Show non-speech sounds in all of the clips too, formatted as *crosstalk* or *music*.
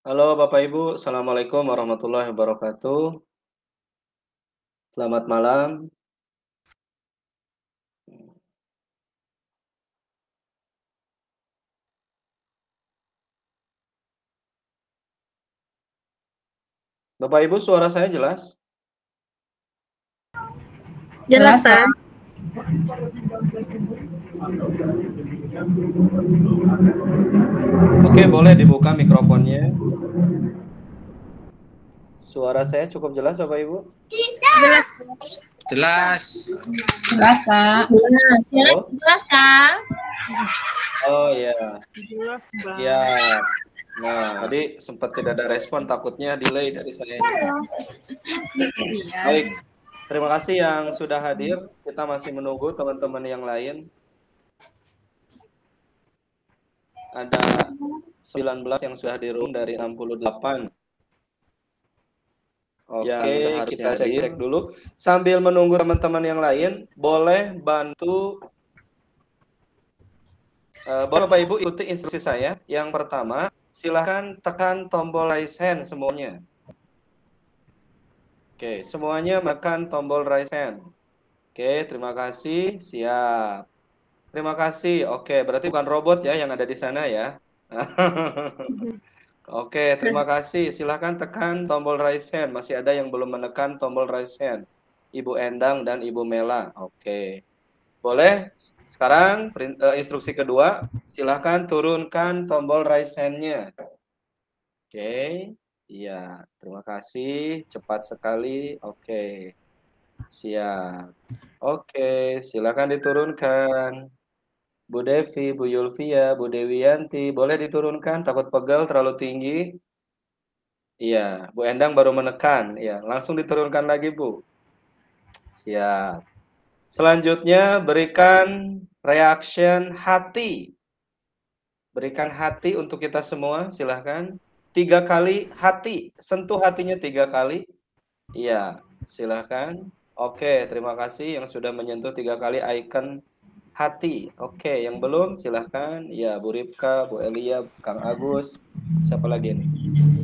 Halo Bapak Ibu, Assalamualaikum warahmatullahi wabarakatuh. Selamat malam. Bapak Ibu, suara saya jelas? Jelas, Pak. Oke, boleh dibuka mikrofonnya. Suara saya cukup jelas Bapak Ibu? Tidak. Jelas. Jelas, Kak. Jelas, jelas, jelas Kak. Oh iya. Jelas banget. Iya. Nah, tadi sempat tidak ada respon takutnya delay dari saya. Iya. Baik. Terima kasih yang sudah hadir. Kita masih menunggu teman-teman yang lain. ada 19 yang sudah di room dari 68. Oke, yang kita cek-cek dulu. Sambil menunggu teman-teman yang lain, boleh bantu uh, Bapak Ibu ikuti instruksi saya. Yang pertama, silahkan tekan tombol raise hand semuanya. Oke, semuanya tekan tombol raise hand. Oke, terima kasih. Siap. Terima kasih. Oke, berarti bukan robot ya yang ada di sana ya. *laughs* Oke, terima kasih. Silahkan tekan tombol raise hand. Masih ada yang belum menekan tombol raise hand. Ibu Endang dan Ibu Mela. Oke. Boleh sekarang eh, instruksi kedua, silahkan turunkan tombol raise hand-nya. Oke. Iya, terima kasih. Cepat sekali. Oke. Siap. Oke, silakan diturunkan. Bu Devi, Bu Yulvia, Bu Dewianti, boleh diturunkan, takut pegel terlalu tinggi. Iya, Bu Endang baru menekan, ya langsung diturunkan lagi Bu. Siap. Selanjutnya berikan reaction hati. Berikan hati untuk kita semua, silahkan. Tiga kali hati, sentuh hatinya tiga kali. Iya, silahkan. Oke, terima kasih yang sudah menyentuh tiga kali icon hati. Oke, yang belum silahkan. Ya, Bu Ripka, Bu Elia, Kang Agus, siapa lagi nih?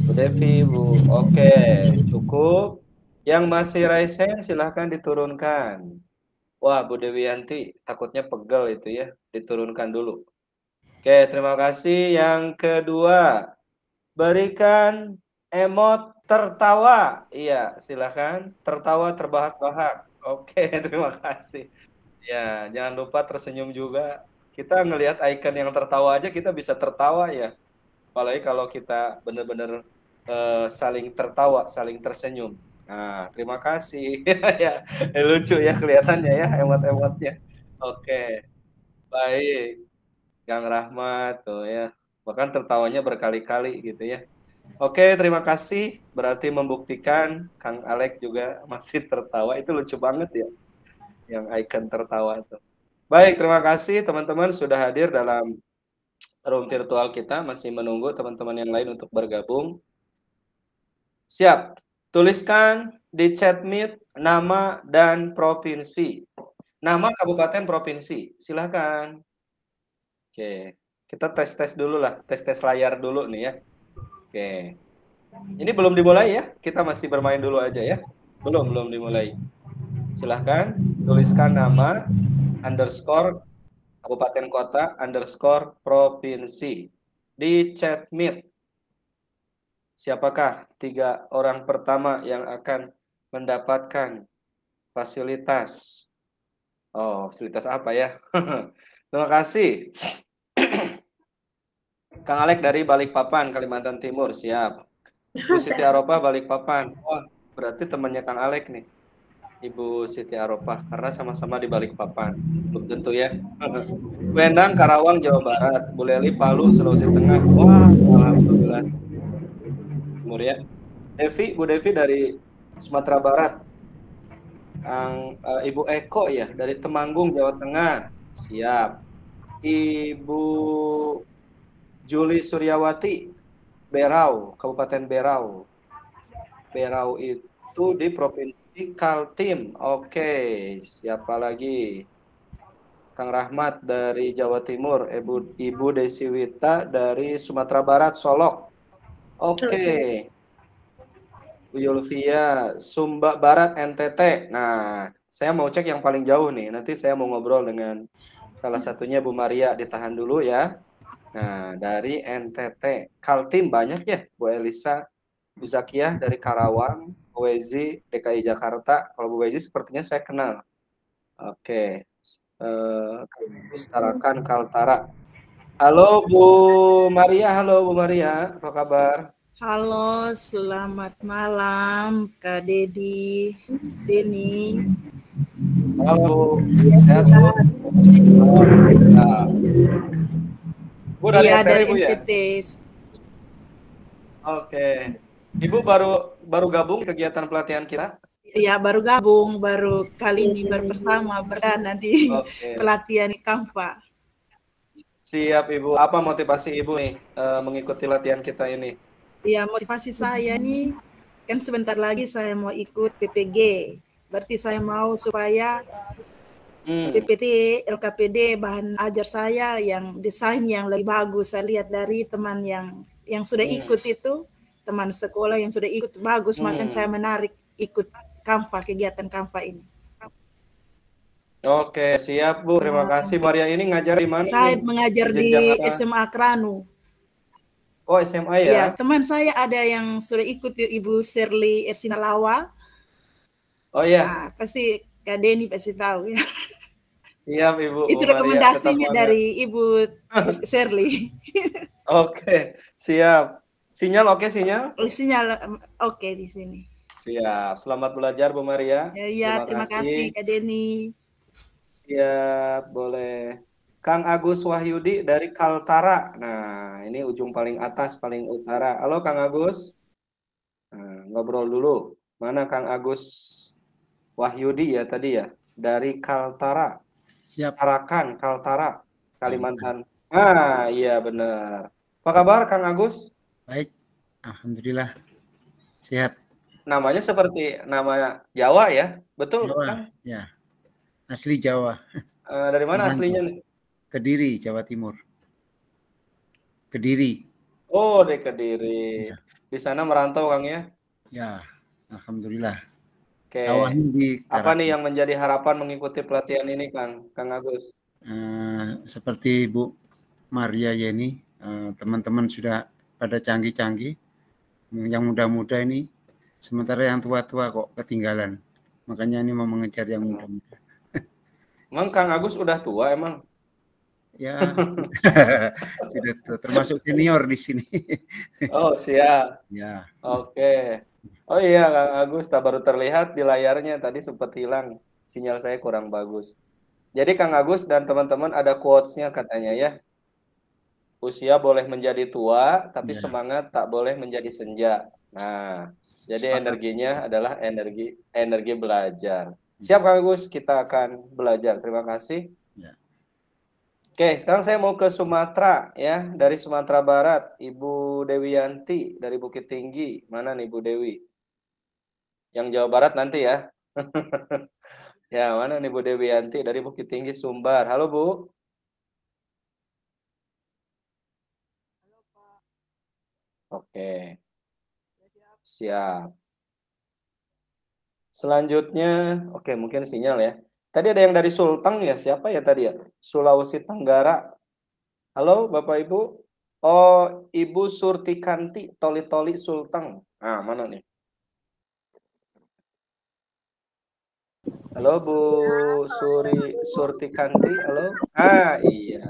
Bu Devi, Bu. Oke, cukup. Yang masih raise hand silahkan diturunkan. Wah, Bu Dewianti takutnya pegel itu ya. Diturunkan dulu. Oke, terima kasih. Yang kedua, berikan emot tertawa. Iya, silahkan. Tertawa terbahak-bahak. Oke, *laughs* terima kasih. Ya, jangan lupa tersenyum juga. Kita ngelihat icon yang tertawa aja kita bisa tertawa ya. Apalagi kalau kita benar-benar uh, eh, saling tertawa, saling tersenyum. Nah, terima kasih. *laughs* ya, eh, lucu ya kelihatannya ya emot-emotnya. Oke. Baik. Kang Rahmat tuh ya. Bahkan tertawanya berkali-kali gitu ya. Oke, terima kasih. Berarti membuktikan Kang Alek juga masih tertawa. Itu lucu banget ya yang icon tertawa itu. Baik, terima kasih teman-teman sudah hadir dalam room virtual kita. Masih menunggu teman-teman yang lain untuk bergabung. Siap. Tuliskan di chat meet nama dan provinsi. Nama kabupaten provinsi. Silahkan. Oke. Kita tes-tes dulu lah. Tes-tes layar dulu nih ya. Oke. Ini belum dimulai ya. Kita masih bermain dulu aja ya. Belum, belum dimulai silahkan tuliskan nama underscore kabupaten kota underscore provinsi di chat meet. Siapakah tiga orang pertama yang akan mendapatkan fasilitas? Oh, fasilitas apa ya? *laughs* Terima kasih. *clears throat* Kang Alek dari Balikpapan, Kalimantan Timur, siap. Bu Siti Aropa, Balikpapan. Wah, berarti temannya Kang Alek nih. Ibu Siti Aropah karena sama-sama di Balikpapan. Belum tentu ya. *laughs* Wendang Karawang Jawa Barat, Bu Leli Palu Sulawesi Tengah. Wah, alhamdulillah. Timur ya. Devi, Bu Devi dari Sumatera Barat. Ang, uh, Ibu Eko ya dari Temanggung Jawa Tengah. Siap. Ibu Juli Suryawati Berau, Kabupaten Berau. Berau itu satu di Provinsi Kaltim. Oke, siapa lagi? Kang Rahmat dari Jawa Timur, Ibu, Ibu Desi Wita dari Sumatera Barat, Solok. Oke. Bu Yulvia, Sumba Barat, NTT. Nah, saya mau cek yang paling jauh nih. Nanti saya mau ngobrol dengan salah satunya Bu Maria. Ditahan dulu ya. Nah, dari NTT. Kaltim banyak ya, Bu Elisa. Bu Zakiah dari Karawang. Bu Wezi DKI Jakarta. Kalau Bu Wezi sepertinya saya kenal. Oke. Okay. Kampus uh, eh, Tarakan Kaltara. Halo Bu Maria, halo Bu Maria, apa kabar? Halo, selamat malam Kak Dedi, Deni. Halo, iya, sehat Bu? Oh, Bu iya, dari ya, dari Bu ya? Oke. Okay. Ibu baru baru gabung kegiatan pelatihan kita? Iya, baru gabung, baru kali ini baru pertama berada di okay. pelatihan Kampa. Siap Ibu, apa motivasi Ibu nih uh, mengikuti latihan kita ini? Iya, motivasi saya nih kan sebentar lagi saya mau ikut PPG. Berarti saya mau supaya hmm. PPT LKPD bahan ajar saya yang desain yang lebih bagus saya lihat dari teman yang yang sudah hmm. ikut itu teman sekolah yang sudah ikut bagus, hmm. makan saya menarik ikut Kamfa kegiatan Kamfa ini. Oke, siap Bu. Terima nah. kasih. Maria ini ngajar di mana? Saya mengajar di, di SMA Kranu. Oh, SMA ya? ya? Teman saya ada yang sudah ikut Ibu Ersina Ersinalawa. Oh iya. Nah, pasti Kak Denny pasti tahu ya. Iya, Ibu. Itu Maria, rekomendasinya dari Ibu *laughs* Shirley. Oke, siap. Sinyal oke okay, sinyal? Oh, sinyal oke okay, di sini. Siap. Selamat belajar Bu Maria. Ya, ya terima, terima kasih, kasih Kak Deni. Siap, boleh. Kang Agus Wahyudi dari Kaltara. Nah, ini ujung paling atas paling utara. Halo Kang Agus. Nah, ngobrol dulu. Mana Kang Agus Wahyudi ya tadi ya? Dari Kaltara. Siap. Tarakan, Kaltara, Kalimantan. Ah, iya benar. Apa kabar Kang Agus? Baik, alhamdulillah sehat. Namanya seperti nama Jawa ya, betul? Jawa, kan? ya. Asli Jawa. Uh, dari mana Teman aslinya? Kediri, Jawa Timur. Kediri. Oh, di Kediri. Ya. Di sana merantau, Kang ya? Ya, alhamdulillah. Oke. Okay. Apa nih yang menjadi harapan mengikuti pelatihan ini, Kang? Kang Agus? Uh, seperti Bu Maria Yeni, teman uh, teman -teman sudah pada canggih-canggih. Yang muda-muda ini sementara yang tua-tua kok ketinggalan. Makanya ini mau mengejar yang muda-muda. *laughs* Emang Kang Agus udah tua emang? Ya, *laughs* sudah tua. Termasuk senior di sini. *laughs* oh siap. Ya. Oke. Okay. Oh iya Kang Agus, tak baru terlihat di layarnya tadi sempat hilang sinyal saya kurang bagus. Jadi Kang Agus dan teman-teman ada quotes-nya katanya ya usia boleh menjadi tua, tapi yeah. semangat tak boleh menjadi senja. Nah, jadi energinya adalah energi energi belajar. Hmm. Siap Kang gus kita akan belajar. Terima kasih. Ya. Oke, sekarang saya mau ke Sumatera ya, dari Sumatera Barat, Ibu Dewi Yanti dari Bukit Tinggi. Mana nih Bu Dewi? Yang Jawa Barat nanti ya. *laughs* ya, mana nih Bu Dewi Yanti dari Bukit Tinggi Sumbar. Halo Bu. Oke. Siap. Selanjutnya, oke mungkin sinyal ya. Tadi ada yang dari Sulteng ya, siapa ya tadi ya? Sulawesi Tenggara. Halo Bapak Ibu. Oh, Ibu Surtikanti Toli-Toli Sulteng. Ah, mana nih? Halo Bu Suri Surtikanti, halo. Ah, iya.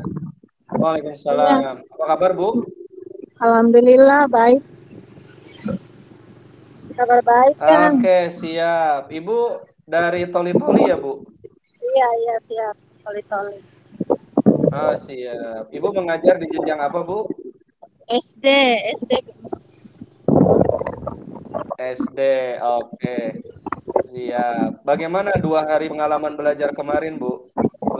Waalaikumsalam. Apa kabar Bu? Alhamdulillah baik. Kabar baik kan? Oke, siap. Ibu dari Toli Toli ya, Bu? Iya, iya, siap. Toli Toli. Ah, siap. Ibu mengajar di jenjang apa, Bu? SD, SD. SD, oke. Siap. Bagaimana dua hari pengalaman belajar kemarin, Bu?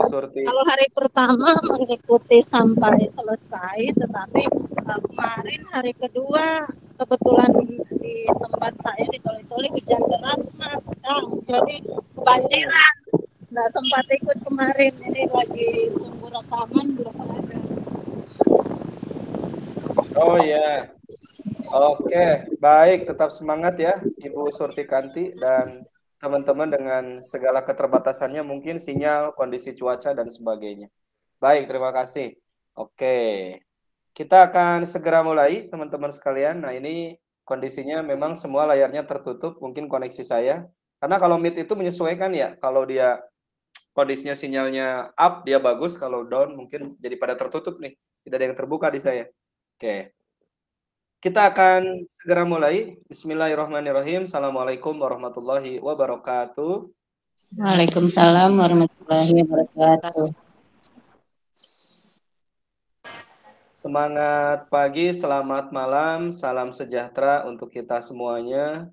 Surti. Kalau hari pertama mengikuti sampai selesai, tetapi uh, kemarin hari kedua kebetulan di tempat saya di Toli-Toli hujan deras mas, nah, jadi kebanjiran. Nggak sempat ikut kemarin, ini lagi tunggu rekaman belum ada. Oh ya, yeah. oke, okay. baik, tetap semangat ya, Ibu Surti Kanti dan teman-teman dengan segala keterbatasannya mungkin sinyal, kondisi cuaca dan sebagainya. Baik, terima kasih. Oke. Kita akan segera mulai teman-teman sekalian. Nah, ini kondisinya memang semua layarnya tertutup, mungkin koneksi saya. Karena kalau mid itu menyesuaikan ya, kalau dia kondisinya sinyalnya up dia bagus, kalau down mungkin jadi pada tertutup nih. Tidak ada yang terbuka di saya. Oke. Kita akan segera mulai. Bismillahirrahmanirrahim. Assalamualaikum warahmatullahi wabarakatuh. Waalaikumsalam warahmatullahi wabarakatuh. Semangat pagi, selamat malam, salam sejahtera untuk kita semuanya.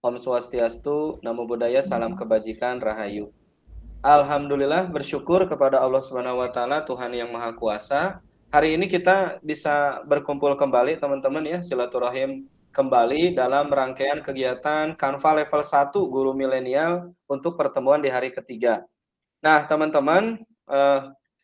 Om Swastiastu, Namo Buddhaya, salam kebajikan, rahayu. Alhamdulillah bersyukur kepada Allah Subhanahu wa taala Tuhan yang Maha Kuasa hari ini kita bisa berkumpul kembali teman-teman ya silaturahim kembali dalam rangkaian kegiatan Kanva level 1 guru milenial untuk pertemuan di hari ketiga. Nah, teman-teman, eh,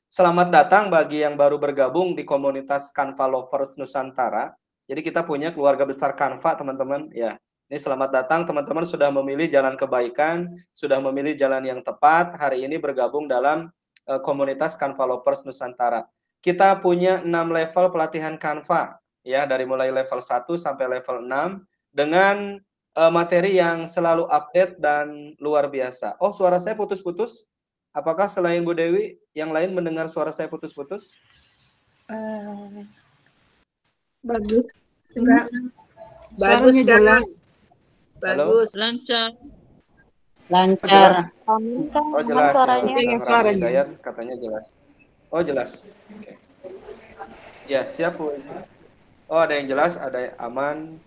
selamat datang bagi yang baru bergabung di komunitas Kanva Lovers Nusantara. Jadi kita punya keluarga besar Kanva, teman-teman, ya. Ini selamat datang teman-teman sudah memilih jalan kebaikan, sudah memilih jalan yang tepat, hari ini bergabung dalam eh, komunitas Kanva Lovers Nusantara kita punya enam level pelatihan Canva ya dari mulai level 1 sampai level 6 dengan uh, materi yang selalu update dan luar biasa. Oh, suara saya putus-putus. Apakah selain Bu Dewi yang lain mendengar suara saya putus-putus? Eh, bagus. Enggak. Bagus jelas. Bagus. Lancar. Lancar. Oh, jelas. Ya. Suaranya. Ya, suaranya. Hidayat katanya jelas. Oh jelas. Oke. Okay. Ya siap Bu Oh ada yang jelas, ada yang aman.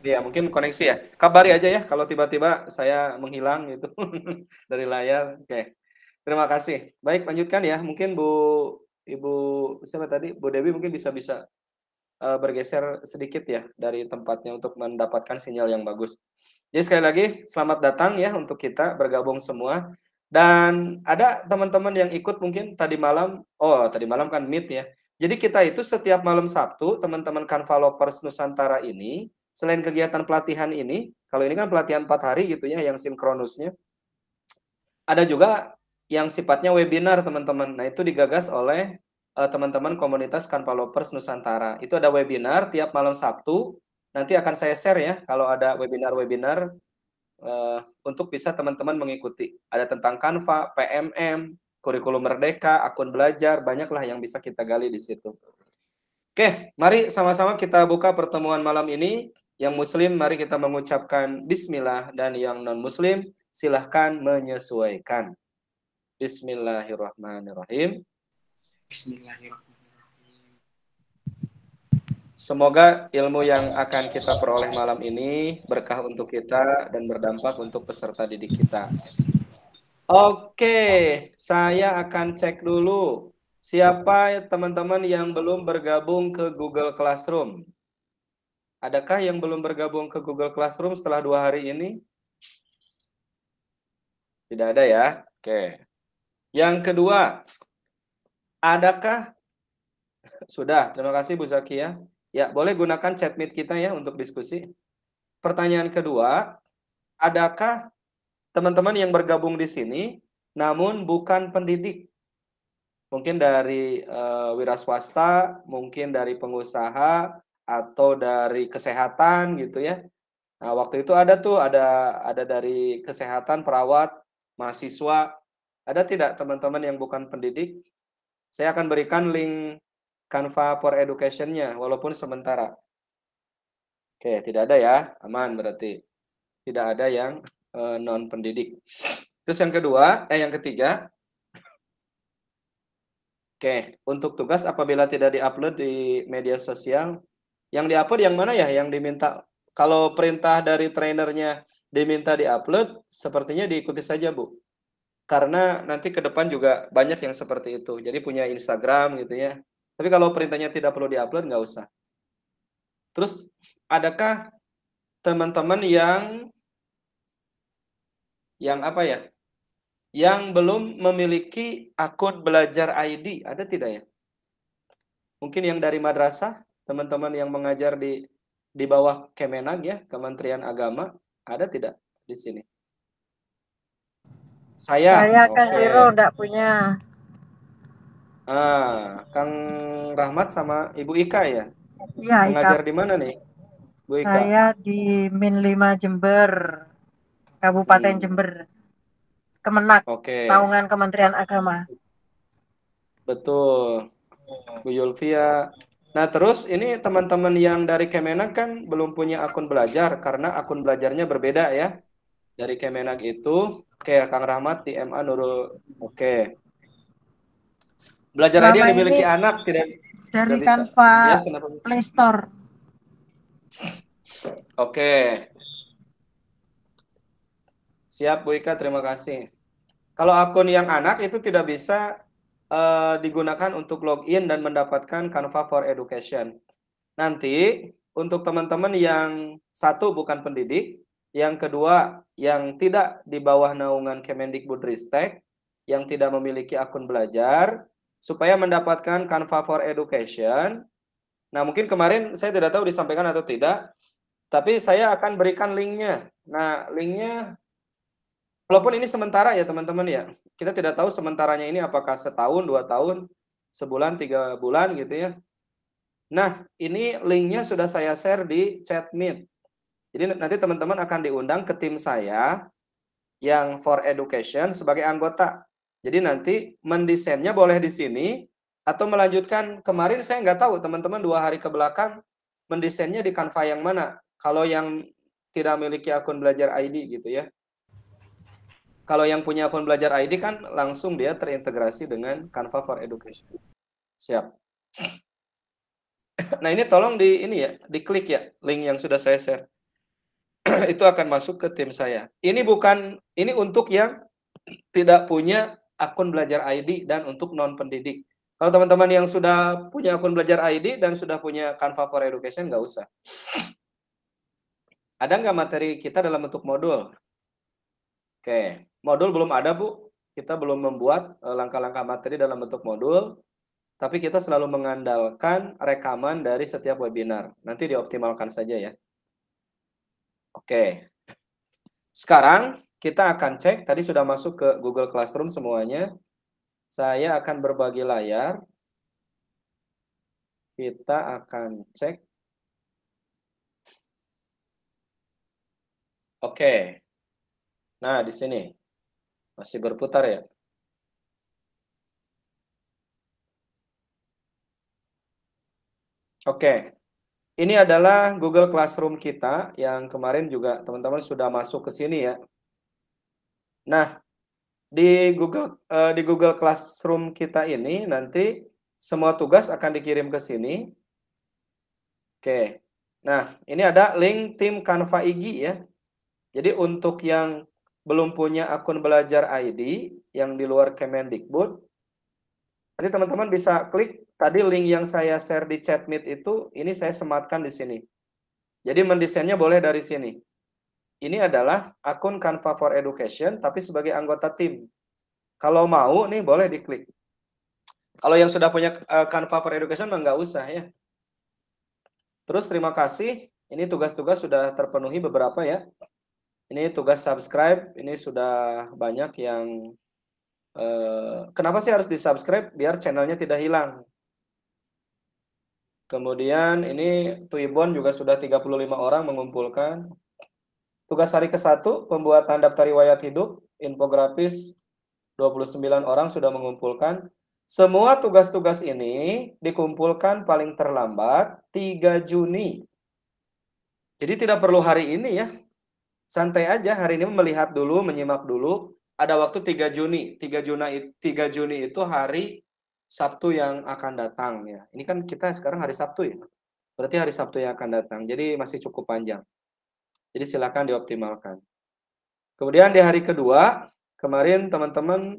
Ya mungkin koneksi ya. Kabari aja ya kalau tiba-tiba saya menghilang gitu *laughs* dari layar. Oke. Okay. Terima kasih. Baik lanjutkan ya. Mungkin Bu Ibu siapa tadi? Bu Dewi mungkin bisa bisa uh, bergeser sedikit ya dari tempatnya untuk mendapatkan sinyal yang bagus. Jadi sekali lagi selamat datang ya untuk kita bergabung semua. Dan ada teman-teman yang ikut mungkin tadi malam, oh tadi malam kan meet ya. Jadi kita itu setiap malam Sabtu, teman-teman Canvalovers Nusantara ini, selain kegiatan pelatihan ini, kalau ini kan pelatihan 4 hari gitu ya, yang sinkronusnya, ada juga yang sifatnya webinar teman-teman. Nah itu digagas oleh eh, teman-teman uh, komunitas Canvalovers Nusantara. Itu ada webinar tiap malam Sabtu, nanti akan saya share ya, kalau ada webinar-webinar uh, untuk bisa teman-teman mengikuti. Ada tentang Canva, PMM, kurikulum merdeka, akun belajar, banyaklah yang bisa kita gali di situ. Oke, mari sama-sama kita buka pertemuan malam ini. Yang muslim mari kita mengucapkan bismillah dan yang non muslim silahkan menyesuaikan. Bismillahirrahmanirrahim. Bismillahirrahmanirrahim. Semoga ilmu yang akan kita peroleh malam ini berkah untuk kita dan berdampak untuk peserta didik kita. Oke, saya akan cek dulu siapa teman-teman yang belum bergabung ke Google Classroom. Adakah yang belum bergabung ke Google Classroom setelah dua hari ini? Tidak ada ya? Oke. Yang kedua, adakah... Sudah, terima kasih Bu Zaki ya. Ya, boleh gunakan chatmate kita ya untuk diskusi. Pertanyaan kedua, adakah teman-teman yang bergabung di sini namun bukan pendidik? Mungkin dari uh, wira swasta, mungkin dari pengusaha atau dari kesehatan gitu ya. Nah, waktu itu ada tuh ada ada dari kesehatan, perawat, mahasiswa. Ada tidak teman-teman yang bukan pendidik? Saya akan berikan link Canva for Education-nya, walaupun sementara. Oke, tidak ada ya, aman berarti. Tidak ada yang uh, eh, non pendidik. Terus yang kedua, eh yang ketiga, Oke, untuk tugas apabila tidak di-upload di media sosial, yang di-upload yang mana ya? Yang diminta kalau perintah dari trainernya diminta di-upload, sepertinya diikuti saja bu, karena nanti ke depan juga banyak yang seperti itu. Jadi punya Instagram gitu ya, tapi kalau perintahnya tidak perlu diupload, nggak usah. Terus, adakah teman-teman yang yang apa ya? Yang belum memiliki akun belajar ID, ada tidak ya? Mungkin yang dari madrasah, teman-teman yang mengajar di di bawah Kemenag ya, Kementerian Agama, ada tidak di sini? Saya. Saya kan okay. Hero, tidak punya. Ah, Kang Rahmat sama Ibu Ika ya? Iya, Ika. Ngajar di mana nih? Bu Ika? Saya di Min 5 Jember, Kabupaten hmm. Jember. Kemenak, okay. Naungan Kementerian Agama. Betul. Bu Yulvia. Nah, terus ini teman-teman yang dari Kemenak kan belum punya akun belajar karena akun belajarnya berbeda ya. Dari Kemenak itu, kayak Kang Rahmat di MA Nurul. Oke. Okay. Belajar Selama ini anak tidak dari tanpa bisa. Ya, Play Store. Oke. Okay. Siap Bu Ika, terima kasih. Kalau akun yang anak itu tidak bisa uh, digunakan untuk login dan mendapatkan Canva for Education. Nanti untuk teman-teman yang satu bukan pendidik, yang kedua yang tidak di bawah naungan Kemendikbudristek, yang tidak memiliki akun belajar, supaya mendapatkan Canva for Education. Nah, mungkin kemarin saya tidak tahu disampaikan atau tidak, tapi saya akan berikan linknya. Nah, linknya walaupun ini sementara ya teman-teman ya, kita tidak tahu sementaranya ini apakah setahun, dua tahun, sebulan, tiga bulan gitu ya. Nah, ini linknya sudah saya share di chat meet. Jadi nanti teman-teman akan diundang ke tim saya yang for education sebagai anggota. Jadi nanti mendesainnya boleh di sini atau melanjutkan kemarin saya nggak tahu teman-teman dua hari ke belakang mendesainnya di Canva yang mana. Kalau yang tidak memiliki akun belajar ID gitu ya. Kalau yang punya akun belajar ID kan langsung dia terintegrasi dengan Canva for Education. Siap. Nah ini tolong di ini ya, diklik ya link yang sudah saya share. *clears throat* itu akan masuk ke tim saya. Ini bukan ini untuk yang tidak punya akun belajar ID dan untuk non pendidik. Kalau teman-teman yang sudah punya akun belajar ID dan sudah punya Canva for Education nggak usah. Ada nggak materi kita dalam bentuk modul? Oke, modul belum ada Bu. Kita belum membuat eh, langkah-langkah materi dalam bentuk modul, tapi kita selalu mengandalkan rekaman dari setiap webinar. Nanti dioptimalkan saja ya. Oke. Sekarang kita akan cek, tadi sudah masuk ke Google Classroom semuanya. Saya akan berbagi layar. Kita akan cek. Oke. Nah, di sini. Masih berputar ya? Oke, ini adalah Google Classroom kita yang kemarin juga teman-teman sudah masuk ke sini ya. Nah, di Google uh, di Google Classroom kita ini nanti semua tugas akan dikirim ke sini. Oke. Nah, ini ada link tim Canva IG ya. Jadi untuk yang belum punya akun belajar ID yang di luar Kemendikbud, nanti teman-teman bisa klik tadi link yang saya share di chat meet itu, ini saya sematkan di sini. Jadi mendesainnya boleh dari sini ini adalah akun Canva for Education tapi sebagai anggota tim. Kalau mau nih boleh diklik. Kalau yang sudah punya eh, Canva for Education nggak usah ya. Terus terima kasih. Ini tugas-tugas sudah terpenuhi beberapa ya. Ini tugas subscribe. Ini sudah banyak yang. Uh, kenapa sih harus di subscribe? Biar channelnya tidak hilang. Kemudian ini Tuibon juga sudah 35 orang mengumpulkan. Tugas hari ke-1, pembuatan daftar riwayat hidup, infografis 29 orang sudah mengumpulkan. Semua tugas-tugas ini dikumpulkan paling terlambat 3 Juni. Jadi tidak perlu hari ini ya. Santai aja hari ini melihat dulu, menyimak dulu. Ada waktu 3 Juni. 3 Juni 3 Juni itu hari Sabtu yang akan datang ya. Ini kan kita sekarang hari Sabtu ya. Berarti hari Sabtu yang akan datang. Jadi masih cukup panjang. Jadi silakan dioptimalkan. Kemudian di hari kedua, kemarin teman-teman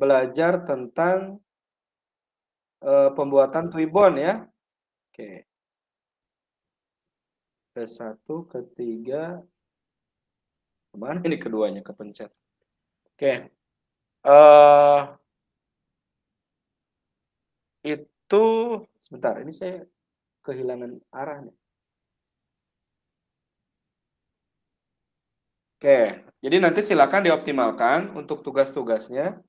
belajar tentang e, pembuatan twibbon ya. Oke. Ke-1, ketiga, kemana ini keduanya ke pencet? Oke. Uh, itu, sebentar, ini saya kehilangan arah nih. Oke, jadi nanti silakan dioptimalkan untuk tugas-tugasnya.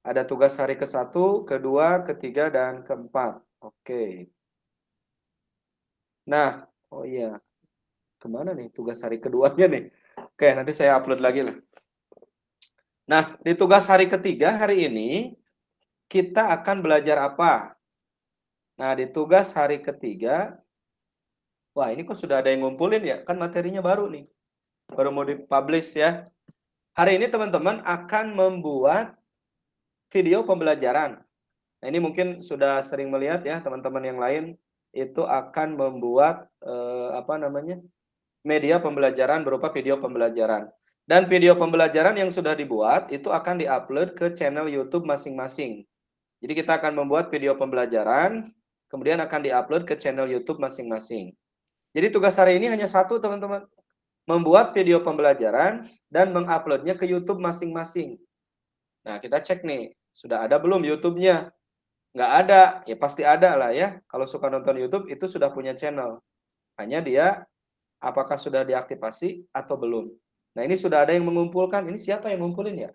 Ada tugas hari ke-1, ke-2, ke-3, dan ke-4. Oke. Nah, oh iya. Kemana nih tugas hari keduanya nih? Oke, nanti saya upload lagi lah. Nah, di tugas hari ketiga hari ini, kita akan belajar apa? Nah, di tugas hari ketiga, wah ini kok sudah ada yang ngumpulin ya? Kan materinya baru nih baru mau dipublish ya. Hari ini teman-teman akan membuat video pembelajaran. Nah, ini mungkin sudah sering melihat ya teman-teman yang lain itu akan membuat eh, apa namanya? media pembelajaran berupa video pembelajaran. Dan video pembelajaran yang sudah dibuat itu akan diupload ke channel YouTube masing-masing. Jadi kita akan membuat video pembelajaran, kemudian akan diupload ke channel YouTube masing-masing. Jadi tugas hari ini hanya satu teman-teman membuat video pembelajaran dan menguploadnya ke YouTube masing-masing. Nah, kita cek nih, sudah ada belum YouTube-nya? Nggak ada, ya pasti ada lah ya. Kalau suka nonton YouTube, itu sudah punya channel. Hanya dia, apakah sudah diaktifasi atau belum. Nah, ini sudah ada yang mengumpulkan. Ini siapa yang ngumpulin ya?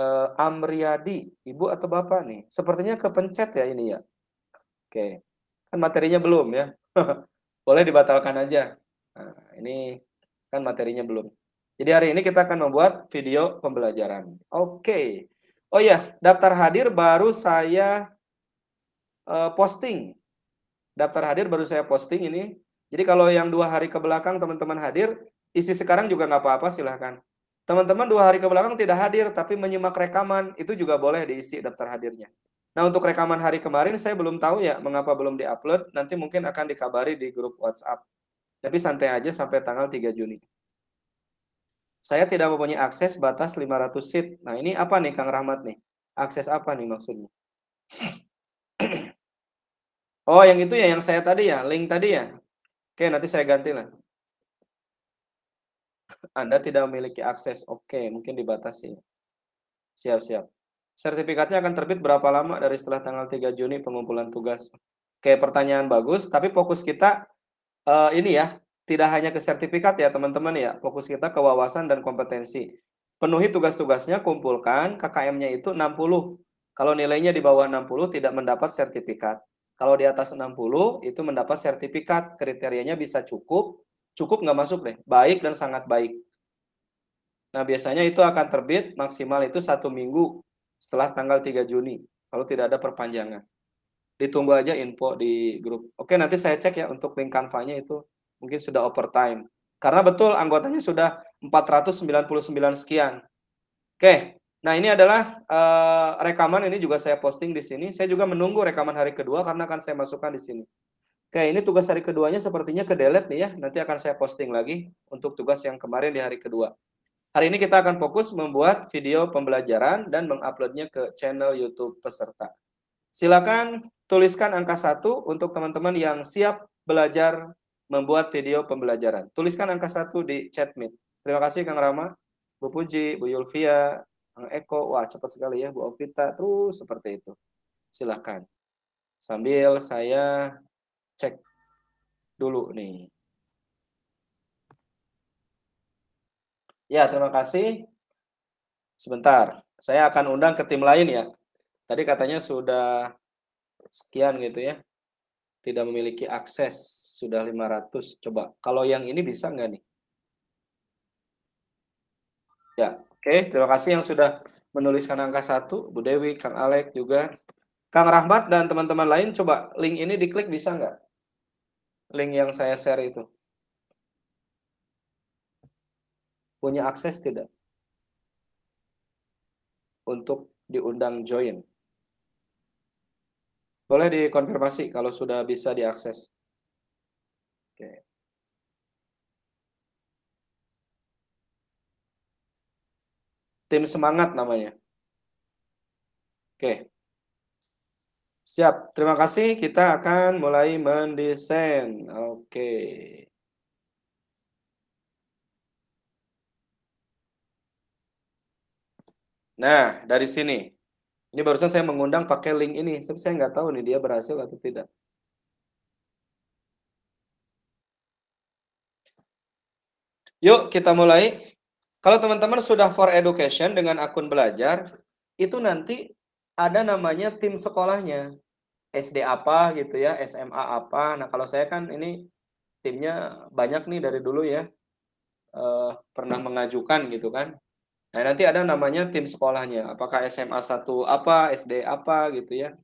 Uh, eh, Amriadi, ibu atau bapak nih? Sepertinya kepencet ya ini ya. Oke, kan materinya belum ya. *laughs* Boleh dibatalkan aja. Nah, ini kan materinya belum. Jadi hari ini kita akan membuat video pembelajaran. Oke. Okay. Oh ya, daftar hadir baru saya eh, posting. Daftar hadir baru saya posting ini. Jadi kalau yang dua hari ke belakang teman-teman hadir, isi sekarang juga nggak apa-apa silahkan. Teman-teman dua hari ke belakang tidak hadir, tapi menyimak rekaman, itu juga boleh diisi daftar hadirnya. Nah untuk rekaman hari kemarin saya belum tahu ya mengapa belum diupload, nanti mungkin akan dikabari di grup WhatsApp. Tapi santai aja sampai tanggal 3 Juni. Saya tidak mempunyai akses batas 500 seat. Nah, ini apa nih Kang Rahmat nih? Akses apa nih maksudnya? *clears throat* Oh, yang itu ya yang saya tadi ya, link tadi ya. Oke, nanti saya ganti lah. Anda tidak memiliki akses. Oke, mungkin dibatasi. Siap-siap. Sertifikatnya akan terbit berapa lama dari setelah tanggal 3 Juni pengumpulan tugas? Oke, pertanyaan bagus. Tapi fokus kita uh, ini ya, tidak hanya ke sertifikat ya teman-teman ya, fokus kita ke wawasan dan kompetensi. Penuhi tugas-tugasnya, kumpulkan KKM-nya itu 60. Kalau nilainya di bawah 60 tidak mendapat sertifikat. Kalau di atas 60 itu mendapat sertifikat, kriterianya bisa cukup, cukup nggak masuk deh, baik dan sangat baik. Nah biasanya itu akan terbit maksimal itu satu minggu setelah tanggal 3 Juni, kalau tidak ada perpanjangan ditunggu aja info di grup. Oke, nanti saya cek ya untuk link kanvanya itu mungkin sudah overtime. Karena betul anggotanya sudah 499 sekian. Oke, nah ini adalah uh, rekaman ini juga saya posting di sini. Saya juga menunggu rekaman hari kedua karena akan saya masukkan di sini. Oke, ini tugas hari keduanya sepertinya ke delete nih ya. Nanti akan saya posting lagi untuk tugas yang kemarin di hari kedua. Hari ini kita akan fokus membuat video pembelajaran dan menguploadnya ke channel YouTube peserta. Silakan tuliskan angka satu untuk teman-teman yang siap belajar membuat video pembelajaran. Tuliskan angka satu di chat meet. Terima kasih Kang Rama, Bu Puji, Bu Yulvia, Kang Eko. Wah, cepat sekali ya Bu Opita. Terus seperti itu. Silahkan. Sambil saya cek dulu nih. Ya, terima kasih. Sebentar, saya akan undang ke tim lain ya. Tadi katanya sudah sekian gitu ya tidak memiliki akses sudah 500 coba kalau yang ini bisa nggak nih ya oke okay. terima kasih yang sudah menuliskan angka satu Bu Dewi Kang Alek juga Kang Rahmat dan teman-teman lain coba link ini diklik bisa nggak link yang saya share itu punya akses tidak untuk diundang join boleh dikonfirmasi kalau sudah bisa diakses. Oke. Tim semangat namanya. Oke. Siap, terima kasih. Kita akan mulai mendesain. Oke. Nah, dari sini ini barusan saya mengundang pakai link ini, tapi saya nggak tahu nih dia berhasil atau tidak. Yuk kita mulai. Kalau teman-teman sudah for education dengan akun belajar, itu nanti ada namanya tim sekolahnya. SD apa gitu ya, SMA apa. Nah kalau saya kan ini timnya banyak nih dari dulu ya. Uh, pernah mengajukan gitu kan. Nah, nanti ada namanya tim sekolahnya. Apakah SMA 1 apa, SD apa gitu ya.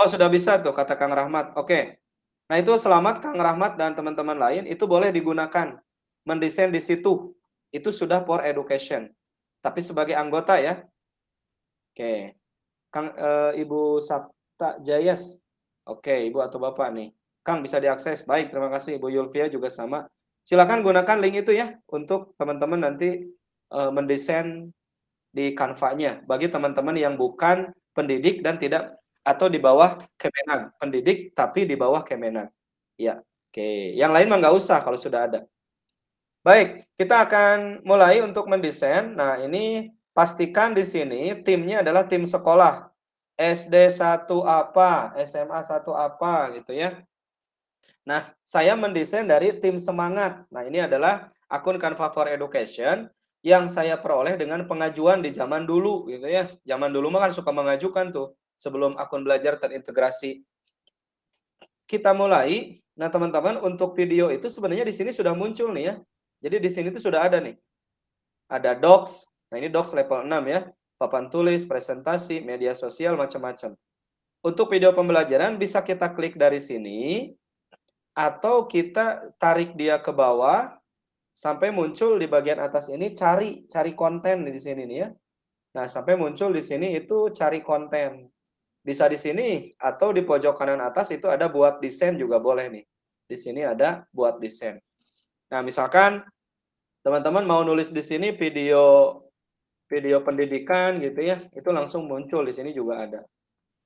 Oh, sudah bisa tuh kata Kang Rahmat. Oke. Nah, itu selamat Kang Rahmat dan teman-teman lain itu boleh digunakan mendesain di situ. Itu sudah for education. Tapi sebagai anggota ya. Oke. Kang e, Ibu Sapta Jayas. Oke, Ibu atau Bapak nih. Kang bisa diakses. Baik, terima kasih Ibu Yulvia juga sama. Silakan gunakan link itu ya untuk teman-teman nanti uh, mendesain di kanvanya bagi teman-teman yang bukan pendidik dan tidak atau di bawah Kemenag pendidik tapi di bawah Kemenag ya oke yang lain mah nggak usah kalau sudah ada baik kita akan mulai untuk mendesain nah ini pastikan di sini timnya adalah tim sekolah SD 1 apa SMA 1 apa gitu ya nah saya mendesain dari tim semangat nah ini adalah akun Canva for Education yang saya peroleh dengan pengajuan di zaman dulu gitu ya. Zaman dulu mah kan suka mengajukan tuh sebelum akun belajar terintegrasi. Kita mulai. Nah, teman-teman, untuk video itu sebenarnya di sini sudah muncul nih ya. Jadi di sini itu sudah ada nih. Ada docs. Nah, ini docs level 6 ya. Papan tulis, presentasi, media sosial, macam-macam. Untuk video pembelajaran bisa kita klik dari sini atau kita tarik dia ke bawah sampai muncul di bagian atas ini cari cari konten di sini nih ya. Nah, sampai muncul di sini itu cari konten. Bisa di sini atau di pojok kanan atas itu ada buat desain juga boleh nih. Di sini ada buat desain. Nah, misalkan teman-teman mau nulis di sini video video pendidikan gitu ya, itu langsung muncul di sini juga ada.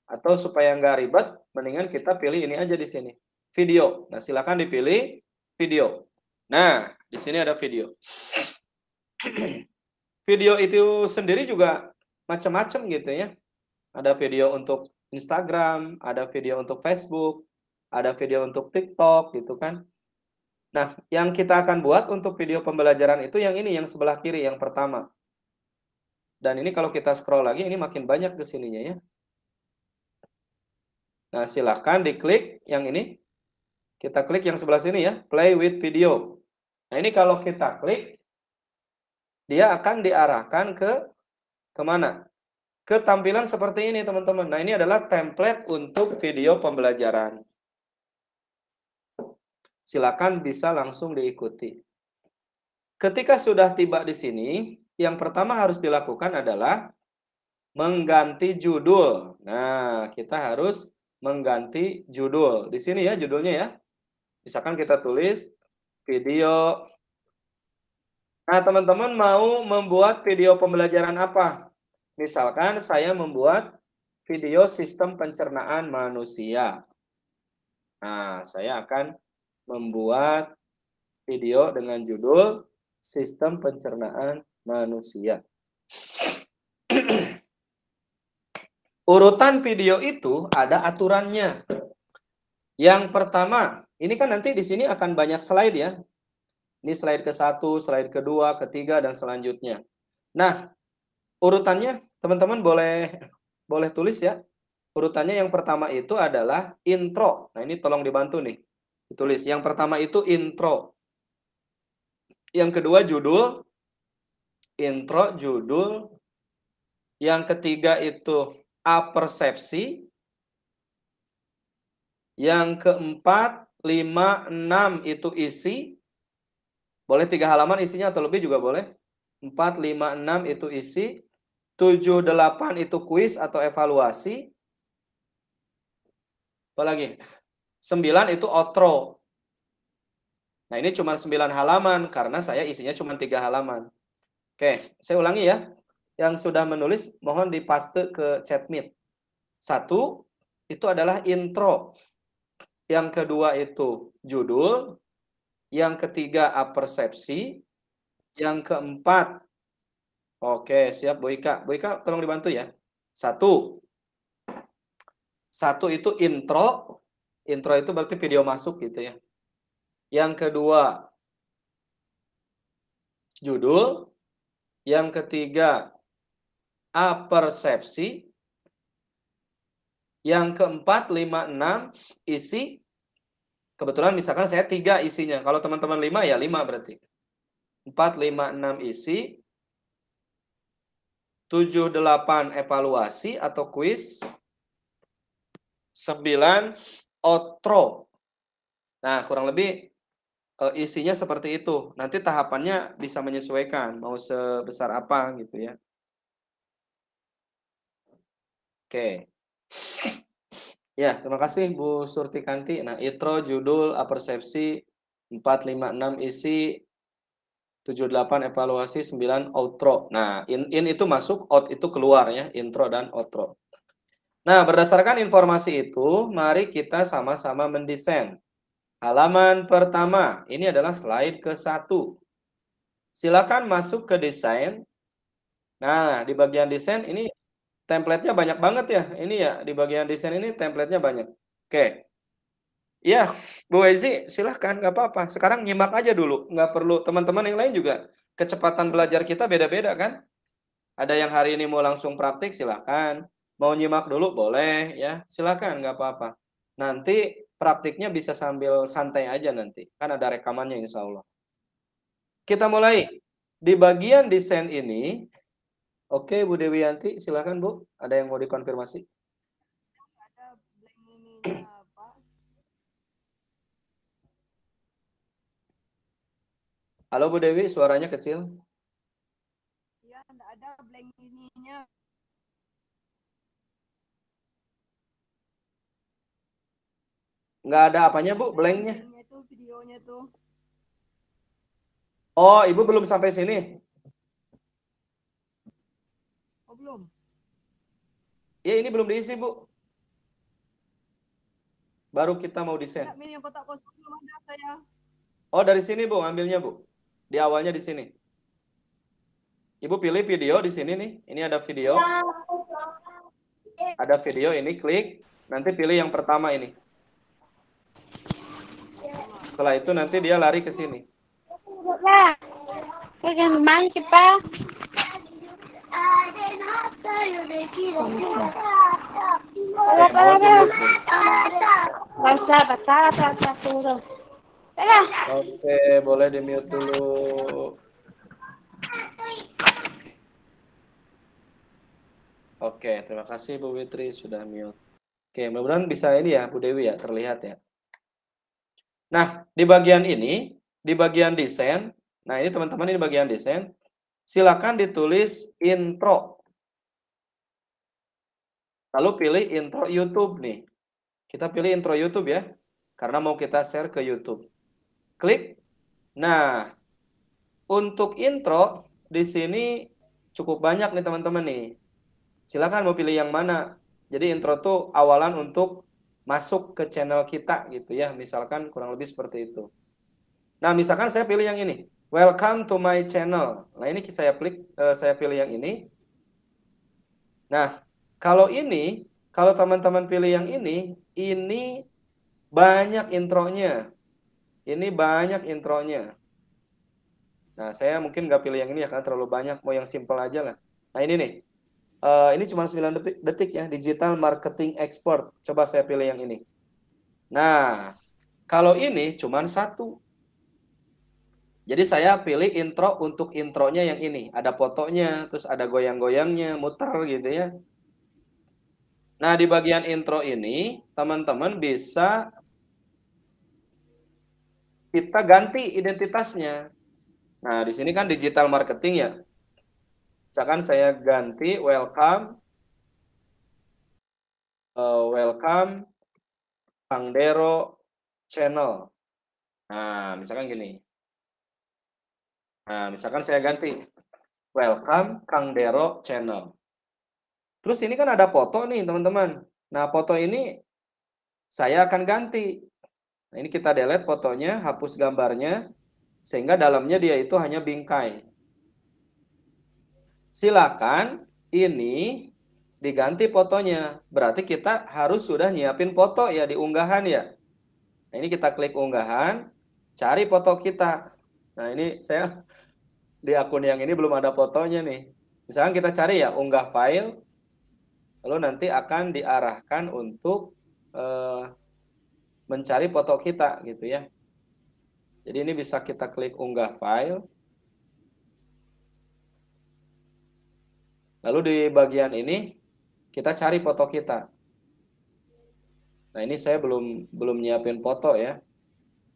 Atau supaya nggak ribet, mendingan kita pilih ini aja di sini. Video. Nah, silakan dipilih video. Nah, di sini ada video. video itu sendiri juga macam-macam gitu ya. Ada video untuk Instagram, ada video untuk Facebook, ada video untuk TikTok gitu kan. Nah, yang kita akan buat untuk video pembelajaran itu yang ini, yang sebelah kiri, yang pertama. Dan ini kalau kita scroll lagi, ini makin banyak ke sininya ya. Nah, silahkan diklik yang ini. Kita klik yang sebelah sini ya, play with video. Nah, ini kalau kita klik, dia akan diarahkan ke kemana? Ke tampilan seperti ini, teman-teman. Nah, ini adalah template untuk video pembelajaran. Silakan bisa langsung diikuti. Ketika sudah tiba di sini, yang pertama harus dilakukan adalah mengganti judul. Nah, kita harus mengganti judul. Di sini ya judulnya ya. Misalkan kita tulis video. Nah, teman-teman mau membuat video pembelajaran apa? Misalkan saya membuat video sistem pencernaan manusia. Nah, saya akan membuat video dengan judul Sistem Pencernaan Manusia. *clears throat* Urutan video itu ada aturannya. Yang pertama, ini kan nanti di sini akan banyak slide ya. Ini slide ke satu, slide ke-2, ke-3, dan selanjutnya. Nah, urutannya teman-teman boleh *laughs* boleh tulis ya. Urutannya yang pertama itu adalah intro. Nah, ini tolong dibantu nih. Ditulis. Yang pertama itu intro. Yang kedua judul. Intro, judul. Yang ketiga itu apersepsi. Yang keempat 5, 6 itu isi. Boleh tiga halaman isinya atau lebih juga boleh. 4, 5, 6 itu isi. 7, 8 itu kuis atau evaluasi. Apa lagi? 9 itu outro. Nah ini cuma 9 halaman karena saya isinya cuma tiga halaman. Oke, saya ulangi ya. Yang sudah menulis mohon dipaste ke chat meet. Satu, itu adalah intro yang kedua itu judul, yang ketiga apersepsi, yang keempat Oke, siap Bu Ika. Bu Ika tolong dibantu ya. Satu. Satu itu intro. Intro itu berarti video masuk gitu ya. Yang kedua, judul. Yang ketiga, apersepsi. Yang keempat, lima, enam, isi. Kebetulan misalkan saya tiga isinya. Kalau teman-teman lima, ya lima berarti. Empat, lima, enam isi. Tujuh, delapan evaluasi atau kuis. Sembilan, outro. Nah, kurang lebih eh, isinya seperti itu. Nanti tahapannya bisa menyesuaikan mau sebesar apa gitu ya. Oke. Okay. Ya, terima kasih Bu Surti Kanti. Nah, intro, judul, apersepsi, 456 isi, 78 evaluasi, 9 outro. Nah, in, in itu masuk, out itu keluar ya, intro dan outro. Nah, berdasarkan informasi itu, mari kita sama-sama mendesain. Halaman pertama, ini adalah slide ke satu. Silakan masuk ke desain. Nah, di bagian desain ini template-nya banyak banget ya. Ini ya di bagian desain ini template-nya banyak. Oke. Ya, Bu Ezi, silahkan, nggak apa-apa. Sekarang nyimak aja dulu, nggak perlu. Teman-teman yang lain juga, kecepatan belajar kita beda-beda kan? Ada yang hari ini mau langsung praktik, silahkan. Mau nyimak dulu, boleh ya. Silahkan, nggak apa-apa. Nanti praktiknya bisa sambil santai aja nanti. Kan ada rekamannya insya Allah. Kita mulai. Di bagian desain ini, Oke, Bu Dewi Yanti, silakan Bu. Ada yang mau dikonfirmasi? Halo Bu Dewi, suaranya kecil. Ya, ada blank ininya Enggak ada apanya, Bu? Blanknya. Itu videonya tuh. Oh, Ibu belum sampai sini? Ya ini belum diisi Bu. Baru kita mau desain. Oh dari sini Bu ambilnya Bu. Di awalnya di sini. Ibu pilih video di sini nih. Ini ada video. Ya, ada video ini klik. Nanti pilih yang pertama ini. Setelah itu nanti dia lari ke sini. Bagaimana ya, main Pak? Oke, boleh di mute dulu. Oke, terima kasih Bu Witri sudah mute. Oke, mudah-mudahan bisa ini ya Bu Dewi ya, terlihat ya. Nah, di bagian ini, di bagian desain, nah ini teman-teman ini bagian desain, silakan ditulis intro. Lalu pilih intro YouTube nih. Kita pilih intro YouTube ya, karena mau kita share ke YouTube. Klik. Nah, untuk intro di sini cukup banyak nih teman-teman nih. Silakan mau pilih yang mana. Jadi intro tuh awalan untuk masuk ke channel kita gitu ya. Misalkan kurang lebih seperti itu. Nah, misalkan saya pilih yang ini. Welcome to my channel. Nah, ini saya klik eh, saya pilih yang ini. Nah, kalau ini kalau teman-teman pilih yang ini, ini banyak intronya. Ini banyak intronya. Nah, saya mungkin nggak pilih yang ini ya karena terlalu banyak, mau yang simple aja lah. Nah, ini nih. Eh, ini cuma 9 detik, detik ya, digital marketing expert. Coba saya pilih yang ini. Nah, kalau ini cuma satu. Jadi saya pilih intro untuk intronya yang ini. Ada fotonya, terus ada goyang-goyangnya, muter gitu ya. Nah, di bagian intro ini, teman-teman bisa kita ganti identitasnya. Nah, di sini kan digital marketing ya. Misalkan saya ganti welcome uh, welcome Pangdero channel. Nah, misalkan gini. Nah, misalkan saya ganti welcome Kang Dero channel. Terus ini kan ada foto nih, teman-teman. Nah, foto ini saya akan ganti. Nah, ini kita delete fotonya, hapus gambarnya sehingga dalamnya dia itu hanya bingkai. Silakan ini diganti fotonya. Berarti kita harus sudah nyiapin foto ya di unggahan ya. Nah, ini kita klik unggahan, cari foto kita. Nah, ini saya di akun yang ini belum ada fotonya nih. Misalkan kita cari ya unggah file, lalu nanti akan diarahkan untuk eh, mencari foto kita gitu ya. Jadi ini bisa kita klik unggah file. Lalu di bagian ini kita cari foto kita. Nah ini saya belum belum nyiapin foto ya.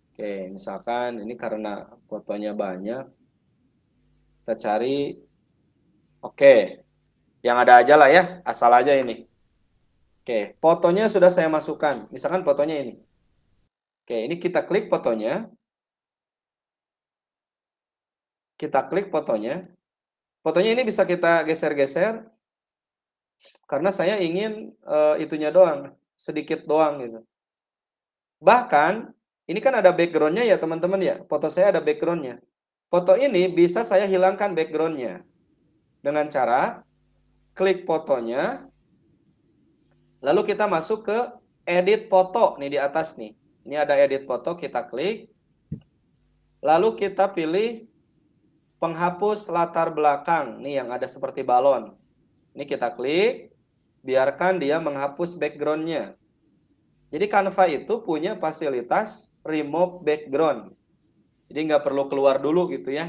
Oke, misalkan ini karena fotonya banyak. Kita cari. Oke. Yang ada aja lah ya. Asal aja ini. Oke. Fotonya sudah saya masukkan. Misalkan fotonya ini. Oke. Ini kita klik fotonya. Kita klik fotonya. Fotonya ini bisa kita geser-geser. Karena saya ingin uh, itunya doang. Sedikit doang gitu. Bahkan ini kan ada backgroundnya ya teman-teman ya. Foto saya ada backgroundnya. Foto ini bisa saya hilangkan backgroundnya dengan cara klik fotonya, lalu kita masuk ke edit foto nih di atas nih. Ini ada edit foto, kita klik, lalu kita pilih penghapus latar belakang nih yang ada seperti balon. Ini kita klik, biarkan dia menghapus backgroundnya. Jadi Canva itu punya fasilitas remove background. Jadi nggak perlu keluar dulu gitu ya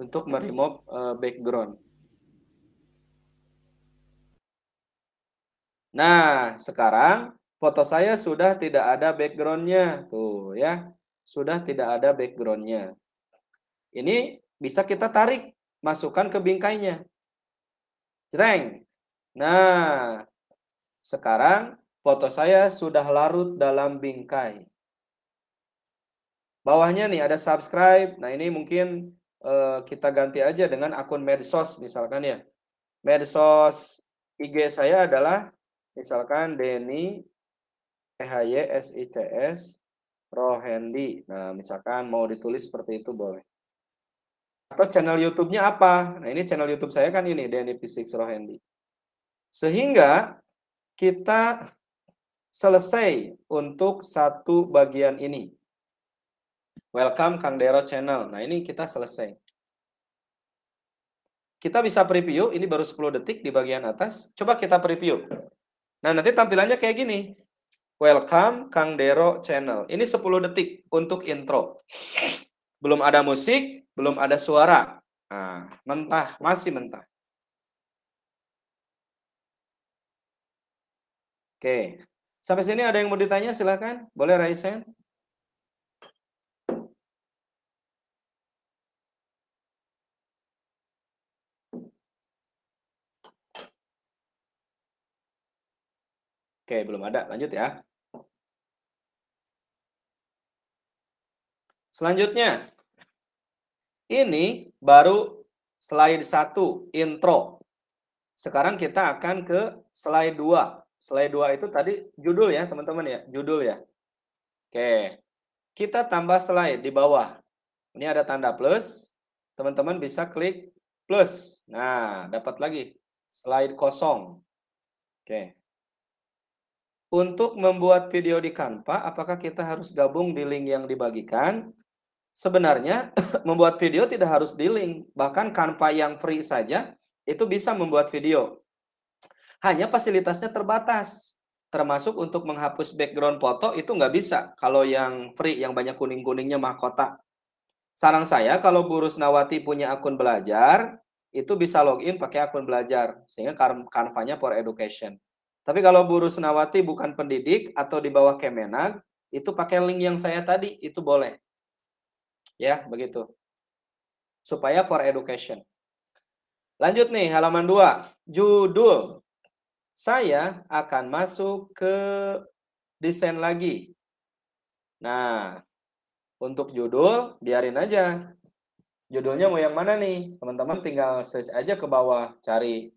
untuk meremove uh, background. Nah, sekarang foto saya sudah tidak ada backgroundnya. Tuh ya, sudah tidak ada backgroundnya. Ini bisa kita tarik, masukkan ke bingkainya. Jereng. Nah, sekarang foto saya sudah larut dalam bingkai. Bawahnya nih ada subscribe. Nah, ini mungkin uh, kita ganti aja dengan akun medsos misalkan ya. Medsos IG saya adalah misalkan Denny PHY e SICS Rohendi. Nah, misalkan mau ditulis seperti itu boleh. Atau channel YouTube-nya apa? Nah, ini channel YouTube saya kan ini, Denny Physics Rohendi. Sehingga kita selesai untuk satu bagian ini. Welcome Kang Dero Channel. Nah, ini kita selesai. Kita bisa preview, ini baru 10 detik di bagian atas. Coba kita preview. Nah, nanti tampilannya kayak gini. Welcome Kang Dero Channel. Ini 10 detik untuk intro. Belum ada musik, belum ada suara. Nah, mentah, masih mentah. Oke. Sampai sini ada yang mau ditanya silahkan. Boleh raise hand. Oke, belum ada. Lanjut ya. Selanjutnya, ini baru slide 1, intro. Sekarang kita akan ke slide 2. Slide 2 itu tadi judul ya, teman-teman ya. Judul ya. Oke. Kita tambah slide di bawah. Ini ada tanda plus. Teman-teman bisa klik plus. Nah, dapat lagi slide kosong. Oke. Untuk membuat video di Canva, apakah kita harus gabung di link yang dibagikan? Sebenarnya *coughs* membuat video tidak harus di link, bahkan Canva yang free saja itu bisa membuat video. Hanya fasilitasnya terbatas, termasuk untuk menghapus background foto itu nggak bisa kalau yang free yang banyak kuning-kuningnya mahkota. Saran saya kalau Bu Rusnawati punya akun belajar, itu bisa login pakai akun belajar sehingga kan-, Canva-nya for education. Tapi kalau Bu Rusnawati bukan pendidik atau di bawah Kemenag, itu pakai link yang saya tadi, itu boleh. Ya, begitu. Supaya for education. Lanjut nih, halaman 2. Judul. Saya akan masuk ke desain lagi. Nah, untuk judul, biarin aja. Judulnya mau yang mana nih? Teman-teman tinggal search aja ke bawah, cari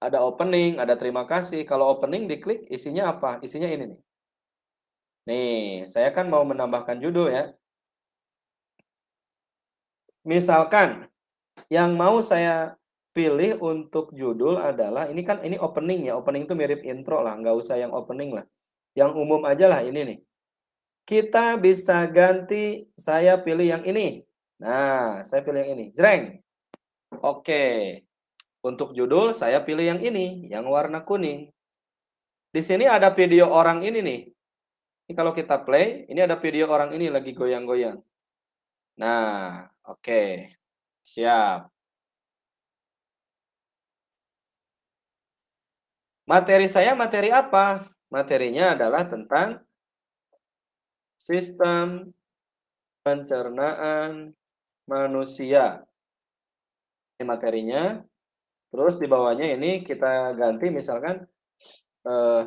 ada opening, ada terima kasih. Kalau opening diklik, isinya apa? Isinya ini nih. Nih, saya kan mau menambahkan judul ya. Misalkan yang mau saya pilih untuk judul adalah ini kan ini opening ya. Opening itu mirip intro lah, nggak usah yang opening lah. Yang umum aja lah ini nih. Kita bisa ganti saya pilih yang ini. Nah, saya pilih yang ini. Jreng. Oke. Okay. Untuk judul saya pilih yang ini, yang warna kuning. Di sini ada video orang ini nih. Ini kalau kita play, ini ada video orang ini lagi goyang-goyang. Nah, oke. Okay. Siap. Materi saya materi apa? Materinya adalah tentang sistem pencernaan manusia. Ini materinya. Terus di bawahnya ini kita ganti misalkan eh,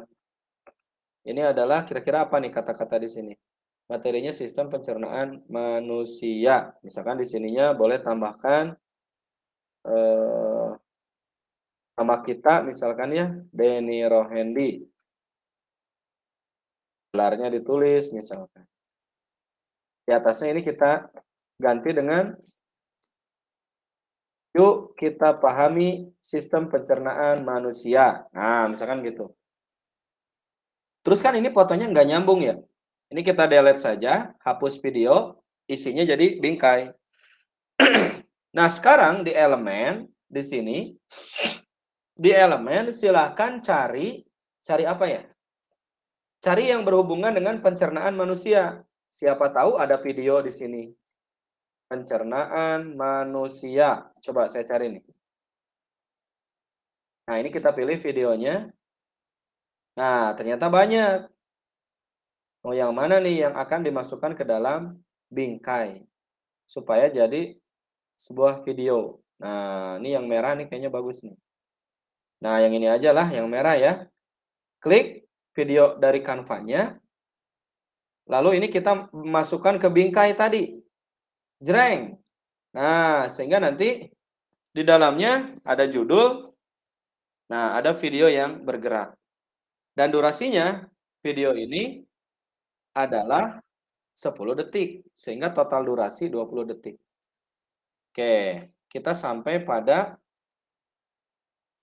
ini adalah kira-kira apa nih kata-kata di sini? Materinya sistem pencernaan manusia. Misalkan di sininya boleh tambahkan eh, nama kita misalkan ya Denny Rohendi. Gelarnya ditulis misalkan. Di atasnya ini kita ganti dengan Yuk kita pahami sistem pencernaan manusia. Nah, misalkan gitu. Terus kan ini fotonya nggak nyambung ya. Ini kita delete saja, hapus video, isinya jadi bingkai. *clears throat* nah, sekarang di elemen, di sini, di elemen silahkan cari, cari apa ya? Cari yang berhubungan dengan pencernaan manusia. Siapa tahu ada video di sini pencernaan manusia. Coba saya cari nih. Nah, ini kita pilih videonya. Nah, ternyata banyak. Oh, yang mana nih yang akan dimasukkan ke dalam bingkai supaya jadi sebuah video. Nah, ini yang merah nih kayaknya bagus nih. Nah, yang ini aja lah, yang merah ya. Klik video dari kanvanya. Lalu ini kita masukkan ke bingkai tadi. Jreng. Nah, sehingga nanti di dalamnya ada judul, nah ada video yang bergerak. Dan durasinya video ini adalah 10 detik, sehingga total durasi 20 detik. Oke, kita sampai pada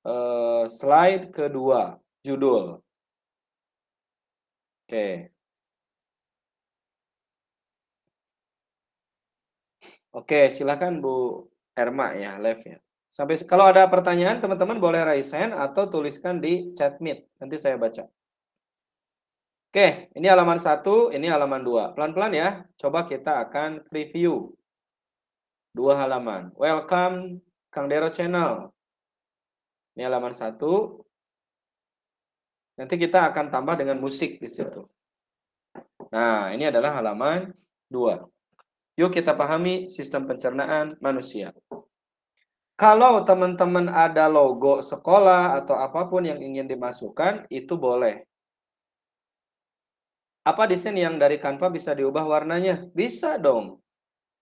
uh, slide kedua, judul. Oke. Oke, silahkan Bu Erma ya, live ya. Sampai kalau ada pertanyaan teman-teman boleh raise hand atau tuliskan di chat meet. Nanti saya baca. Oke, ini halaman satu, ini halaman dua. Pelan-pelan ya, coba kita akan review. Dua halaman. Welcome Kang Dero Channel. Ini halaman satu. Nanti kita akan tambah dengan musik di situ. Nah, ini adalah halaman dua. Yuk kita pahami sistem pencernaan manusia. Kalau teman-teman ada logo sekolah atau apapun yang ingin dimasukkan, itu boleh. Apa desain yang dari Canva bisa diubah warnanya? Bisa dong.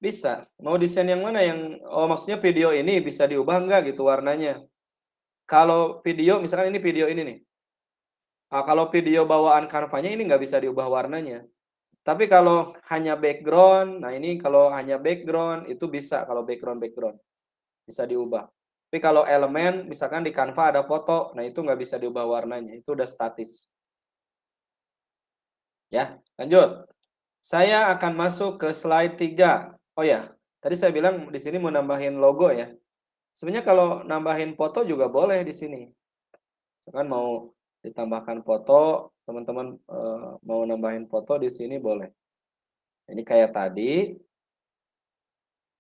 Bisa. Mau desain yang mana yang oh maksudnya video ini bisa diubah enggak gitu warnanya? Kalau video misalkan ini video ini nih. Nah, kalau video bawaan canva ini nggak bisa diubah warnanya. Tapi kalau hanya background, nah ini kalau hanya background itu bisa kalau background background bisa diubah. Tapi kalau elemen, misalkan di Canva ada foto, nah itu nggak bisa diubah warnanya, itu udah statis. Ya, lanjut. Saya akan masuk ke slide 3. Oh ya, tadi saya bilang di sini mau nambahin logo ya. Sebenarnya kalau nambahin foto juga boleh di sini. Misalkan mau ditambahkan foto, teman-teman eh, mau nambahin foto di sini boleh. Ini kayak tadi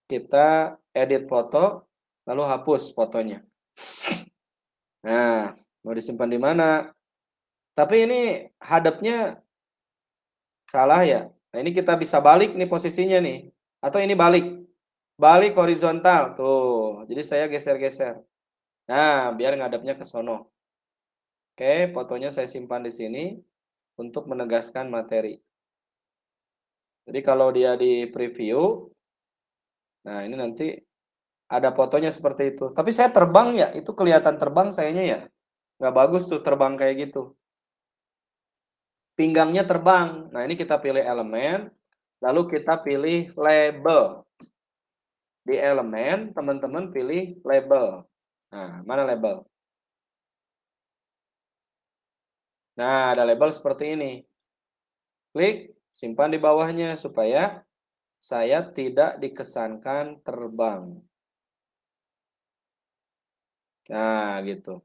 kita edit foto lalu hapus fotonya. Nah, mau disimpan di mana? Tapi ini hadapnya salah ya. Nah, ini kita bisa balik nih posisinya nih. Atau ini balik. Balik horizontal. Tuh. Jadi saya geser-geser. Nah, biar ngadapnya ke sono. Oke, fotonya saya simpan di sini untuk menegaskan materi. Jadi kalau dia di preview, nah ini nanti ada fotonya seperti itu. Tapi saya terbang ya, itu kelihatan terbang sayanya ya. Nggak bagus tuh terbang kayak gitu. Pinggangnya terbang. Nah ini kita pilih elemen, lalu kita pilih label. Di elemen, teman-teman pilih label. Nah, mana label? Nah, ada label seperti ini. Klik, simpan di bawahnya supaya saya tidak dikesankan terbang. Nah, gitu.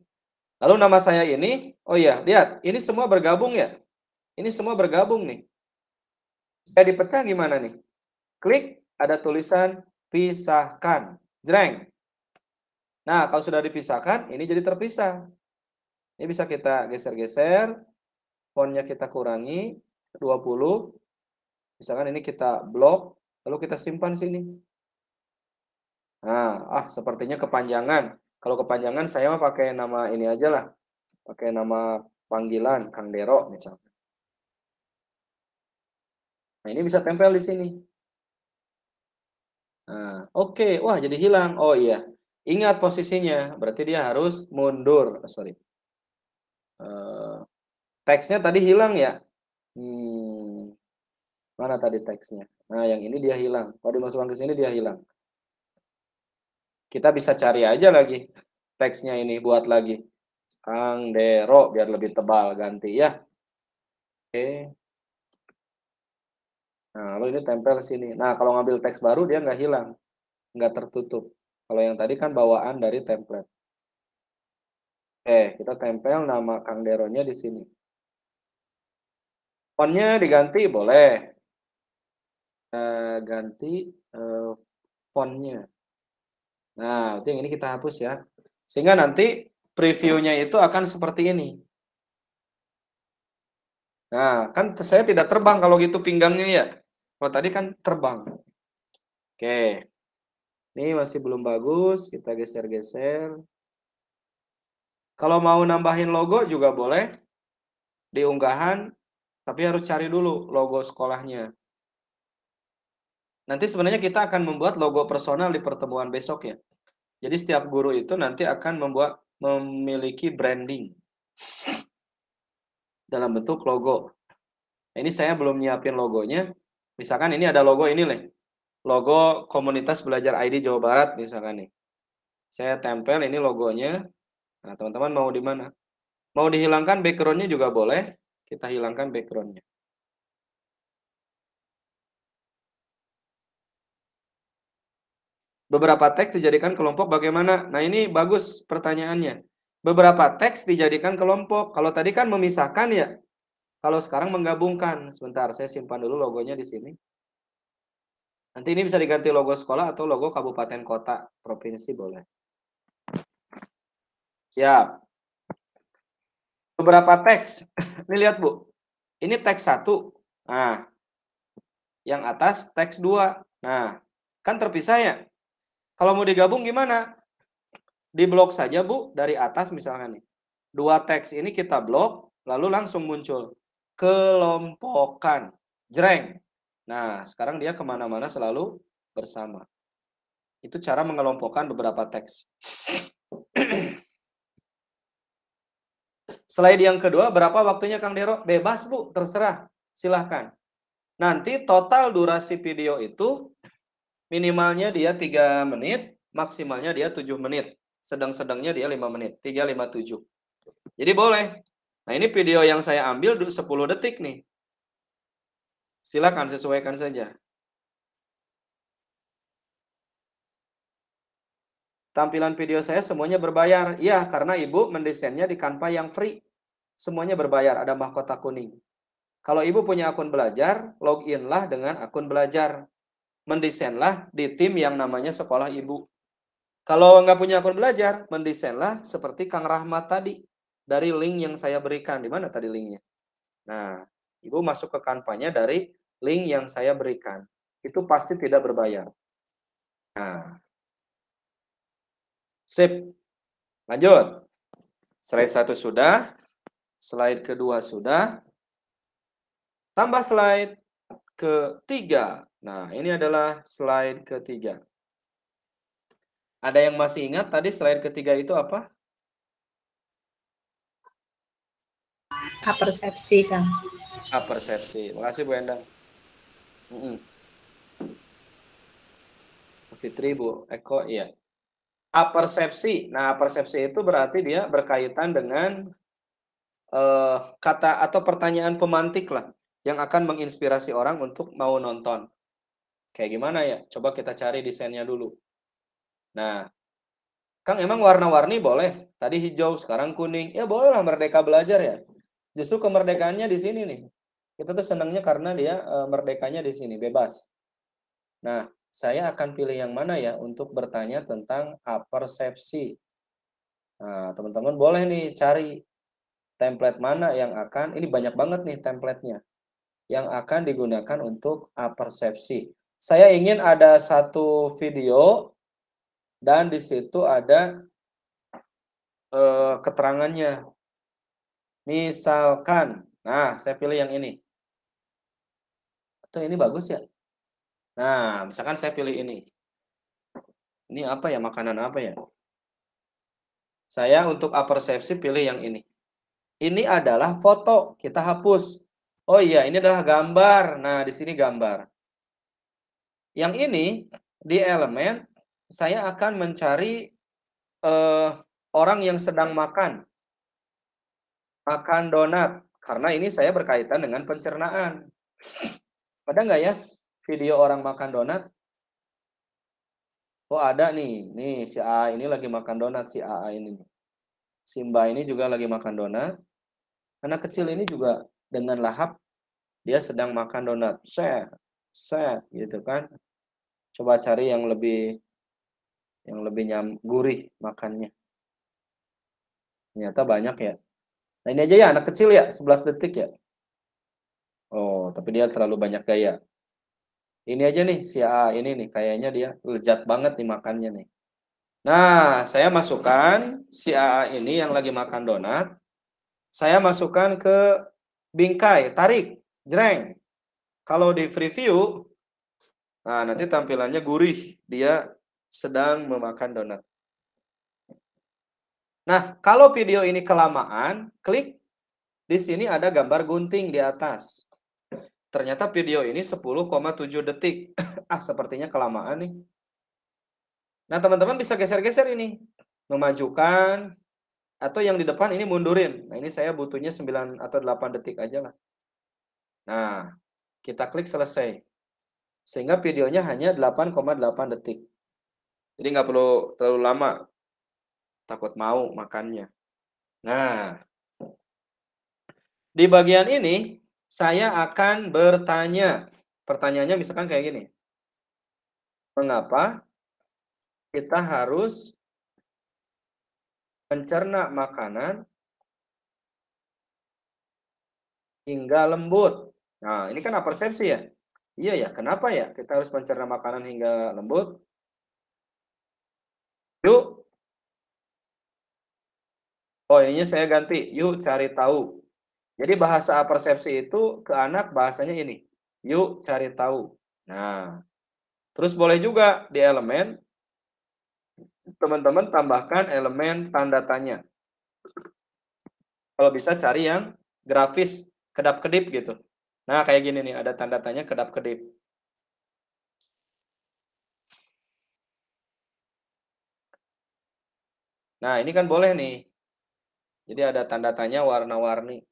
Lalu nama saya ini, oh iya, lihat, ini semua bergabung ya. Ini semua bergabung nih. Saya dipecah gimana nih? Klik, ada tulisan pisahkan. Jreng. Nah, kalau sudah dipisahkan, ini jadi terpisah. Ini bisa kita geser-geser. Fontnya kita kurangi 20. Misalkan ini kita blok, lalu kita simpan sini. Nah, ah sepertinya kepanjangan. Kalau kepanjangan saya mah pakai nama ini aja lah. Pakai nama panggilan Kang Dero misalnya. Nah, ini bisa tempel di sini. Nah, oke, okay. wah jadi hilang. Oh iya. Ingat posisinya, berarti dia harus mundur. Sorry, Eh, teksnya tadi hilang ya hmm, mana tadi teksnya nah yang ini dia hilang kalau dimasukkan ke sini dia hilang kita bisa cari aja lagi teksnya ini buat lagi Kang Dero biar lebih tebal ganti ya oke nah lalu ini tempel sini nah kalau ngambil teks baru dia nggak hilang nggak tertutup kalau yang tadi kan bawaan dari template Oke, eh, kita tempel nama Kang Deronya di sini. Fontnya diganti boleh. Eh, ganti uh, fontnya. Nah, berarti yang ini kita hapus ya. Sehingga nanti previewnya itu akan seperti ini. Nah, kan saya tidak terbang kalau gitu pinggangnya ya. Kalau tadi kan terbang. Oke. Ini masih belum bagus, kita geser-geser. Kalau mau nambahin logo juga boleh di unggahan, tapi harus cari dulu logo sekolahnya. Nanti sebenarnya kita akan membuat logo personal di pertemuan besok ya. Jadi setiap guru itu nanti akan membuat memiliki branding dalam bentuk logo. Nah, ini saya belum nyiapin logonya. Misalkan ini ada logo ini nih. Logo Komunitas Belajar ID Jawa Barat misalkan nih. Saya tempel ini logonya. Nah, teman-teman mau di mana? Mau dihilangkan backgroundnya juga boleh. Kita hilangkan backgroundnya. Beberapa teks dijadikan kelompok bagaimana? Nah ini bagus pertanyaannya. Beberapa teks dijadikan kelompok. Kalau tadi kan memisahkan ya. Kalau sekarang menggabungkan. Sebentar, saya simpan dulu logonya di sini. Nanti ini bisa diganti logo sekolah atau logo kabupaten kota, provinsi boleh. Siap. Beberapa teks. *laughs* Ini lihat, Bu. Ini teks satu. Nah, yang atas teks dua. Nah, kan terpisah ya? Kalau mau digabung gimana? Di blok saja, Bu, dari atas misalnya nih. Dua teks ini kita blok, lalu langsung muncul. Kelompokan. Jreng. Nah, sekarang dia kemana-mana selalu bersama. Itu cara mengelompokkan beberapa teks. *clears throat* Slide yang kedua, berapa waktunya Kang Dero? Bebas Bu, terserah. Silahkan. Nanti total durasi video itu minimalnya dia 3 menit, maksimalnya dia 7 menit. Sedang-sedangnya dia 5 menit, 3, 5, 7. Jadi boleh. Nah ini video yang saya ambil 10 detik nih. Silakan sesuaikan saja. Tampilan video saya semuanya berbayar. Iya, karena ibu mendesainnya di Canva yang free. Semuanya berbayar, ada mahkota kuning. Kalau ibu punya akun belajar, loginlah dengan akun belajar. Mendesainlah di tim yang namanya sekolah ibu. Kalau nggak punya akun belajar, mendesainlah seperti Kang Rahmat tadi. Dari link yang saya berikan. Di mana tadi linknya? Nah, ibu masuk ke kampanye dari link yang saya berikan. Itu pasti tidak berbayar. Nah, Sip. Lanjut. Slide satu sudah. Slide kedua sudah. Tambah slide ketiga. Nah, ini adalah slide ketiga. Ada yang masih ingat tadi slide ketiga itu apa? Apersepsi, Kang. Apersepsi. Makasih, Bu Endang. Mm -mm. Fitri, Bu Eko, iya apersepsi. Nah, apersepsi itu berarti dia berkaitan dengan uh, kata atau pertanyaan pemantik lah yang akan menginspirasi orang untuk mau nonton. Kayak gimana ya? Coba kita cari desainnya dulu. Nah, Kang emang warna-warni boleh. Tadi hijau, sekarang kuning. Ya bolehlah merdeka belajar ya. Justru kemerdekaannya di sini nih. Kita tuh senangnya karena dia uh, merdekanya di sini, bebas. Nah, saya akan pilih yang mana ya untuk bertanya tentang apersepsi. Nah, teman-teman boleh nih cari template mana yang akan, ini banyak banget nih templatenya, yang akan digunakan untuk apersepsi. Saya ingin ada satu video dan di situ ada eh, keterangannya. Misalkan, nah saya pilih yang ini. Tuh ini bagus ya. Nah, misalkan saya pilih ini. Ini apa ya, makanan apa ya? Saya untuk apersepsi pilih yang ini. Ini adalah foto, kita hapus. Oh iya, ini adalah gambar. Nah, di sini gambar. Yang ini, di elemen, saya akan mencari eh, orang yang sedang makan. Makan donat. Karena ini saya berkaitan dengan pencernaan. Ada nggak ya? video orang makan donat. Oh ada nih, nih si A ini lagi makan donat si A ini. Simba ini juga lagi makan donat. Anak kecil ini juga dengan lahap dia sedang makan donat. Set, set gitu kan. Coba cari yang lebih yang lebih nyam gurih makannya. Ternyata banyak ya. Nah ini aja ya anak kecil ya, 11 detik ya. Oh, tapi dia terlalu banyak gaya. Ini aja nih si A ini nih kayaknya dia lezat banget nih makannya nih. Nah, saya masukkan si A ini yang lagi makan donat. Saya masukkan ke bingkai, tarik, jreng. Kalau di free view, nah nanti tampilannya gurih. Dia sedang memakan donat. Nah, kalau video ini kelamaan, klik di sini ada gambar gunting di atas. Ternyata video ini 10,7 detik. *clears throat* ah, sepertinya kelamaan nih. Nah, teman-teman bisa geser-geser ini. Memajukan, atau yang di depan ini mundurin. Nah, ini saya butuhnya 9 atau 8 detik aja lah. Nah, kita klik selesai. Sehingga videonya hanya 8,8 detik. Jadi nggak perlu terlalu lama. Takut mau makannya. Nah, di bagian ini saya akan bertanya. Pertanyaannya misalkan kayak gini. Mengapa kita harus mencerna makanan hingga lembut. Nah, ini kan persepsi ya? Iya ya, kenapa ya kita harus mencerna makanan hingga lembut? Yuk. Oh, ininya saya ganti. Yuk cari tahu. Jadi bahasa persepsi itu ke anak bahasanya ini. Yuk cari tahu. Nah, terus boleh juga di elemen teman-teman tambahkan elemen tanda tanya. Kalau bisa cari yang grafis kedap-kedip gitu. Nah, kayak gini nih, ada tanda tanya kedap-kedip. Nah, ini kan boleh nih. Jadi ada tanda tanya warna-warni.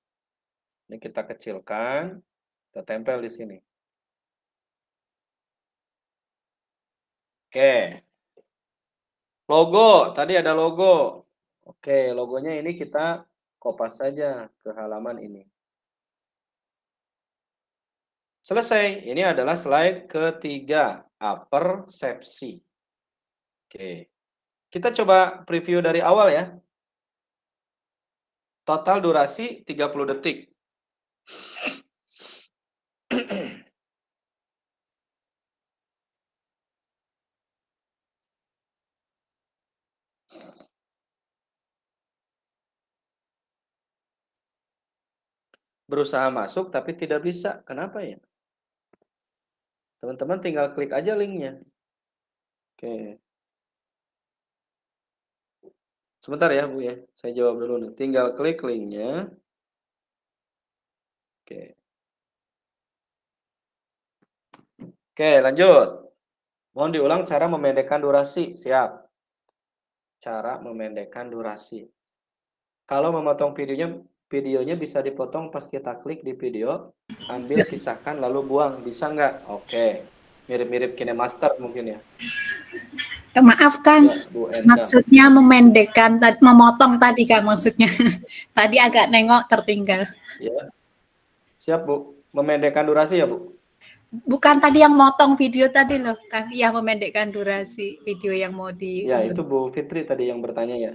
Ini kita kecilkan, kita tempel di sini. Oke. Logo, tadi ada logo. Oke, logonya ini kita kopas saja ke halaman ini. Selesai. Ini adalah slide ketiga, apersepsi. Oke. Kita coba preview dari awal ya. Total durasi 30 detik berusaha masuk tapi tidak bisa. Kenapa ya? Teman-teman tinggal klik aja linknya. Oke. Sebentar ya Bu ya, saya jawab dulu nih. Tinggal klik linknya. Oke. Oke, lanjut. Mohon diulang cara memendekkan durasi. Siap. Cara memendekkan durasi. Kalau memotong videonya, videonya bisa dipotong pas kita klik di video, ambil, ya. pisahkan, lalu buang. Bisa nggak? Oke. Mirip-mirip KineMaster mungkin ya. Maaf kan, ya, ya maksudnya memendekkan, memotong tadi kan maksudnya. *laughs* Tadi agak nengok tertinggal. Ya. Siap, Bu. Memendekkan durasi ya, Bu? Bukan tadi yang motong video tadi loh, kan yang memendekkan durasi video yang mau di Ya, itu Bu Fitri tadi yang bertanya ya.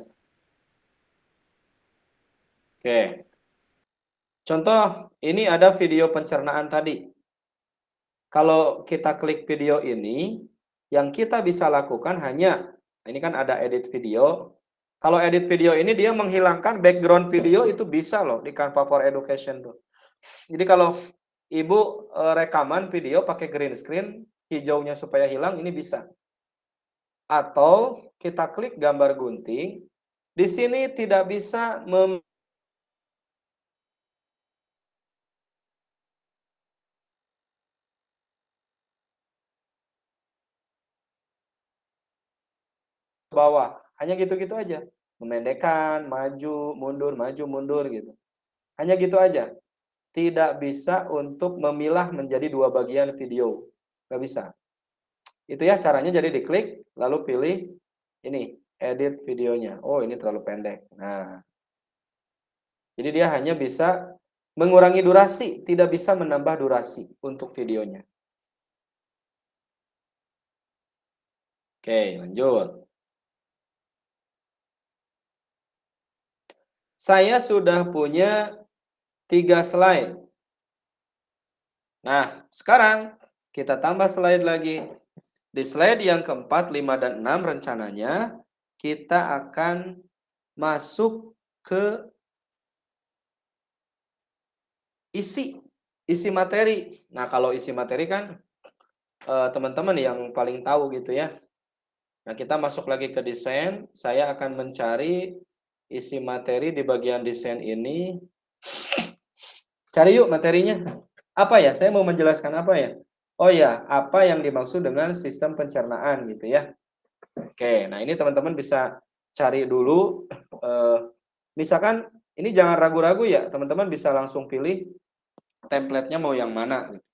Oke. Contoh, ini ada video pencernaan tadi. Kalau kita klik video ini, yang kita bisa lakukan hanya ini kan ada edit video. Kalau edit video ini dia menghilangkan background video itu bisa loh di Canva for Education tuh. Jadi kalau ibu eh, rekaman video pakai green screen, hijaunya supaya hilang, ini bisa. Atau kita klik gambar gunting, di sini tidak bisa mem bawah. Hanya gitu-gitu aja. Memendekkan, maju, mundur, maju, mundur gitu. Hanya gitu aja tidak bisa untuk memilah menjadi dua bagian video. Nggak bisa. Itu ya caranya jadi diklik, lalu pilih ini, edit videonya. Oh, ini terlalu pendek. Nah, jadi dia hanya bisa mengurangi durasi, tidak bisa menambah durasi untuk videonya. Oke, lanjut. Saya sudah punya tiga slide. Nah, sekarang kita tambah slide lagi. Di slide yang keempat, lima, dan enam rencananya kita akan masuk ke isi isi materi. Nah, kalau isi materi kan eh, teman-teman yang paling tahu gitu ya. Nah, kita masuk lagi ke desain. Saya akan mencari isi materi di bagian desain ini. Cari yuk materinya. Apa ya? Saya mau menjelaskan apa ya? Oh ya, apa yang dimaksud dengan sistem pencernaan gitu ya. Oke, nah ini teman-teman bisa cari dulu. Eh, misalkan ini jangan ragu-ragu ya, teman-teman bisa langsung pilih templatenya mau yang mana. Gitu.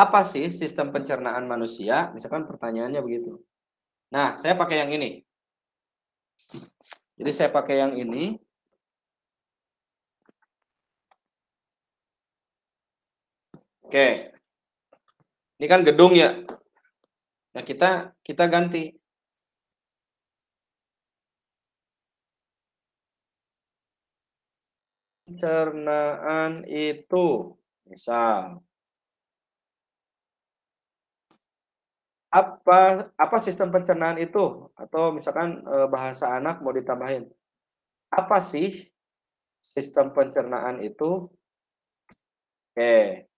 Apa sih sistem pencernaan manusia? Misalkan pertanyaannya begitu. Nah, saya pakai yang ini. Jadi saya pakai yang ini. Oke. Ini kan gedung ya. Nah, kita kita ganti. Pencernaan itu misal apa apa sistem pencernaan itu atau misalkan eh, bahasa anak mau ditambahin apa sih sistem pencernaan itu oke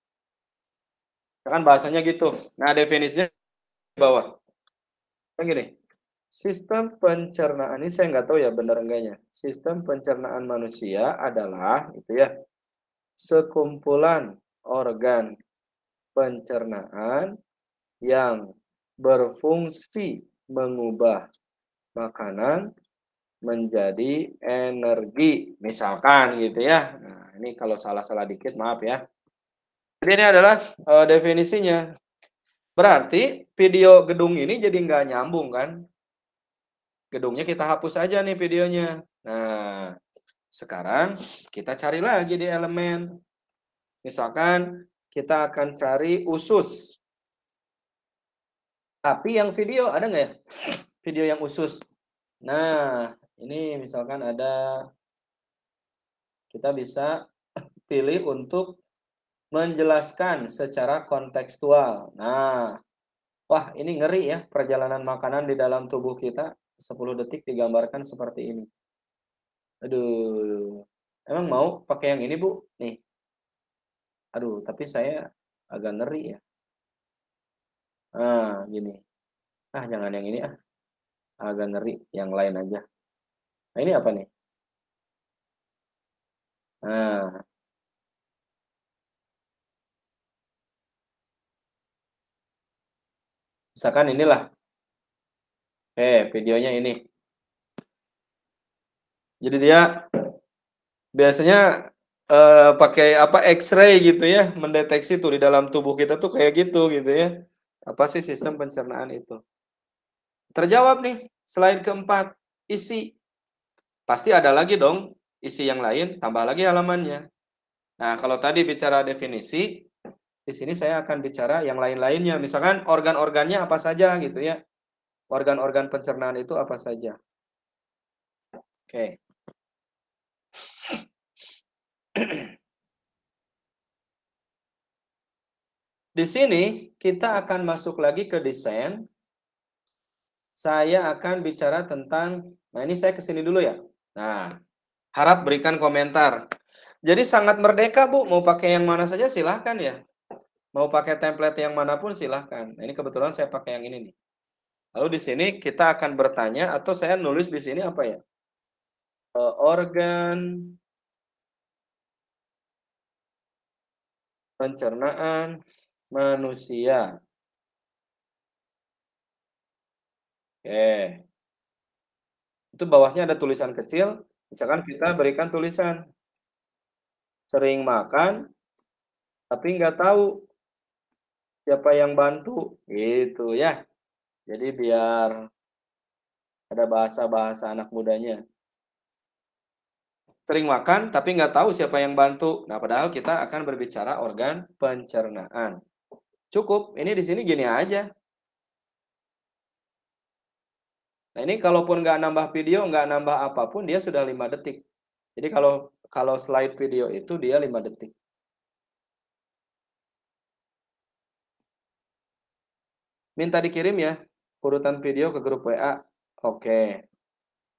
kan bahasanya gitu. Nah, definisinya di bawah. Kan gini, sistem pencernaan ini saya nggak tahu ya benar enggaknya. Sistem pencernaan manusia adalah itu ya sekumpulan organ pencernaan yang berfungsi mengubah makanan menjadi energi misalkan gitu ya. Nah, ini kalau salah-salah dikit maaf ya. Jadi ini adalah uh, definisinya. Berarti video gedung ini jadi nggak nyambung kan? Gedungnya kita hapus aja nih videonya. Nah, sekarang kita cari lagi di elemen. Misalkan kita akan cari usus. Tapi yang video ada nggak ya? Video yang usus. Nah, ini misalkan ada kita bisa pilih untuk menjelaskan secara kontekstual. Nah, wah ini ngeri ya perjalanan makanan di dalam tubuh kita 10 detik digambarkan seperti ini. Aduh. Emang mau pakai yang ini, Bu? Nih. Aduh, tapi saya agak ngeri ya. Ah, gini. Ah, jangan yang ini ah. Agak ngeri, yang lain aja. Nah, ini apa nih? Nah, misalkan inilah eh videonya ini jadi dia biasanya eh, pakai apa X-ray gitu ya mendeteksi tuh di dalam tubuh kita tuh kayak gitu gitu ya apa sih sistem pencernaan itu terjawab nih selain keempat isi pasti ada lagi dong isi yang lain tambah lagi halamannya nah kalau tadi bicara definisi di sini saya akan bicara yang lain-lainnya. Misalkan organ-organnya apa saja gitu ya. Organ-organ pencernaan itu apa saja. Oke. Di sini kita akan masuk lagi ke desain. Saya akan bicara tentang, nah ini saya kesini dulu ya. Nah, harap berikan komentar. Jadi sangat merdeka Bu, mau pakai yang mana saja silahkan ya. Mau pakai template yang manapun silahkan. ini kebetulan saya pakai yang ini nih. Lalu di sini kita akan bertanya atau saya nulis di sini apa ya? E, organ pencernaan manusia. Oke. Itu bawahnya ada tulisan kecil. Misalkan kita berikan tulisan sering makan tapi nggak tahu siapa yang bantu gitu ya jadi biar ada bahasa-bahasa anak mudanya sering makan tapi nggak tahu siapa yang bantu. Nah, padahal kita akan berbicara organ pencernaan. Cukup, ini di sini gini aja. Nah, ini kalaupun nggak nambah video, nggak nambah apapun, dia sudah lima detik. Jadi kalau kalau slide video itu dia lima detik. Minta dikirim ya urutan video ke grup WA. Oke.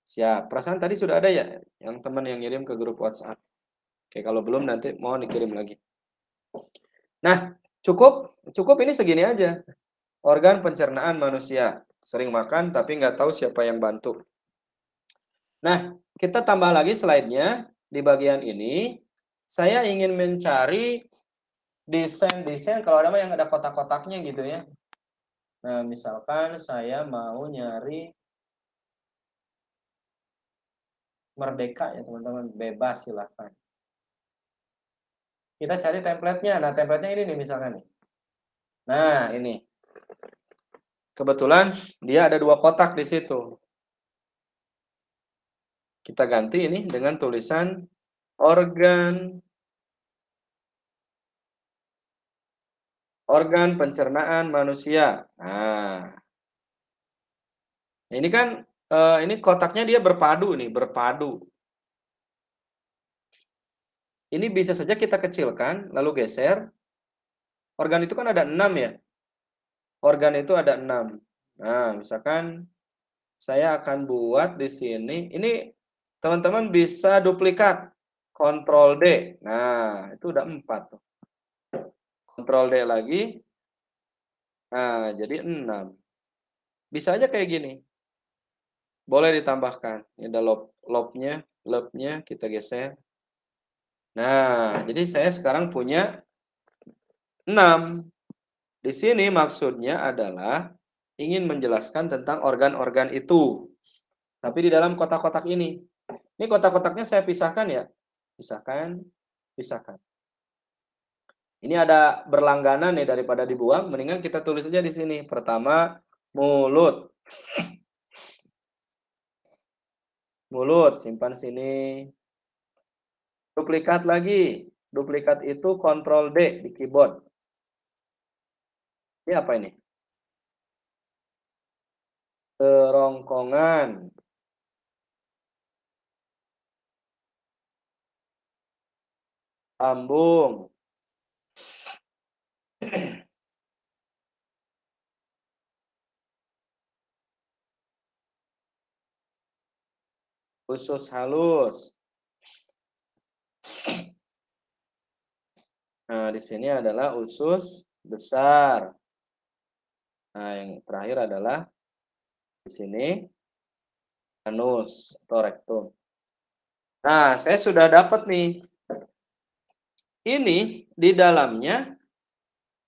Siap. Perasaan tadi sudah ada ya yang teman yang ngirim ke grup WhatsApp. Oke, kalau belum nanti mohon dikirim lagi. Nah, cukup cukup ini segini aja. Organ pencernaan manusia sering makan tapi nggak tahu siapa yang bantu. Nah, kita tambah lagi slide-nya di bagian ini. Saya ingin mencari desain-desain kalau ada yang ada kotak-kotaknya gitu ya. Nah, misalkan saya mau nyari merdeka ya teman-teman, bebas silahkan. Kita cari templatenya. Nah, templatenya ini nih misalkan nih. Nah, ini. Kebetulan dia ada dua kotak di situ. Kita ganti ini dengan tulisan organ organ pencernaan manusia. Nah, ini kan eh, ini kotaknya dia berpadu nih, berpadu. Ini bisa saja kita kecilkan, lalu geser. Organ itu kan ada enam ya. Organ itu ada enam. Nah, misalkan saya akan buat di sini. Ini teman-teman bisa duplikat. Ctrl D. Nah, itu udah empat tuh. Ctrl D lagi. Nah, jadi 6. Bisa aja kayak gini. Boleh ditambahkan. Ini ada lob, lobnya, lobnya kita geser. Nah, jadi saya sekarang punya 6. Di sini maksudnya adalah ingin menjelaskan tentang organ-organ itu. Tapi di dalam kotak-kotak ini. Ini kotak-kotaknya saya pisahkan ya. Pisahkan, pisahkan. Ini ada berlangganan nih daripada dibuang, mendingan kita tulis aja di sini. Pertama, mulut. Mulut, simpan sini. Duplikat lagi. Duplikat itu kontrol D di keyboard. Ini apa ini? Kerongkongan. Lambung usus halus. Nah, di sini adalah usus besar. Nah, yang terakhir adalah di sini anus atau rektum. Nah, saya sudah dapat nih. Ini di dalamnya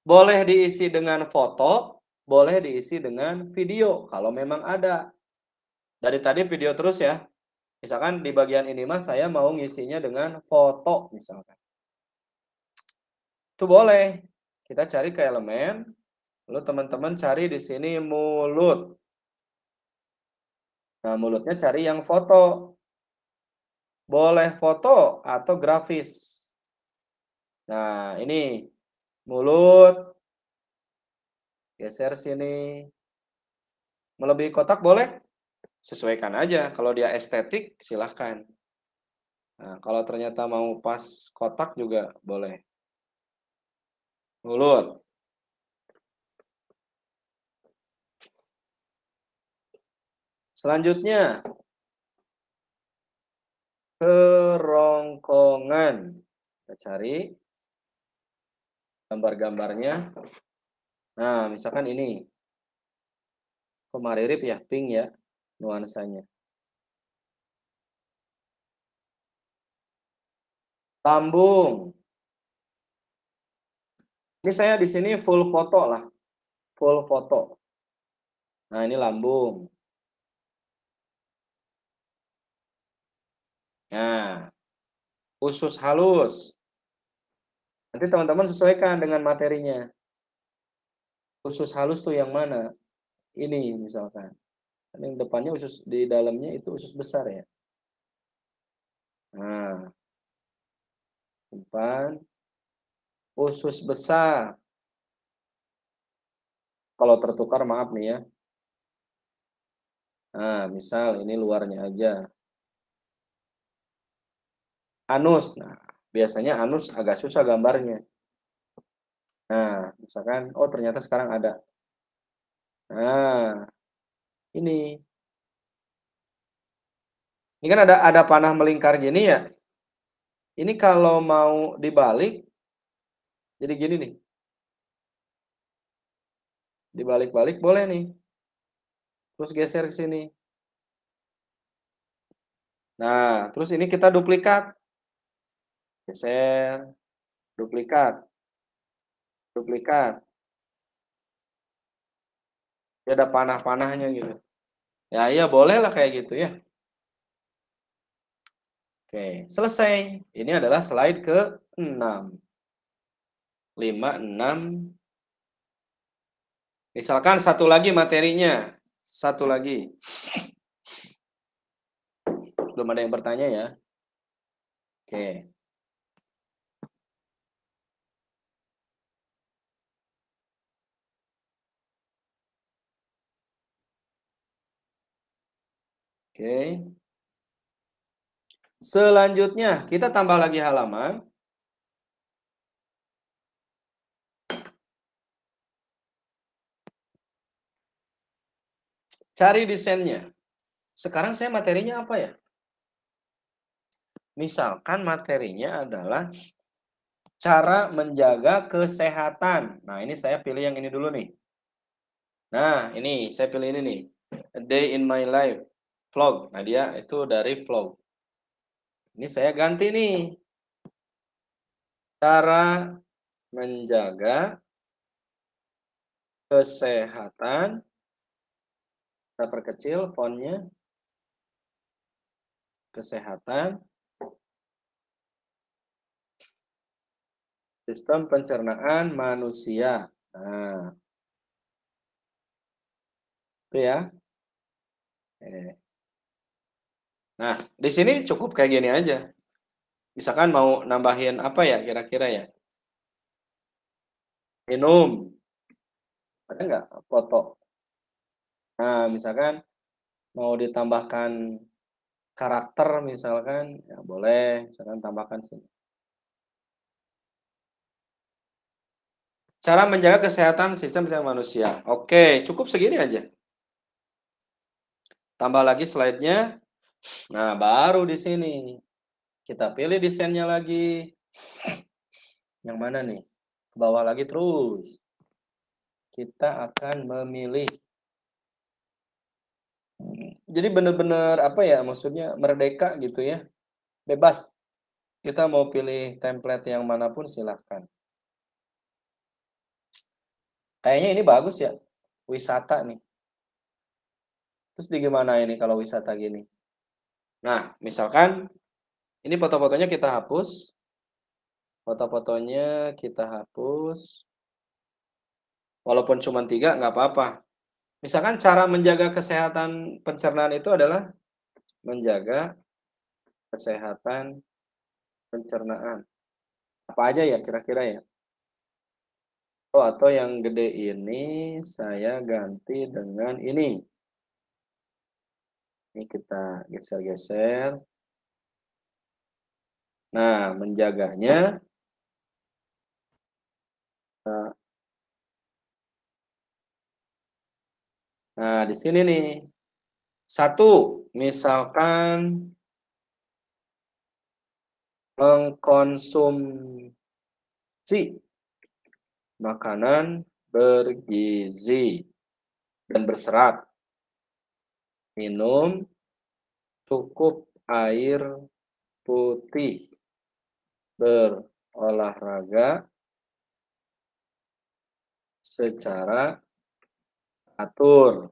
boleh diisi dengan foto, boleh diisi dengan video kalau memang ada. Dari tadi video terus ya. Misalkan di bagian ini mas saya mau ngisinya dengan foto misalkan. Itu boleh. Kita cari ke elemen. Lalu teman-teman cari di sini mulut. Nah, mulutnya cari yang foto. Boleh foto atau grafis. Nah, ini mulut, geser sini. Melebihi kotak boleh? Sesuaikan aja. Kalau dia estetik, silahkan. Nah, kalau ternyata mau pas kotak juga boleh. Mulut. Selanjutnya, kerongkongan. Kita cari gambar-gambarnya. Nah, misalkan ini. Kemaririp ya, pink ya nuansanya. Lambung. Ini saya di sini full foto lah. Full foto. Nah, ini lambung. Nah, usus halus. Nanti teman-teman sesuaikan dengan materinya. Usus halus tuh yang mana? Ini misalkan. Yang depannya usus di dalamnya itu usus besar ya. Nah. Simpan. Usus besar. Kalau tertukar maaf nih ya. Nah, misal ini luarnya aja. Anus. Nah, biasanya anus agak susah gambarnya. Nah, misalkan, oh ternyata sekarang ada. Nah, ini. Ini kan ada ada panah melingkar gini ya. Ini kalau mau dibalik, jadi gini nih. Dibalik-balik boleh nih. Terus geser ke sini. Nah, terus ini kita duplikat geser, duplikat, duplikat. ya ada panah-panahnya gitu. Ya, iya boleh lah kayak gitu ya. Oke, selesai. Ini adalah slide ke-6. 5, 6. Misalkan satu lagi materinya. Satu lagi. Belum ada yang bertanya ya. Oke. Oke. Selanjutnya, kita tambah lagi halaman. Cari desainnya. Sekarang saya materinya apa ya? Misalkan materinya adalah cara menjaga kesehatan. Nah, ini saya pilih yang ini dulu nih. Nah, ini saya pilih ini nih. A day in my life. Vlog. Nah, dia itu dari vlog. Ini saya ganti nih. Cara menjaga kesehatan. Kita perkecil fontnya. Kesehatan. Sistem pencernaan manusia. Nah. Itu ya. Eh. Nah, di sini cukup kayak gini aja. Misalkan mau nambahin apa ya kira-kira ya? Minum. Ada nggak foto? Nah, misalkan mau ditambahkan karakter misalkan, ya boleh. Misalkan tambahkan sini. Cara menjaga kesehatan sistem kesehatan manusia. Oke, cukup segini aja. Tambah lagi slide-nya. Nah, baru di sini kita pilih desainnya lagi. Yang mana nih? Ke bawah lagi terus. Kita akan memilih. Jadi benar-benar apa ya maksudnya merdeka gitu ya. Bebas. Kita mau pilih template yang manapun silahkan. Kayaknya ini bagus ya. Wisata nih. Terus di gimana ini kalau wisata gini? Nah, misalkan ini foto-fotonya kita hapus. Foto-fotonya kita hapus. Walaupun cuma tiga, nggak apa-apa. Misalkan cara menjaga kesehatan pencernaan itu adalah menjaga kesehatan pencernaan. Apa aja ya kira-kira ya? Oh, atau yang gede ini saya ganti dengan ini. Ini kita geser-geser. Nah, menjaganya eh, Nah, di sini nih. Satu, misalkan mengkonsumsi makanan bergizi dan berserat minum cukup air putih, berolahraga secara atur,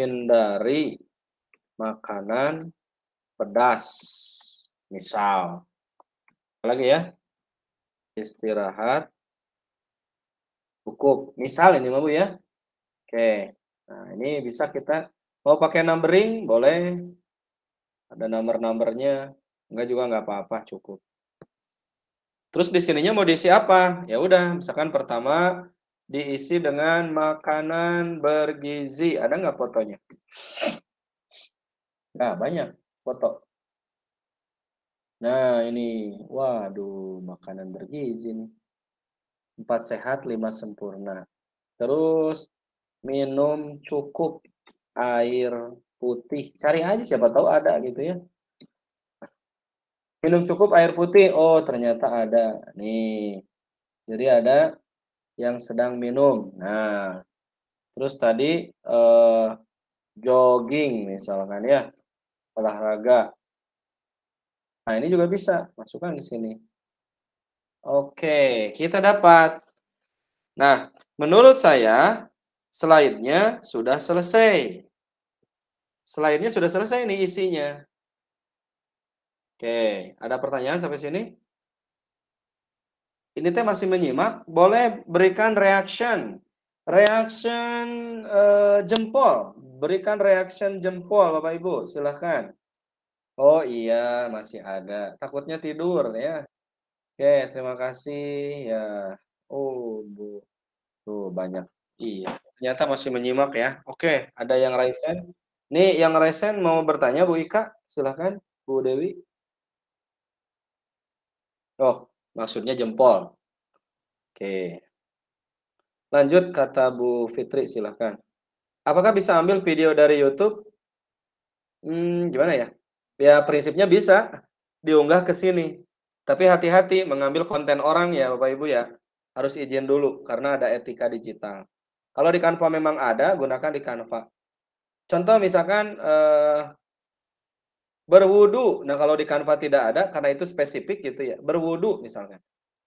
hindari makanan pedas, misal. Lagi ya, istirahat cukup. Misal ini mau ya. Oke. Nah, ini bisa kita Mau pakai numbering? Boleh. Ada nomor-nomornya. Enggak juga enggak apa-apa, cukup. Terus di sininya mau diisi apa? Ya udah, misalkan pertama diisi dengan makanan bergizi. Ada enggak fotonya? Nah, banyak foto. Nah, ini. Waduh, makanan bergizi nih. Empat sehat, lima sempurna. Terus, minum cukup air putih. Cari aja siapa tahu ada gitu ya. Minum cukup air putih. Oh, ternyata ada. Nih. Jadi ada yang sedang minum. Nah, terus tadi eh, jogging misalkan ya, olahraga. Nah, ini juga bisa masukkan di sini. Oke, kita dapat. Nah, menurut saya slide-nya sudah selesai. Selainnya sudah selesai nih isinya. Oke, ada pertanyaan sampai sini? Ini teh masih menyimak, boleh berikan reaction. Reaction uh, jempol, berikan reaction jempol Bapak Ibu, silahkan. Oh iya, masih ada. Takutnya tidur ya. Oke, terima kasih ya. Oh, Bu. Tuh banyak. Iya, ternyata masih menyimak ya. Oke, ada yang hand? Nih yang resen mau bertanya Bu Ika, silahkan Bu Dewi. Oh, maksudnya jempol. Oke. Lanjut kata Bu Fitri, silahkan. Apakah bisa ambil video dari YouTube? Hmm, gimana ya? Ya prinsipnya bisa diunggah ke sini. Tapi hati-hati mengambil konten orang ya Bapak Ibu ya. Harus izin dulu karena ada etika digital. Kalau di Canva memang ada, gunakan di Canva. Contoh misalkan eh, berwudu. Nah, kalau di kanva tidak ada karena itu spesifik gitu ya. Berwudu misalkan.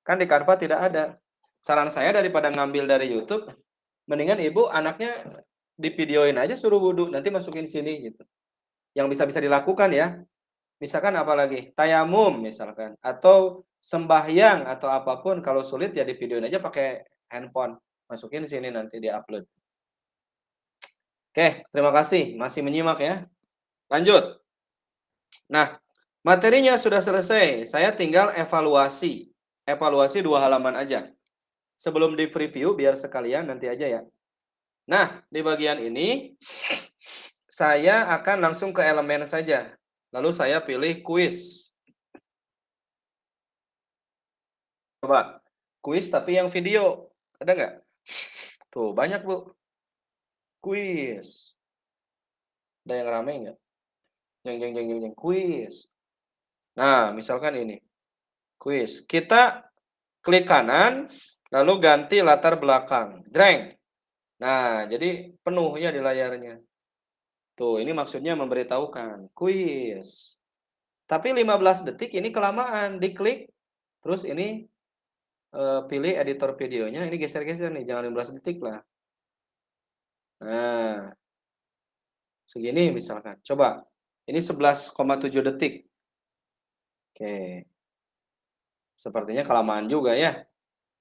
Kan di kanva tidak ada. Saran saya daripada ngambil dari YouTube, mendingan ibu anaknya di videoin aja suruh wudu, nanti masukin sini gitu. Yang bisa-bisa dilakukan ya. Misalkan apalagi tayamum misalkan atau sembahyang atau apapun kalau sulit ya di videoin aja pakai handphone. Masukin sini nanti di-upload. Oke, terima kasih masih menyimak ya. Lanjut. Nah, materinya sudah selesai. Saya tinggal evaluasi. Evaluasi dua halaman aja. Sebelum di preview, biar sekalian nanti aja ya. Nah, di bagian ini, saya akan langsung ke elemen saja. Lalu saya pilih kuis. Coba, kuis tapi yang video. Ada nggak? Tuh, banyak, Bu. Quiz. Ada yang rame nggak? Yang, yang, yang, yang, yang, quiz. Nah, misalkan ini. Quiz. Kita klik kanan lalu ganti latar belakang. drag Nah, jadi penuhnya di layarnya. Tuh, ini maksudnya memberitahukan quiz. Tapi 15 detik ini kelamaan diklik terus ini e, pilih editor videonya ini geser-geser nih jangan 15 detik lah. Nah, segini misalkan. Coba, ini 11,7 detik. Oke. Sepertinya kelamaan juga ya.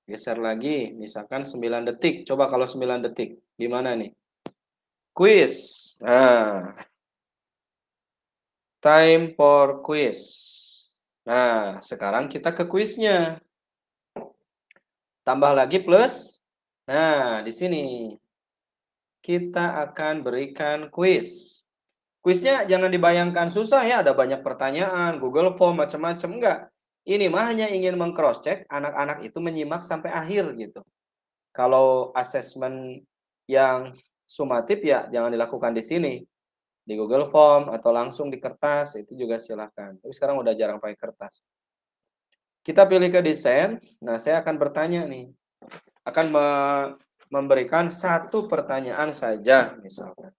Geser lagi, misalkan 9 detik. Coba kalau 9 detik, gimana nih? Quiz. Nah. Time for quiz. Nah, sekarang kita ke quiznya Tambah lagi plus. Nah, di sini kita akan berikan kuis. Kuisnya jangan dibayangkan susah ya, ada banyak pertanyaan, Google Form, macam-macam. Enggak. Ini mah hanya ingin mengcross-check anak-anak itu menyimak sampai akhir gitu. Kalau asesmen yang sumatif ya jangan dilakukan di sini. Di Google Form atau langsung di kertas itu juga silahkan. Tapi sekarang udah jarang pakai kertas. Kita pilih ke desain. Nah, saya akan bertanya nih. Akan me memberikan satu pertanyaan saja misalkan.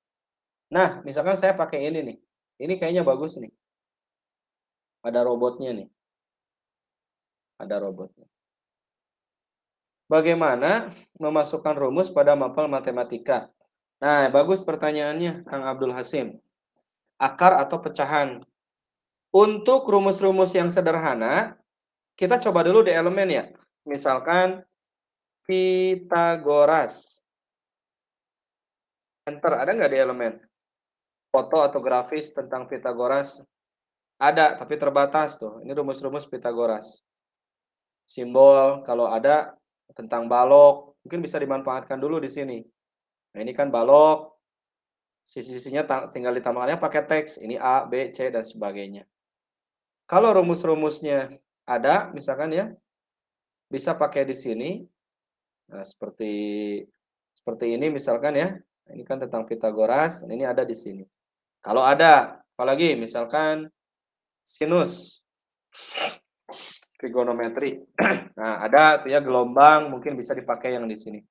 Nah, misalkan saya pakai ini nih. Ini kayaknya bagus nih. Ada robotnya nih. Ada robotnya. Bagaimana memasukkan rumus pada mapel matematika? Nah, bagus pertanyaannya Kang Abdul Hasim. Akar atau pecahan. Untuk rumus-rumus yang sederhana, kita coba dulu di elemen ya. Misalkan Pitagoras. Enter, ada nggak di elemen? Foto atau grafis tentang Pitagoras? Ada, tapi terbatas tuh. Ini rumus-rumus Pitagoras. Simbol, kalau ada tentang balok, mungkin bisa dimanfaatkan dulu di sini. Nah, ini kan balok, sisi-sisinya tinggal ditambahkannya pakai teks. Ini A, B, C, dan sebagainya. Kalau rumus-rumusnya ada, misalkan ya, bisa pakai di sini, Nah, seperti seperti ini misalkan ya. Ini kan tentang Pitagoras, nah ini ada di sini. Kalau ada, apalagi misalkan sinus trigonometri. *clears throat* Nah, ada ya gelombang mungkin bisa dipakai yang di sini.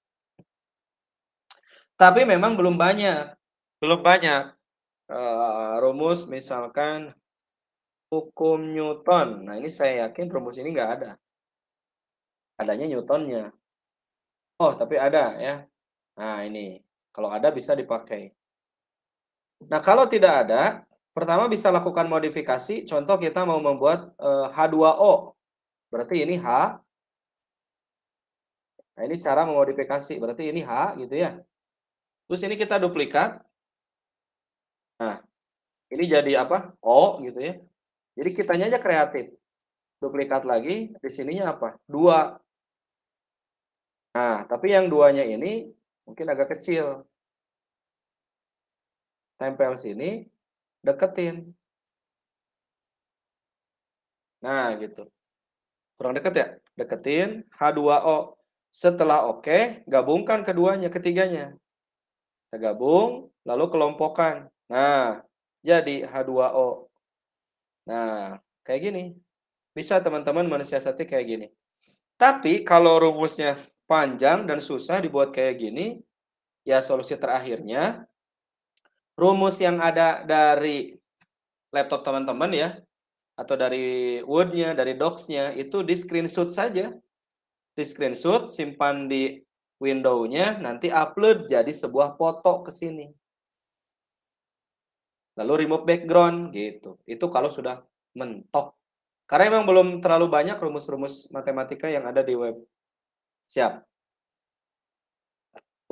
Tapi memang belum banyak. Belum banyak. Uh, rumus misalkan hukum Newton. Nah, ini saya yakin rumus ini nggak ada. Adanya Newtonnya. Oh, tapi ada ya. Nah, ini. Kalau ada bisa dipakai. Nah, kalau tidak ada, pertama bisa lakukan modifikasi. Contoh kita mau membuat eh, H2O. Berarti ini H. Nah, ini cara memodifikasi. Berarti ini H gitu ya. Terus ini kita duplikat. Nah, ini jadi apa? O gitu ya. Jadi kitanya aja kreatif. Duplikat lagi, di sininya apa? Dua. Nah, tapi yang duanya ini mungkin agak kecil. Tempel sini, deketin. Nah, gitu. Kurang deket ya? Deketin H2O. Setelah oke, okay, gabungkan keduanya, ketiganya. Kita gabung, lalu kelompokkan. Nah, jadi H2O. Nah, kayak gini. Bisa teman-teman sati kayak gini. Tapi kalau rumusnya panjang dan susah dibuat kayak gini, ya solusi terakhirnya rumus yang ada dari laptop teman-teman ya, atau dari Word-nya, dari Docs-nya, itu di screenshot saja. Di screenshot, simpan di window-nya, nanti upload jadi sebuah foto ke sini. Lalu remove background, gitu. Itu kalau sudah mentok. Karena emang belum terlalu banyak rumus-rumus matematika yang ada di web Siap.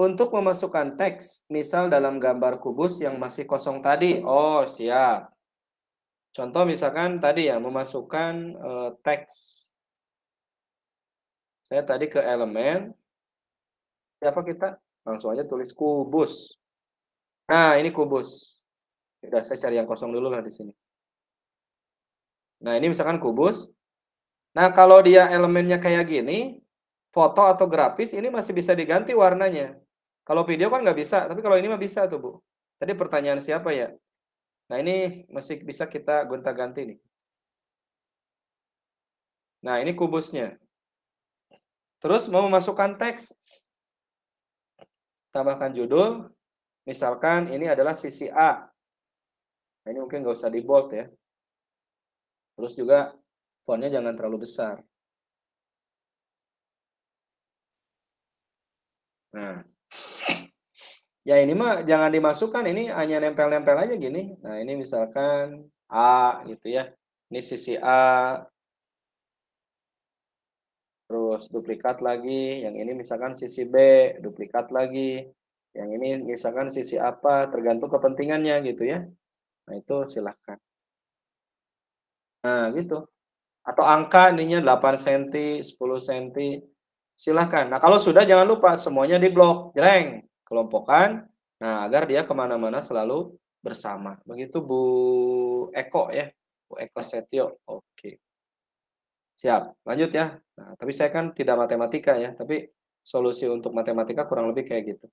Untuk memasukkan teks, misal dalam gambar kubus yang masih kosong tadi. Oh, siap. Contoh misalkan tadi ya, memasukkan eh, teks. Saya tadi ke elemen. Siapa kita? Langsung aja tulis kubus. Nah, ini kubus. Sudah, saya cari yang kosong dulu lah di sini. Nah, ini misalkan kubus. Nah, kalau dia elemennya kayak gini, foto atau grafis ini masih bisa diganti warnanya. Kalau video kan nggak bisa, tapi kalau ini mah bisa tuh Bu. Tadi pertanyaan siapa ya? Nah ini masih bisa kita gonta-ganti nih. Nah ini kubusnya. Terus mau memasukkan teks. Tambahkan judul. Misalkan ini adalah sisi A. Nah, ini mungkin nggak usah di bold ya. Terus juga fontnya jangan terlalu besar. Nah, ya ini mah jangan dimasukkan, ini hanya nempel-nempel aja gini. Nah, ini misalkan A gitu ya. Ini sisi A. Terus duplikat lagi, yang ini misalkan sisi B, duplikat lagi. Yang ini misalkan sisi apa, tergantung kepentingannya gitu ya. Nah, itu silahkan. Nah, gitu. Atau angka ininya 8 cm, 10 cm silahkan. Nah kalau sudah jangan lupa semuanya di blok, jreng, kelompokan. Nah agar dia kemana-mana selalu bersama. Begitu Bu Eko ya, Bu Eko Setio. Oke. Siap, lanjut ya. Nah, tapi saya kan tidak matematika ya, tapi solusi untuk matematika kurang lebih kayak gitu.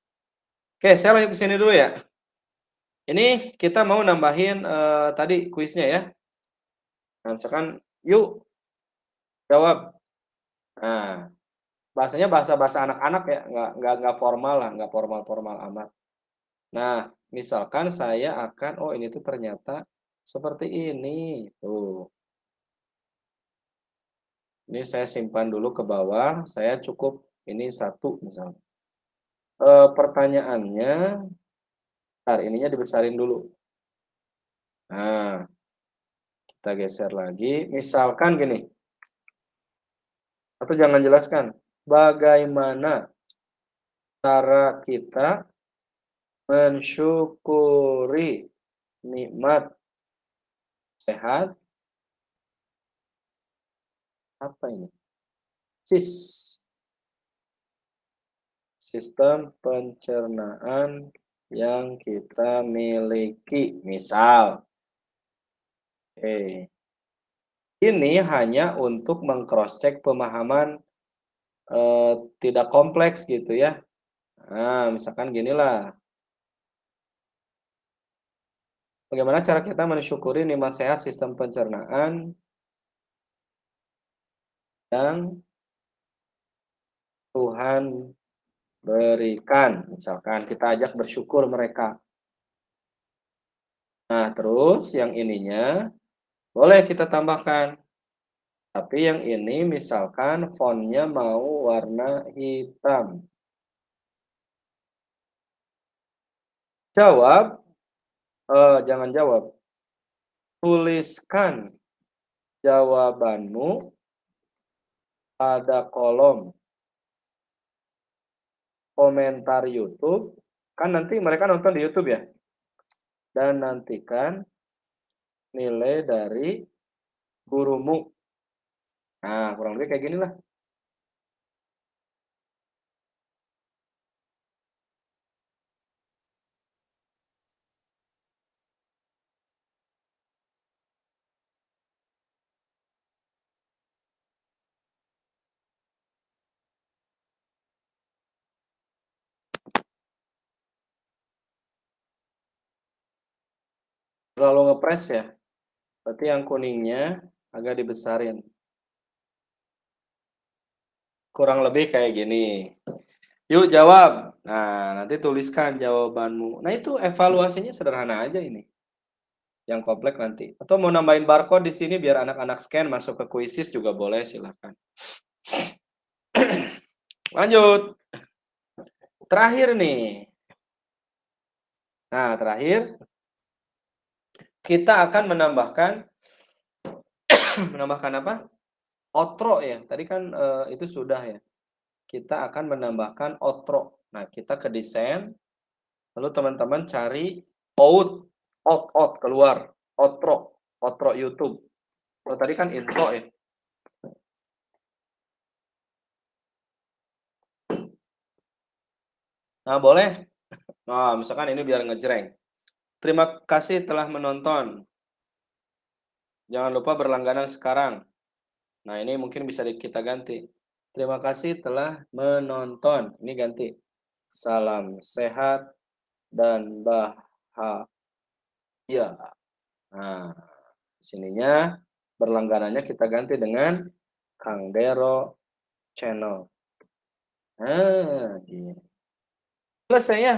Oke, saya lanjut ke sini dulu ya. Ini kita mau nambahin uh, tadi kuisnya ya. Nah, misalkan yuk jawab. Nah, bahasanya bahasa-bahasa anak-anak ya, nggak nggak nggak formal lah, nggak formal-formal amat. Nah, misalkan saya akan, oh ini tuh ternyata seperti ini, tuh. Ini saya simpan dulu ke bawah, saya cukup ini satu misalnya. E, eh, pertanyaannya, tar ininya dibesarin dulu. Nah, kita geser lagi. Misalkan gini, atau jangan jelaskan, bagaimana cara kita mensyukuri nikmat sehat apa ini sis sistem pencernaan yang kita miliki misal ini hanya untuk mengcrosscheck pemahaman e, tidak kompleks gitu ya. Nah, misalkan lah. Bagaimana cara kita mensyukuri nikmat sehat sistem pencernaan yang Tuhan berikan. Misalkan kita ajak bersyukur mereka. Nah, terus yang ininya boleh kita tambahkan tapi yang ini misalkan fontnya mau warna hitam. Jawab, uh, jangan jawab. Tuliskan jawabanmu pada kolom komentar YouTube. Kan nanti mereka nonton di YouTube ya. Dan nantikan nilai dari gurumu Nah, kurang lebih kayak gini lah. Terlalu ngepres ya. Berarti yang kuningnya agak dibesarin kurang lebih kayak gini. Yuk jawab. Nah, nanti tuliskan jawabanmu. Nah, itu evaluasinya sederhana aja ini. Yang kompleks nanti. Atau mau nambahin barcode di sini biar anak-anak scan masuk ke kuisis juga boleh, silakan. *clears throat* Lanjut. Terakhir nih. Nah, terakhir. Kita akan menambahkan *clears throat* menambahkan apa? otro ya tadi kan uh, itu sudah ya kita akan menambahkan otro nah kita ke desain lalu teman-teman cari out out out keluar outro outro YouTube kalau tadi kan intro ya nah boleh nah misalkan ini biar ngejreng terima kasih telah menonton jangan lupa berlangganan sekarang Nah, ini mungkin bisa kita ganti. Terima kasih telah menonton. Ini ganti. Salam sehat dan bahagia. Nah, sininya berlangganannya kita ganti dengan Kang Dero Channel. Nah, gini. Selesai ya.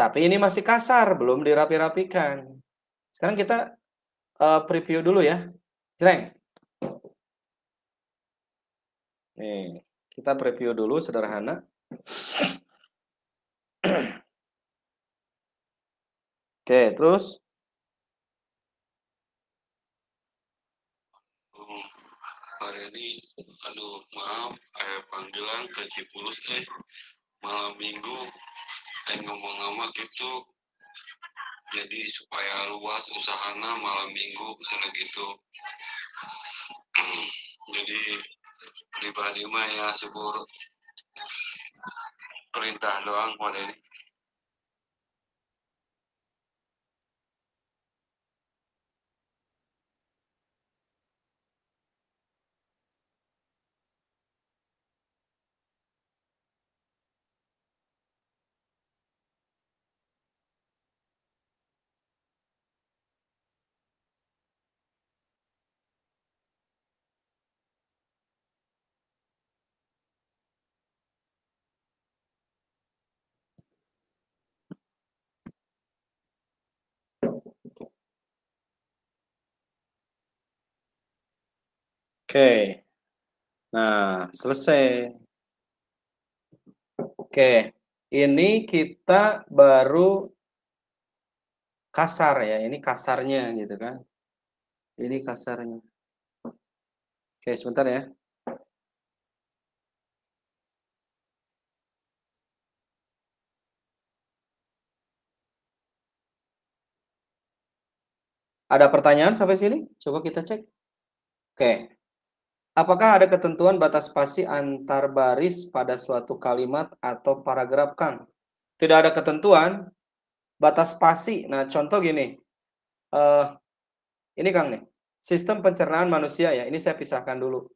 Tapi ini masih kasar, belum dirapi-rapikan. Sekarang kita uh, preview dulu ya. Jreng. Nih, kita preview dulu sederhana. Oke, terus oh, hari ini aduh maaf saya panggilan ke Cipulus eh malam minggu eh ngomong sama gitu jadi supaya luas usahana malam minggu misalnya gitu *clears throat* jadi pribadi mah ya syukur perintah doang mau ini Oke. Nah, selesai. Oke, ini kita baru kasar ya. Ini kasarnya gitu kan. Ini kasarnya. Oke, sebentar ya. Ada pertanyaan sampai sini? Coba kita cek. Oke. Apakah ada ketentuan batas spasi antar baris pada suatu kalimat atau paragraf, Kang? Tidak ada ketentuan batas spasi. Nah, contoh gini. Uh, ini, Kang, nih. Sistem pencernaan manusia ya. Ini saya pisahkan dulu.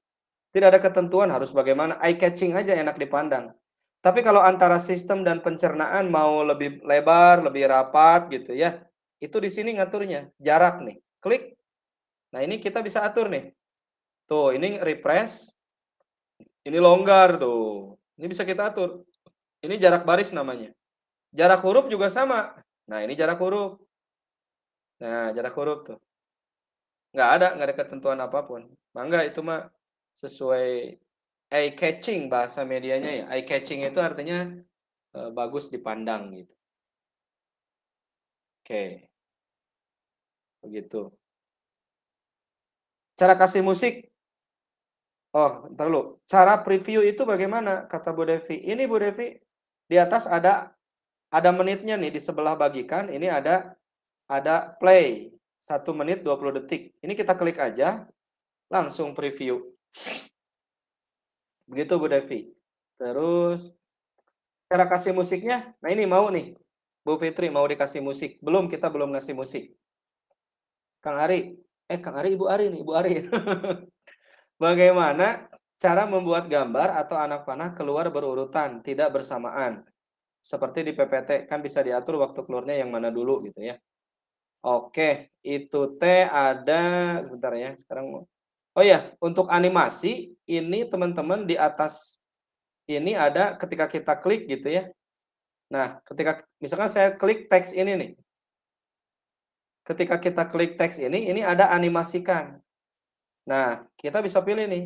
Tidak ada ketentuan harus bagaimana. Eye-catching aja enak dipandang. Tapi kalau antara sistem dan pencernaan mau lebih lebar, lebih rapat gitu ya. Itu di sini ngaturnya. Jarak nih. Klik. Nah, ini kita bisa atur nih Tuh, ini refresh. Ini longgar tuh. Ini bisa kita atur. Ini jarak baris namanya. Jarak huruf juga sama. Nah, ini jarak huruf. Nah, jarak huruf tuh. Nggak ada, nggak ada ketentuan apapun. bangga itu mah sesuai eye catching bahasa medianya ya. Eye catching itu artinya e, bagus dipandang gitu. Oke. Begitu. Cara kasih musik Oh, ntar lu. Cara preview itu bagaimana? Kata Bu Devi. Ini Bu Devi, di atas ada ada menitnya nih di sebelah bagikan. Ini ada ada play. satu menit 20 detik. Ini kita klik aja. Langsung preview. Begitu Bu Devi. Terus cara kasih musiknya. Nah ini mau nih. Bu Fitri mau dikasih musik. Belum, kita belum ngasih musik. Kang Ari. Eh, Kang Ari, Ibu Ari nih. Ibu Ari. *laughs* Bagaimana cara membuat gambar atau anak panah keluar berurutan, tidak bersamaan. Seperti di PPT, kan bisa diatur waktu keluarnya yang mana dulu gitu ya. Oke, itu T ada, sebentar ya, sekarang. Oh ya, untuk animasi, ini teman-teman di atas ini ada ketika kita klik gitu ya. Nah, ketika misalkan saya klik teks ini nih. Ketika kita klik teks ini, ini ada animasikan. Nah, kita bisa pilih nih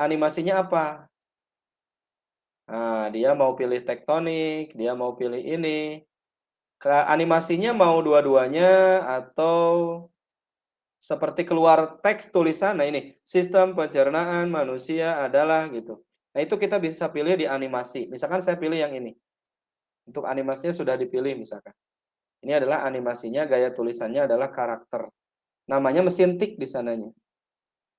animasinya apa. Nah, dia mau pilih tektonik, dia mau pilih ini. Ke animasinya mau dua-duanya atau seperti keluar teks tulisan. Nah, ini sistem pencernaan manusia adalah gitu. Nah, itu kita bisa pilih di animasi. Misalkan saya pilih yang ini. Untuk animasinya sudah dipilih misalkan. Ini adalah animasinya, gaya tulisannya adalah karakter. Namanya mesin tik di sananya.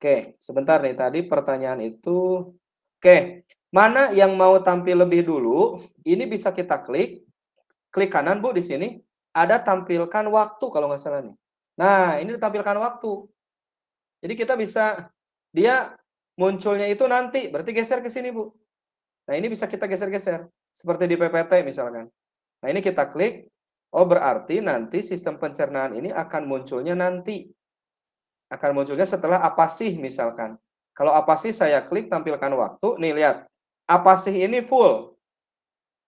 Oke, sebentar nih tadi pertanyaan itu. Oke, mana yang mau tampil lebih dulu? Ini bisa kita klik. Klik kanan Bu di sini. Ada tampilkan waktu kalau nggak salah nih. Nah, ini ditampilkan waktu. Jadi kita bisa, dia munculnya itu nanti. Berarti geser ke sini Bu. Nah, ini bisa kita geser-geser. Seperti di PPT misalkan. Nah, ini kita klik. Oh, berarti nanti sistem pencernaan ini akan munculnya nanti akan munculnya setelah apa sih misalkan. Kalau apa sih saya klik tampilkan waktu, nih lihat. Apa sih ini full.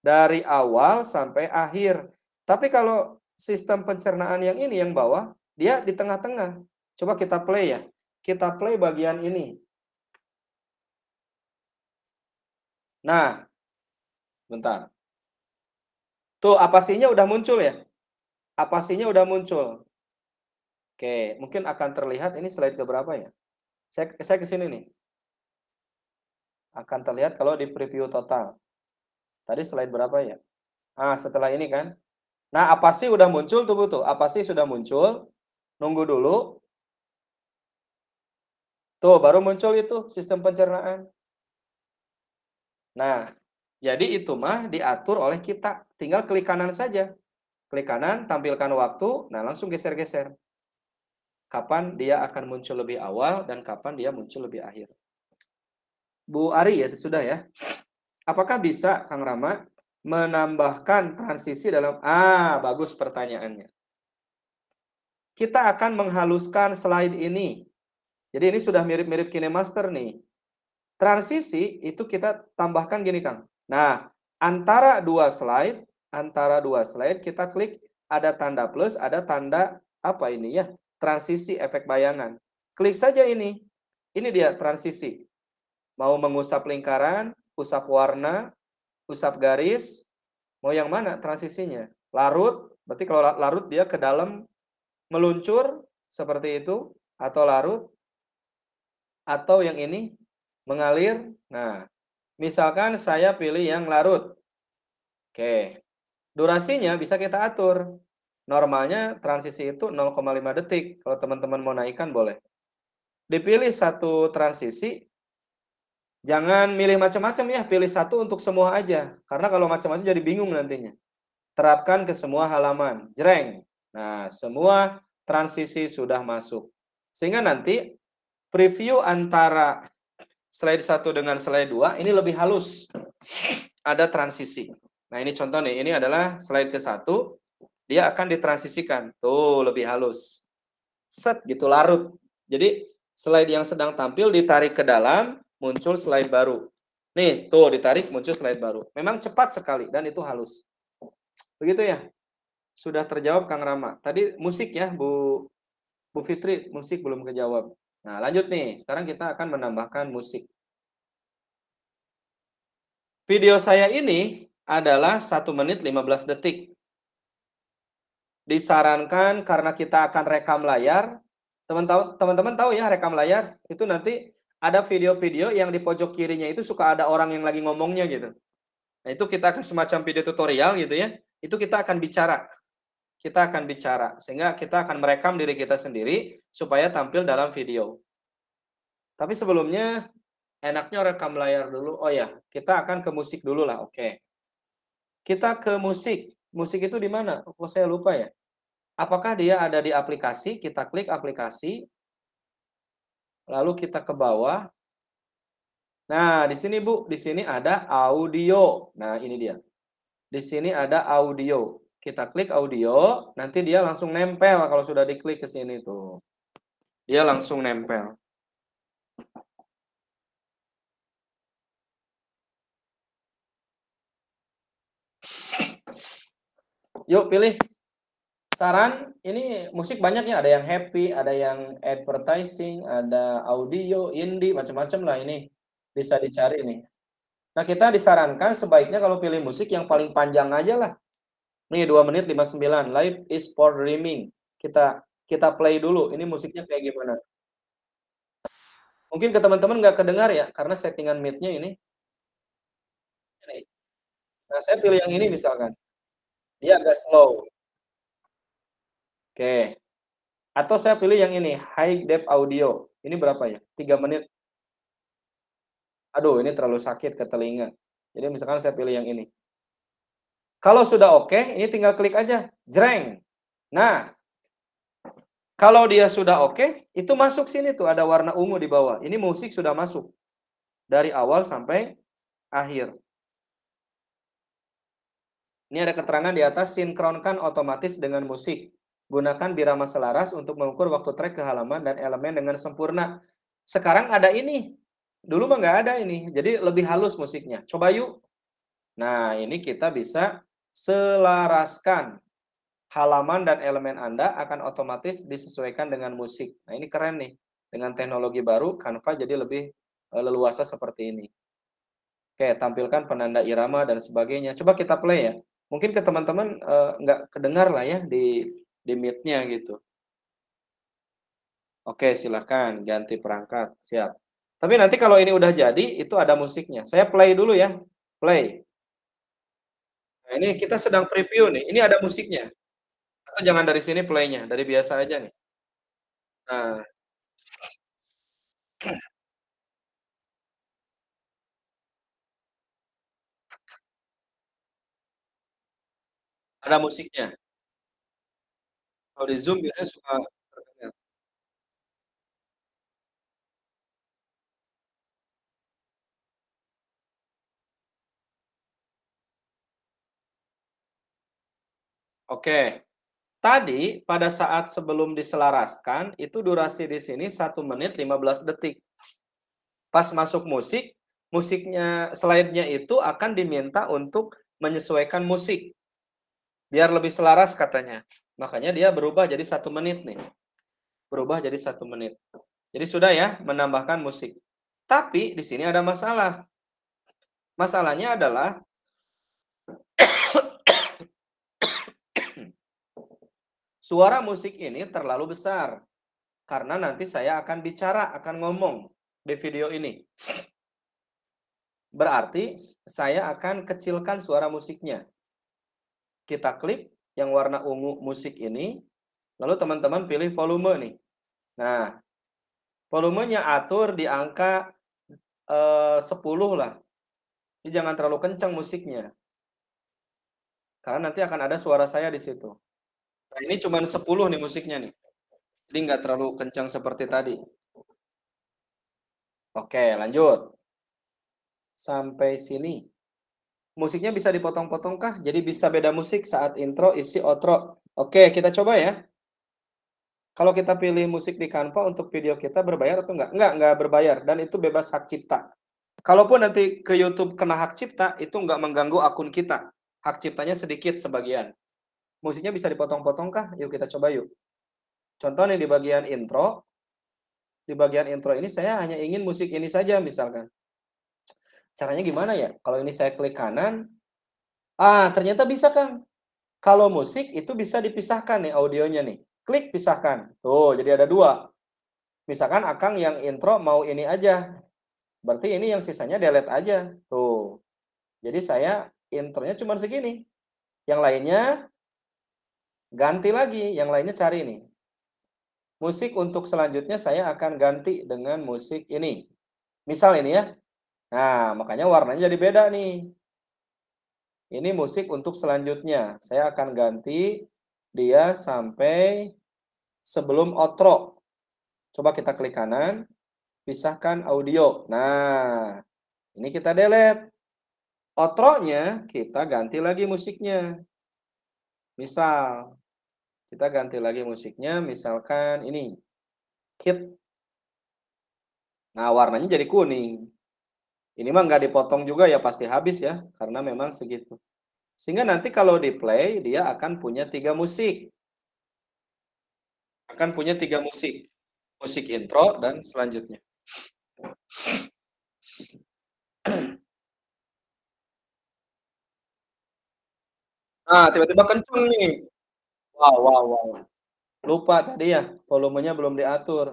Dari awal sampai akhir. Tapi kalau sistem pencernaan yang ini yang bawah, dia di tengah-tengah. Coba kita play ya. Kita play bagian ini. Nah, bentar. Tuh, apa sihnya udah muncul ya? Apa sihnya udah muncul. Oke, mungkin akan terlihat ini slide berapa ya? Saya, saya ke sini nih. Akan terlihat kalau di preview total. Tadi slide berapa ya? Ah, setelah ini kan. Nah, apa sih udah muncul tuh butuh? Apa sih sudah muncul? Nunggu dulu. Tuh, baru muncul itu sistem pencernaan. Nah, jadi itu mah diatur oleh kita. Tinggal klik kanan saja. Klik kanan, tampilkan waktu, nah langsung geser-geser kapan dia akan muncul lebih awal dan kapan dia muncul lebih akhir. Bu Ari ya sudah ya. Apakah bisa Kang Rama menambahkan transisi dalam ah bagus pertanyaannya. Kita akan menghaluskan slide ini. Jadi ini sudah mirip-mirip KineMaster nih. Transisi itu kita tambahkan gini Kang. Nah, antara dua slide, antara dua slide kita klik ada tanda plus, ada tanda apa ini ya? transisi efek bayangan. Klik saja ini. Ini dia transisi. Mau mengusap lingkaran, usap warna, usap garis, mau yang mana transisinya? Larut, berarti kalau larut dia ke dalam meluncur seperti itu atau larut atau yang ini mengalir. Nah, misalkan saya pilih yang larut. Oke. Durasinya bisa kita atur. Normalnya transisi itu 0,5 detik. Kalau teman-teman mau naikkan boleh. Dipilih satu transisi, jangan milih macam-macam ya, pilih satu untuk semua aja. Karena kalau macam-macam jadi bingung nantinya. Terapkan ke semua halaman. Jreng. Nah, semua transisi sudah masuk. Sehingga nanti preview antara slide 1 dengan slide 2 ini lebih halus. Ada transisi. Nah, ini contoh nih, ini adalah slide ke-1 dia akan ditransisikan. Tuh, lebih halus. Set gitu larut. Jadi slide yang sedang tampil ditarik ke dalam, muncul slide baru. Nih, tuh ditarik muncul slide baru. Memang cepat sekali dan itu halus. Begitu ya. Sudah terjawab Kang Rama. Tadi musik ya, Bu Bu Fitri, musik belum kejawab. Nah, lanjut nih. Sekarang kita akan menambahkan musik. Video saya ini adalah 1 menit 15 detik disarankan karena kita akan rekam layar. Teman-teman tahu ya rekam layar itu nanti ada video-video yang di pojok kirinya itu suka ada orang yang lagi ngomongnya gitu. Nah, itu kita akan semacam video tutorial gitu ya. Itu kita akan bicara. Kita akan bicara sehingga kita akan merekam diri kita sendiri supaya tampil dalam video. Tapi sebelumnya enaknya rekam layar dulu. Oh ya, kita akan ke musik dulu lah. Oke. Kita ke musik musik itu di mana? Kok oh, saya lupa ya. Apakah dia ada di aplikasi? Kita klik aplikasi, lalu kita ke bawah. Nah, di sini Bu, di sini ada audio. Nah, ini dia. Di sini ada audio. Kita klik audio, nanti dia langsung nempel kalau sudah diklik ke sini tuh. Dia langsung nempel. yuk pilih saran ini musik banyaknya ada yang happy ada yang advertising ada audio indie macam-macam lah ini bisa dicari nih nah kita disarankan sebaiknya kalau pilih musik yang paling panjang aja lah Ini 2 menit 59 live is for dreaming kita kita play dulu ini musiknya kayak gimana mungkin ke teman-teman nggak kedengar ya karena settingan mid-nya ini nah saya pilih yang ini misalkan dia agak slow. Oke. Okay. Atau saya pilih yang ini, high depth audio. Ini berapa ya? 3 menit. Aduh, ini terlalu sakit ke telinga. Jadi misalkan saya pilih yang ini. Kalau sudah oke, okay, ini tinggal klik aja. Jreng. Nah, kalau dia sudah oke, okay, itu masuk sini tuh. Ada warna ungu di bawah. Ini musik sudah masuk. Dari awal sampai akhir. Ini ada keterangan di atas, sinkronkan otomatis dengan musik. Gunakan birama selaras untuk mengukur waktu track ke halaman dan elemen dengan sempurna. Sekarang ada ini. Dulu mah nggak ada ini. Jadi lebih halus musiknya. Coba yuk. Nah, ini kita bisa selaraskan halaman dan elemen Anda akan otomatis disesuaikan dengan musik. Nah, ini keren nih. Dengan teknologi baru, Canva jadi lebih eh, leluasa seperti ini. Oke, tampilkan penanda irama dan sebagainya. Coba kita play ya mungkin ke teman-teman eh, nggak -teman, uh, kedengar lah ya di di meetnya gitu. Oke, silahkan ganti perangkat. Siap. Tapi nanti kalau ini udah jadi, itu ada musiknya. Saya play dulu ya. Play. Nah, ini kita sedang preview nih. Ini ada musiknya. Atau jangan dari sini playnya, dari biasa aja nih. Nah. Ada musiknya. Kalau di Zoom biasanya suka terdengar. Oke. Tadi pada saat sebelum diselaraskan, itu durasi di sini 1 menit 15 detik. Pas masuk musik, musiknya slide-nya itu akan diminta untuk menyesuaikan musik biar lebih selaras katanya. Makanya dia berubah jadi satu menit nih. Berubah jadi satu menit. Jadi sudah ya menambahkan musik. Tapi di sini ada masalah. Masalahnya adalah *coughs* suara musik ini terlalu besar. Karena nanti saya akan bicara, akan ngomong di video ini. Berarti saya akan kecilkan suara musiknya kita klik yang warna ungu musik ini, lalu teman-teman pilih volume nih. Nah, volumenya atur di angka eh, 10 lah. Jadi jangan terlalu kencang musiknya. Karena nanti akan ada suara saya di situ. Nah, ini cuma 10 nih musiknya nih. Jadi nggak terlalu kencang seperti tadi. Oke, lanjut. Sampai sini musiknya bisa dipotong-potong kah? Jadi bisa beda musik saat intro, isi, outro. Oke, kita coba ya. Kalau kita pilih musik di Canva untuk video kita berbayar atau enggak? Enggak, enggak berbayar dan itu bebas hak cipta. Kalaupun nanti ke YouTube kena hak cipta, itu enggak mengganggu akun kita. Hak ciptanya sedikit sebagian. Musiknya bisa dipotong-potong kah? Yuk kita coba yuk. Contoh nih di bagian intro. Di bagian intro ini saya hanya ingin musik ini saja misalkan. Caranya gimana ya? Kalau ini saya klik kanan, ah ternyata bisa Kang. Kalau musik itu bisa dipisahkan nih audionya nih. Klik pisahkan. Tuh, jadi ada dua. Misalkan Akang yang intro mau ini aja. Berarti ini yang sisanya delete aja. Tuh. Jadi saya intronya cuma segini. Yang lainnya ganti lagi. Yang lainnya cari nih. Musik untuk selanjutnya saya akan ganti dengan musik ini. Misal ini ya, Nah, makanya warnanya jadi beda nih. Ini musik untuk selanjutnya. Saya akan ganti dia sampai sebelum outro. Coba kita klik kanan, pisahkan audio. Nah, ini kita delete. Outronya kita ganti lagi musiknya. Misal, kita ganti lagi musiknya, misalkan ini. Kit. Nah, warnanya jadi kuning. Ini mah nggak dipotong juga ya pasti habis ya, karena memang segitu. Sehingga nanti kalau di play, dia akan punya tiga musik. Akan punya tiga musik. Musik intro dan selanjutnya. Nah, tiba-tiba kenceng nih. Wow, wow, wow. Lupa tadi ya, volumenya belum diatur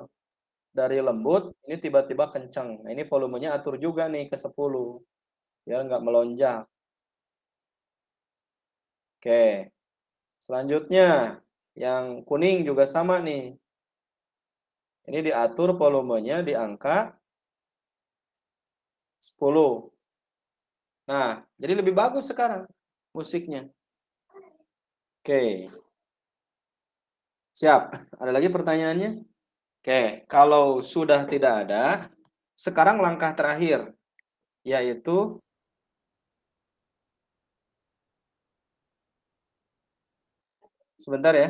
dari lembut ini tiba-tiba kencang. Nah, ini volumenya atur juga nih ke 10 biar nggak melonjak. Oke. Selanjutnya yang kuning juga sama nih. Ini diatur volumenya di angka 10. Nah, jadi lebih bagus sekarang musiknya. Oke. Siap. Ada lagi pertanyaannya? Oke, kalau sudah tidak ada, sekarang langkah terakhir, yaitu sebentar ya.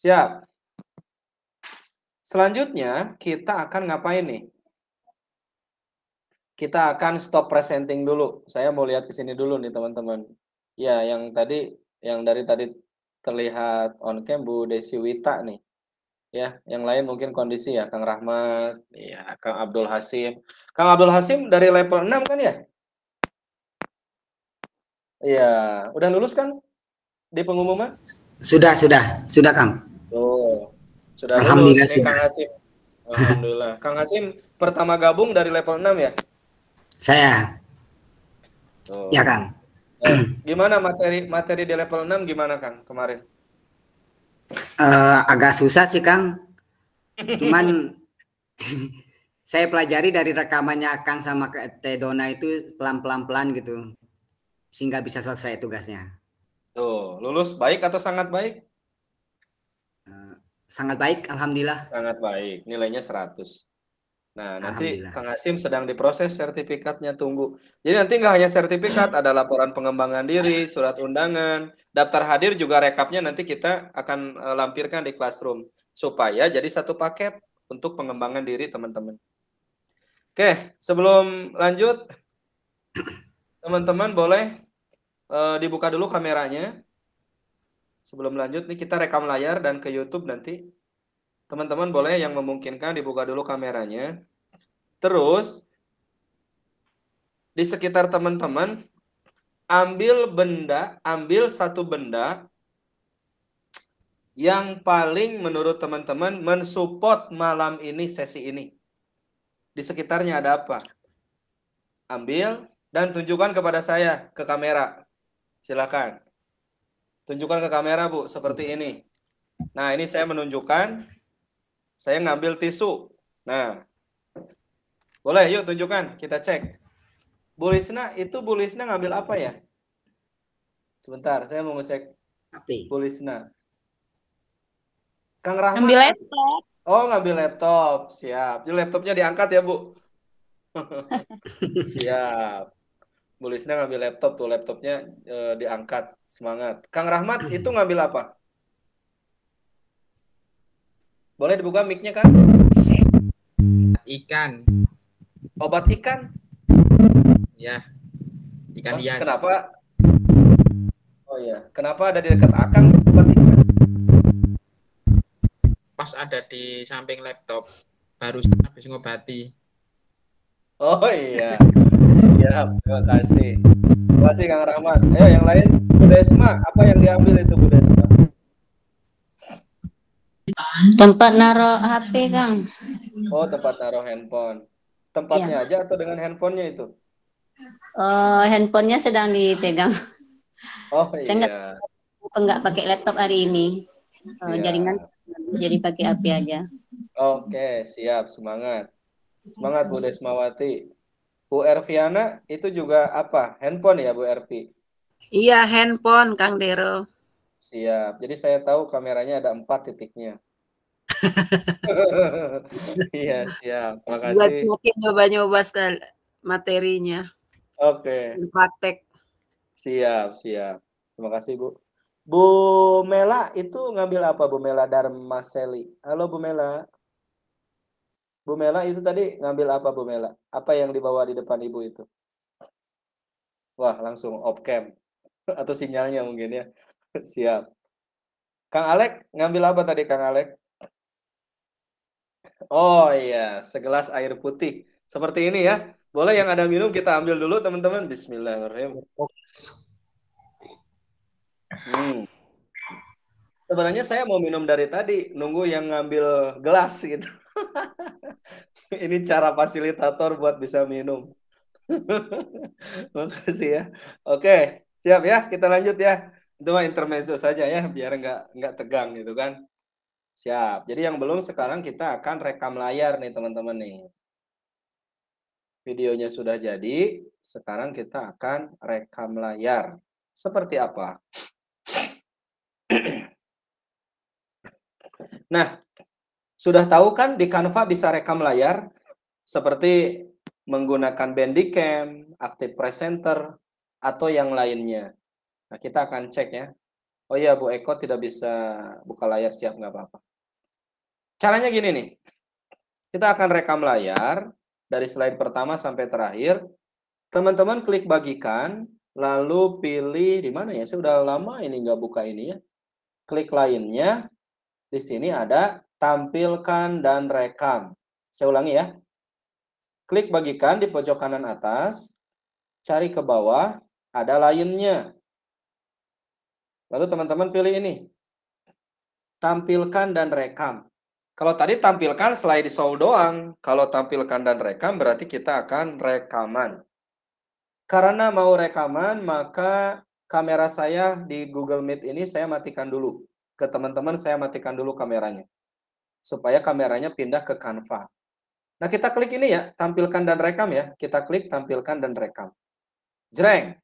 Siap. Selanjutnya, kita akan ngapain nih? kita akan stop presenting dulu. Saya mau lihat ke sini dulu nih teman-teman. Ya, yang tadi yang dari tadi terlihat on cam Bu Desi Wita nih. Ya, yang lain mungkin kondisi ya Kang Rahmat, ya Kang Abdul Hasim. Kang Abdul Hasim dari level 6 kan ya? Iya, udah lulus kan di pengumuman? Sudah, sudah, sudah Kang. Oh. Sudah Alhamdulillah lulus Sudah. Kang Hasim. Alhamdulillah. Kang Hasim pertama gabung dari level 6 ya? Saya. Oh. Ya, Kang. Eh, gimana materi materi di level 6 gimana, Kang, kemarin? Uh, agak susah sih, Kang. *laughs* Cuman *laughs* saya pelajari dari rekamannya Kang sama Teh Dona itu pelan-pelan-pelan gitu. Sehingga bisa selesai tugasnya. Tuh, lulus baik atau sangat baik? Eh, sangat baik, alhamdulillah. Sangat baik, nilainya 100. Nah, nanti Kang Asim sedang diproses sertifikatnya tunggu. Jadi nanti nggak hanya sertifikat, ada laporan pengembangan diri, surat undangan, daftar hadir juga rekapnya nanti kita akan eh, lampirkan di classroom supaya jadi satu paket untuk pengembangan diri teman-teman. Oke, sebelum lanjut teman-teman boleh uh, dibuka dulu kameranya. Sebelum lanjut nih kita rekam layar dan ke YouTube nanti. Teman-teman boleh yang memungkinkan dibuka dulu kameranya. Terus di sekitar teman-teman ambil benda, ambil satu benda yang paling menurut teman-teman mensupport malam ini sesi ini. Di sekitarnya ada apa? Ambil dan tunjukkan kepada saya ke kamera. Silakan. Tunjukkan ke kamera, Bu, seperti ini. Nah, ini saya menunjukkan saya ngambil tisu. Nah, boleh yuk tunjukkan, kita cek. Bu Lisna, itu Bu Lisna ngambil apa ya? Sebentar, saya mau ngecek. Api. Bu Lisna. Kang Rahmat. Ngambil laptop. Oh, ngambil laptop. Siap. Jadi laptopnya diangkat ya, Bu? *laughs* Siap. Bu Lisna ngambil laptop tuh, laptopnya e, diangkat. Semangat. Kang Rahmat itu ngambil apa? Boleh dibuka mic-nya, Kang? Ikan. Obat ikan? Ya. Ikan oh, hias. Kenapa? Oh iya, kenapa ada di dekat akang obat ikan? Pas ada di samping laptop. Baru habis ngobati. Oh iya. Siap, terima kasih. Terima kasih Kang Rahman. Ayo eh, yang lain, budesma apa yang diambil itu budesma Tempat naruh HP, Kang. Oh, tempat naruh handphone. Tempatnya ya. aja atau dengan handphonenya itu? Oh, handphonenya sedang dipegang. Oh iya. *laughs* Saya nggak iya. nggak pakai laptop hari ini. Eh, siap. jaringan jadi pakai HP aja. Oke, siap. Semangat. Semangat Bu Desmawati. Bu Erviana itu juga apa? Handphone ya Bu Ervi? Iya, handphone Kang Dero. Siap. Jadi saya tahu kameranya ada empat titiknya. *laughs* iya, siap. Makasih. Buat mungkin nyoba-nyoba sekali materinya. Oke. Okay. Praktek. Siap, siap. Terima kasih, Bu. Bu Mela itu ngambil apa Bu Mela Dharma Halo Bu Mela. Bu Mela itu tadi ngambil apa Bu Mela? Apa yang dibawa di depan Ibu itu? Wah, langsung off cam *laughs* atau sinyalnya mungkin ya. *laughs* Siap. Kang Alek, ngambil apa tadi Kang Alek? Oh iya, segelas air putih. Seperti ini ya. Boleh yang ada minum kita ambil dulu teman-teman. Bismillahirrahmanirrahim. Hmm. Sebenarnya saya mau minum dari tadi, nunggu yang ngambil gelas gitu. *laughs* ini cara fasilitator buat bisa minum. *laughs* Makasih ya. Oke, siap ya. Kita lanjut ya doa intermezzo saja ya biar nggak nggak tegang gitu kan siap jadi yang belum sekarang kita akan rekam layar nih teman-teman nih videonya sudah jadi sekarang kita akan rekam layar seperti apa *clears throat* nah sudah tahu kan di Canva bisa rekam layar seperti menggunakan Bandicam, Active Presenter, atau yang lainnya. Nah, kita akan cek ya. Oh iya, Bu Eko tidak bisa buka layar siap, nggak apa-apa. Caranya gini nih. Kita akan rekam layar dari slide pertama sampai terakhir. Teman-teman klik bagikan, lalu pilih di mana ya? Saya udah lama ini nggak buka ini ya. Klik lainnya. Di sini ada tampilkan dan rekam. Saya ulangi ya. Klik bagikan di pojok kanan atas, cari ke bawah, ada lainnya. Lalu teman-teman pilih ini. Tampilkan dan rekam. Kalau tadi tampilkan selain di soul doang, kalau tampilkan dan rekam berarti kita akan rekaman. Karena mau rekaman, maka kamera saya di Google Meet ini saya matikan dulu. Ke teman-teman saya matikan dulu kameranya. Supaya kameranya pindah ke Canva. Nah, kita klik ini ya, tampilkan dan rekam ya. Kita klik tampilkan dan rekam. Jreng.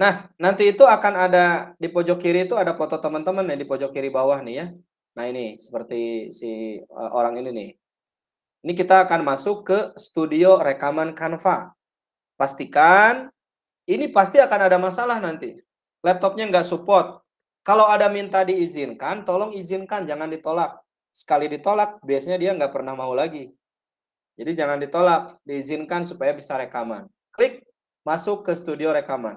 Nah, nanti itu akan ada di pojok kiri itu ada foto teman-teman ya di pojok kiri bawah nih ya. Nah, ini seperti si e, orang ini nih. Ini kita akan masuk ke studio rekaman Canva. Pastikan ini pasti akan ada masalah nanti. Laptopnya nggak support. Kalau ada minta diizinkan, tolong izinkan, jangan ditolak. Sekali ditolak, biasanya dia nggak pernah mau lagi. Jadi jangan ditolak, diizinkan supaya bisa rekaman. Klik, masuk ke studio rekaman.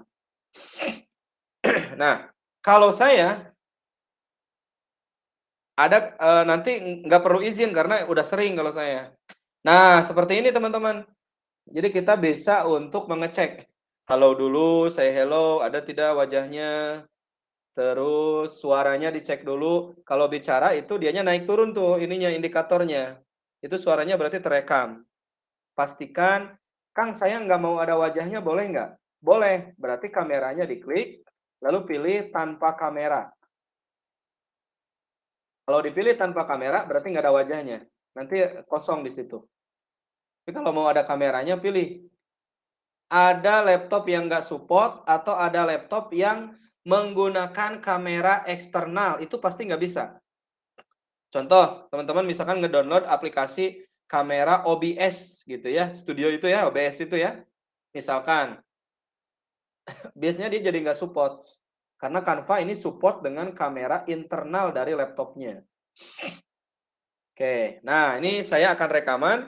*clears throat* nah, kalau saya ada e, nanti nggak perlu izin karena udah sering kalau saya. Nah, seperti ini teman-teman. Jadi kita bisa untuk mengecek halo dulu, saya hello, ada tidak wajahnya. Terus suaranya dicek dulu. Kalau bicara itu dianya naik turun tuh ininya indikatornya. Itu suaranya berarti terekam. Pastikan, Kang saya nggak mau ada wajahnya boleh nggak? Boleh, berarti kameranya diklik, lalu pilih tanpa kamera. Kalau dipilih tanpa kamera, berarti nggak ada wajahnya. Nanti kosong di situ. Tapi kalau mau ada kameranya, pilih. Ada laptop yang nggak support atau ada laptop yang menggunakan kamera eksternal. Itu pasti nggak bisa. Contoh, teman-teman misalkan ngedownload aplikasi kamera OBS gitu ya. Studio itu ya, OBS itu ya. Misalkan, *coughs* biasanya dia jadi nggak support karena Canva ini support dengan kamera internal dari laptopnya. *coughs* Oke, nah ini saya akan rekaman.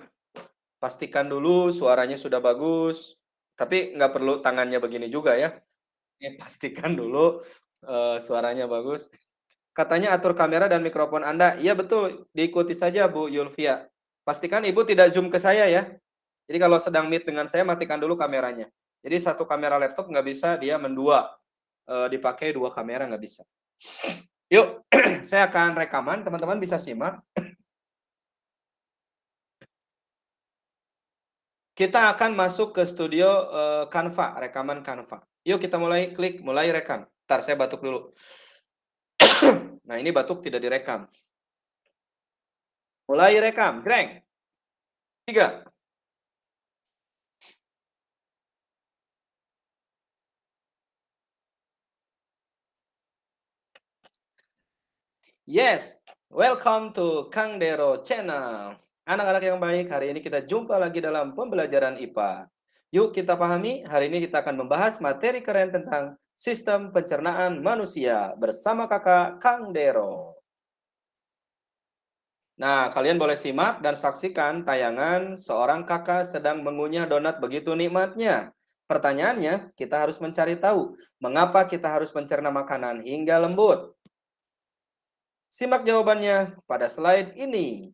Pastikan dulu suaranya sudah bagus. Tapi nggak perlu tangannya begini juga ya. Ini *laughs* pastikan dulu uh, suaranya bagus. Katanya atur kamera dan mikrofon Anda. Iya betul, diikuti saja Bu Yulvia. Pastikan Ibu tidak zoom ke saya ya. Jadi kalau sedang meet dengan saya, matikan dulu kameranya. Jadi satu kamera laptop nggak bisa dia mendua e, dipakai dua kamera nggak bisa. Yuk, *clears throat* saya akan rekaman, teman-teman bisa simak. Kita akan masuk ke studio e, Canva, rekaman Canva. Yuk kita mulai klik mulai rekam. Ntar saya batuk dulu. *clears throat* nah, ini batuk tidak direkam. Mulai rekam, greng. Tiga, Yes, welcome to Kang Dero Channel. Anak-anak yang baik, hari ini kita jumpa lagi dalam pembelajaran IPA. Yuk kita pahami, hari ini kita akan membahas materi keren tentang sistem pencernaan manusia bersama kakak Kang Dero. Nah, kalian boleh simak dan saksikan tayangan seorang kakak sedang mengunyah donat begitu nikmatnya. Pertanyaannya, kita harus mencari tahu mengapa kita harus mencerna makanan hingga lembut. Simak jawabannya pada slide ini.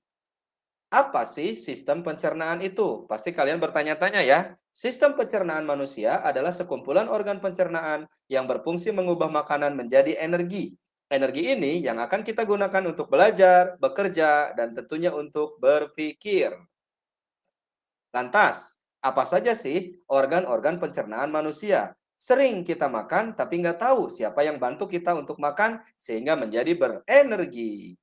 Apa sih sistem pencernaan itu? Pasti kalian bertanya-tanya ya. Sistem pencernaan manusia adalah sekumpulan organ pencernaan yang berfungsi mengubah makanan menjadi energi. Energi ini yang akan kita gunakan untuk belajar, bekerja, dan tentunya untuk berpikir. Lantas, apa saja sih organ-organ pencernaan manusia? Sering kita makan tapi nggak tahu siapa yang bantu kita untuk makan sehingga menjadi berenergi.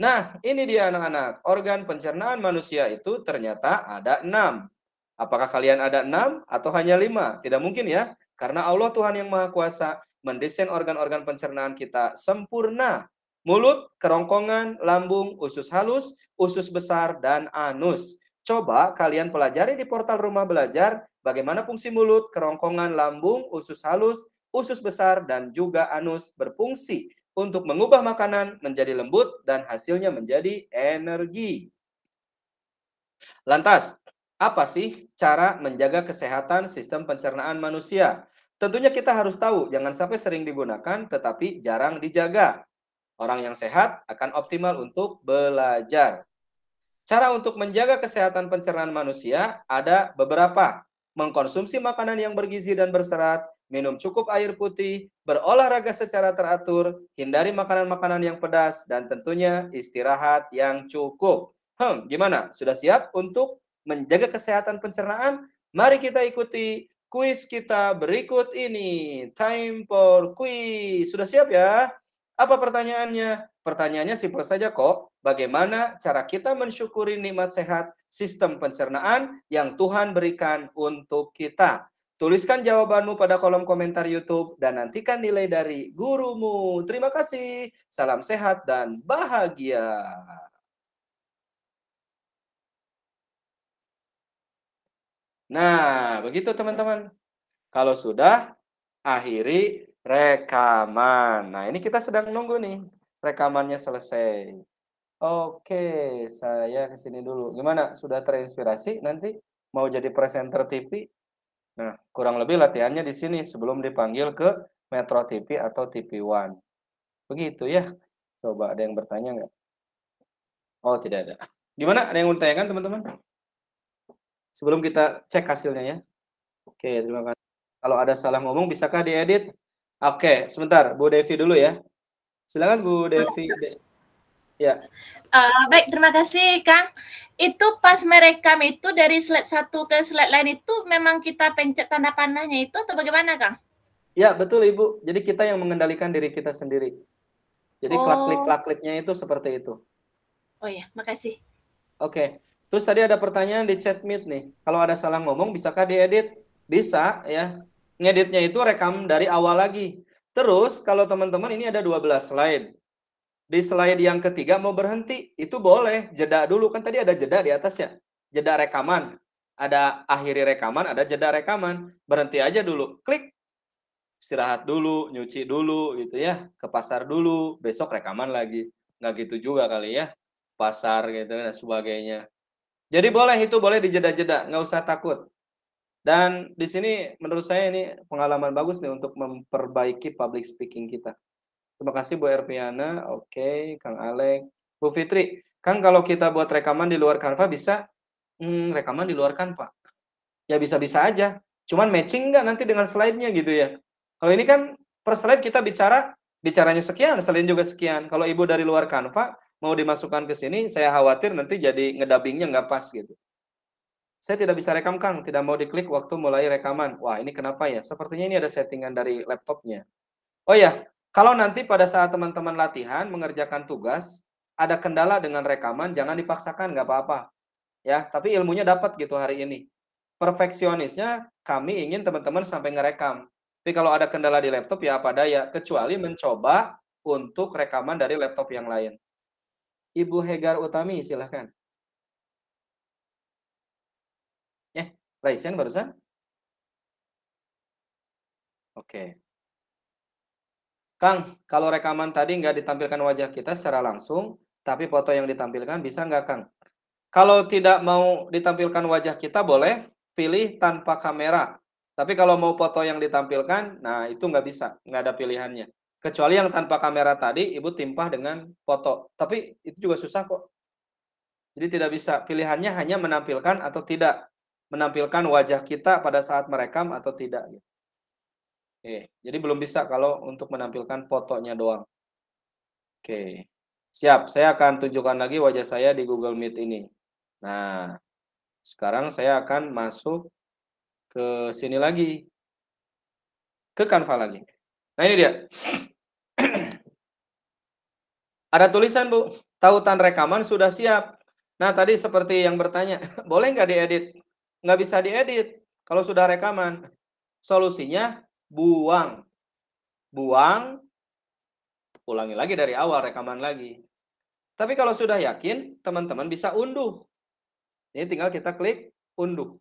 Nah, ini dia anak-anak. Organ pencernaan manusia itu ternyata ada enam. Apakah kalian ada enam atau hanya lima? Tidak mungkin ya, karena Allah Tuhan yang Maha Kuasa mendesain organ-organ pencernaan kita sempurna. Mulut, kerongkongan, lambung, usus halus, usus besar, dan anus. Coba kalian pelajari di portal rumah belajar bagaimana fungsi mulut, kerongkongan, lambung, usus halus, usus besar, dan juga anus berfungsi untuk mengubah makanan menjadi lembut dan hasilnya menjadi energi. Lantas, apa sih cara menjaga kesehatan sistem pencernaan manusia? Tentunya kita harus tahu, jangan sampai sering digunakan tetapi jarang dijaga. Orang yang sehat akan optimal untuk belajar. Cara untuk menjaga kesehatan pencernaan manusia ada beberapa. Mengkonsumsi makanan yang bergizi dan berserat, minum cukup air putih, berolahraga secara teratur, hindari makanan-makanan yang pedas, dan tentunya istirahat yang cukup. Hmm, gimana? Sudah siap untuk menjaga kesehatan pencernaan? Mari kita ikuti kuis kita berikut ini. Time for quiz. Sudah siap ya? Apa pertanyaannya? Pertanyaannya simpel saja kok, bagaimana cara kita mensyukuri nikmat sehat sistem pencernaan yang Tuhan berikan untuk kita? Tuliskan jawabanmu pada kolom komentar YouTube dan nantikan nilai dari gurumu. Terima kasih. Salam sehat dan bahagia. Nah, begitu teman-teman. Kalau sudah, akhiri rekaman. Nah, ini kita sedang nunggu nih rekamannya selesai. Oke, saya ke sini dulu. Gimana? Sudah terinspirasi? Nanti mau jadi presenter TV? Nah, kurang lebih latihannya di sini sebelum dipanggil ke Metro TV atau TV One. Begitu ya. Coba ada yang bertanya nggak? Oh, tidak ada. Gimana? Ada yang bertanya kan, teman-teman? Sebelum kita cek hasilnya ya. Oke, terima kasih. Kalau ada salah ngomong, bisakah diedit? Oke, sebentar. Bu Devi dulu ya. Silakan Bu Devi. Ya. Uh, baik, terima kasih Kang. Itu pas merekam itu dari slide satu ke slide lain itu memang kita pencet tanda panahnya itu atau bagaimana Kang? Ya, betul Ibu. Jadi kita yang mengendalikan diri kita sendiri. Jadi oh. klik klik kliknya itu seperti itu. Oh ya, makasih. Oke. Okay. Terus tadi ada pertanyaan di chat meet nih. Kalau ada salah ngomong bisakah diedit? Bisa ya. Ngeditnya itu rekam dari awal lagi. Terus kalau teman-teman ini ada 12 slide. Di slide yang ketiga mau berhenti, itu boleh jeda dulu kan tadi ada jeda di atas ya. Jeda rekaman. Ada akhiri rekaman, ada jeda rekaman. Berhenti aja dulu. Klik. Istirahat dulu, nyuci dulu gitu ya. Ke pasar dulu, besok rekaman lagi. Nggak gitu juga kali ya. Pasar gitu dan sebagainya. Jadi boleh itu boleh dijeda-jeda, nggak usah takut. Dan di sini menurut saya ini pengalaman bagus nih untuk memperbaiki public speaking kita. Terima kasih Bu Erpiana, oke, okay. Kang Alek, Bu Fitri. Kang kalau kita buat rekaman di luar Kanva bisa hmm, rekaman di luar Kanva Ya bisa-bisa aja. Cuman matching nggak nanti dengan slide-nya gitu ya. Kalau ini kan per slide kita bicara bicaranya sekian, selain juga sekian. Kalau ibu dari luar Kanva mau dimasukkan ke sini, saya khawatir nanti jadi ngedabingnya nggak pas gitu. Saya tidak bisa rekam Kang, tidak mau diklik waktu mulai rekaman. Wah, ini kenapa ya? Sepertinya ini ada settingan dari laptopnya. Oh ya, kalau nanti pada saat teman-teman latihan mengerjakan tugas, ada kendala dengan rekaman, jangan dipaksakan, nggak apa-apa. Ya, tapi ilmunya dapat gitu hari ini. Perfeksionisnya kami ingin teman-teman sampai ngerekam. Tapi kalau ada kendala di laptop ya apa daya, kecuali mencoba untuk rekaman dari laptop yang lain. Ibu Hegar Utami, silahkan. Raisen barusan? Oke. Kang, kalau rekaman tadi nggak ditampilkan wajah kita secara langsung, tapi foto yang ditampilkan bisa nggak, Kang? Kalau tidak mau ditampilkan wajah kita, boleh pilih tanpa kamera. Tapi kalau mau foto yang ditampilkan, nah itu nggak bisa, nggak ada pilihannya. Kecuali yang tanpa kamera tadi, Ibu timpah dengan foto. Tapi itu juga susah kok. Jadi tidak bisa, pilihannya hanya menampilkan atau tidak menampilkan wajah kita pada saat merekam atau tidak. Gitu. Oke, jadi belum bisa kalau untuk menampilkan fotonya doang. Oke, siap. Saya akan tunjukkan lagi wajah saya di Google Meet ini. Nah, sekarang saya akan masuk ke sini lagi. Ke Canva lagi. Nah, ini dia. *clears throat* Ada tulisan, Bu. Tautan rekaman sudah siap. Nah, tadi seperti yang bertanya, *laughs* boleh nggak diedit? nggak bisa diedit kalau sudah rekaman. Solusinya buang. Buang, ulangi lagi dari awal, rekaman lagi. Tapi kalau sudah yakin, teman-teman bisa unduh. Ini tinggal kita klik unduh.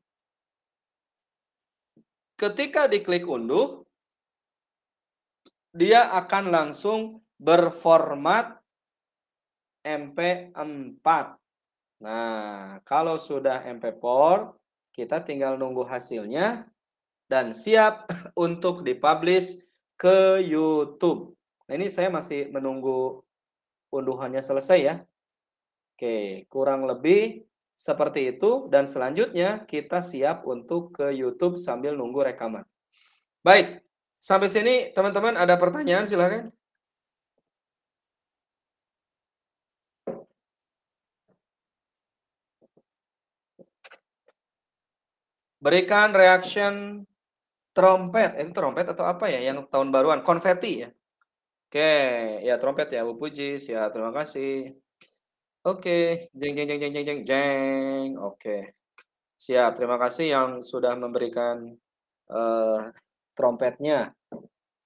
Ketika diklik unduh, dia akan langsung berformat MP4. Nah, kalau sudah MP4, kita tinggal nunggu hasilnya dan siap *laughs* untuk dipublish ke YouTube. Nah, ini saya masih menunggu unduhannya selesai ya. Oke, kurang lebih seperti itu dan selanjutnya kita siap untuk ke YouTube sambil nunggu rekaman. Baik, sampai sini teman-teman ada pertanyaan silahkan. Berikan reaction trompet. Eh, trompet atau apa ya yang tahun baruan? Konfeti ya. Oke, ya trompet ya Bu Puji Ya, terima kasih. Oke, jeng jeng jeng jeng jeng jeng jeng. Oke. Siap, terima kasih yang sudah memberikan uh, trompetnya.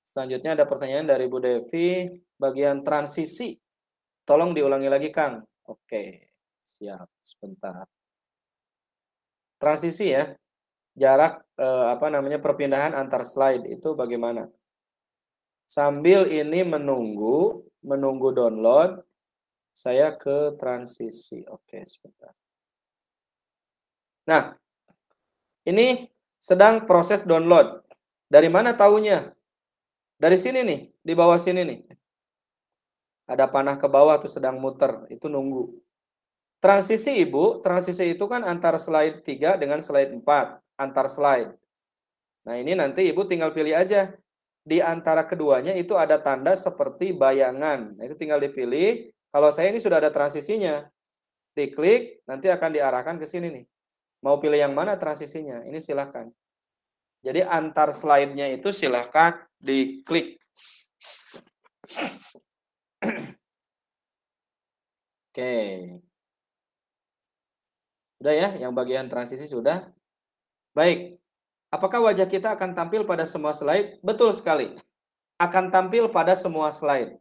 Selanjutnya ada pertanyaan dari Bu Devi bagian transisi. Tolong diulangi lagi, Kang. Oke, siap. Sebentar. Transisi ya jarak eh, apa namanya perpindahan antar slide itu bagaimana? Sambil ini menunggu menunggu download saya ke transisi. Oke, sebentar. Nah, ini sedang proses download. Dari mana tahunya? Dari sini nih, di bawah sini nih. Ada panah ke bawah tuh sedang muter, itu nunggu. Transisi Ibu, transisi itu kan antara slide 3 dengan slide 4 antar slide. Nah, ini nanti Ibu tinggal pilih aja. Di antara keduanya itu ada tanda seperti bayangan. Nah, itu tinggal dipilih. Kalau saya ini sudah ada transisinya. Diklik, nanti akan diarahkan ke sini nih. Mau pilih yang mana transisinya? Ini silahkan. Jadi antar slide-nya itu silahkan diklik. Oke. Okay. Udah ya, yang bagian transisi sudah. Baik, apakah wajah kita akan tampil pada semua slide? Betul sekali, akan tampil pada semua slide.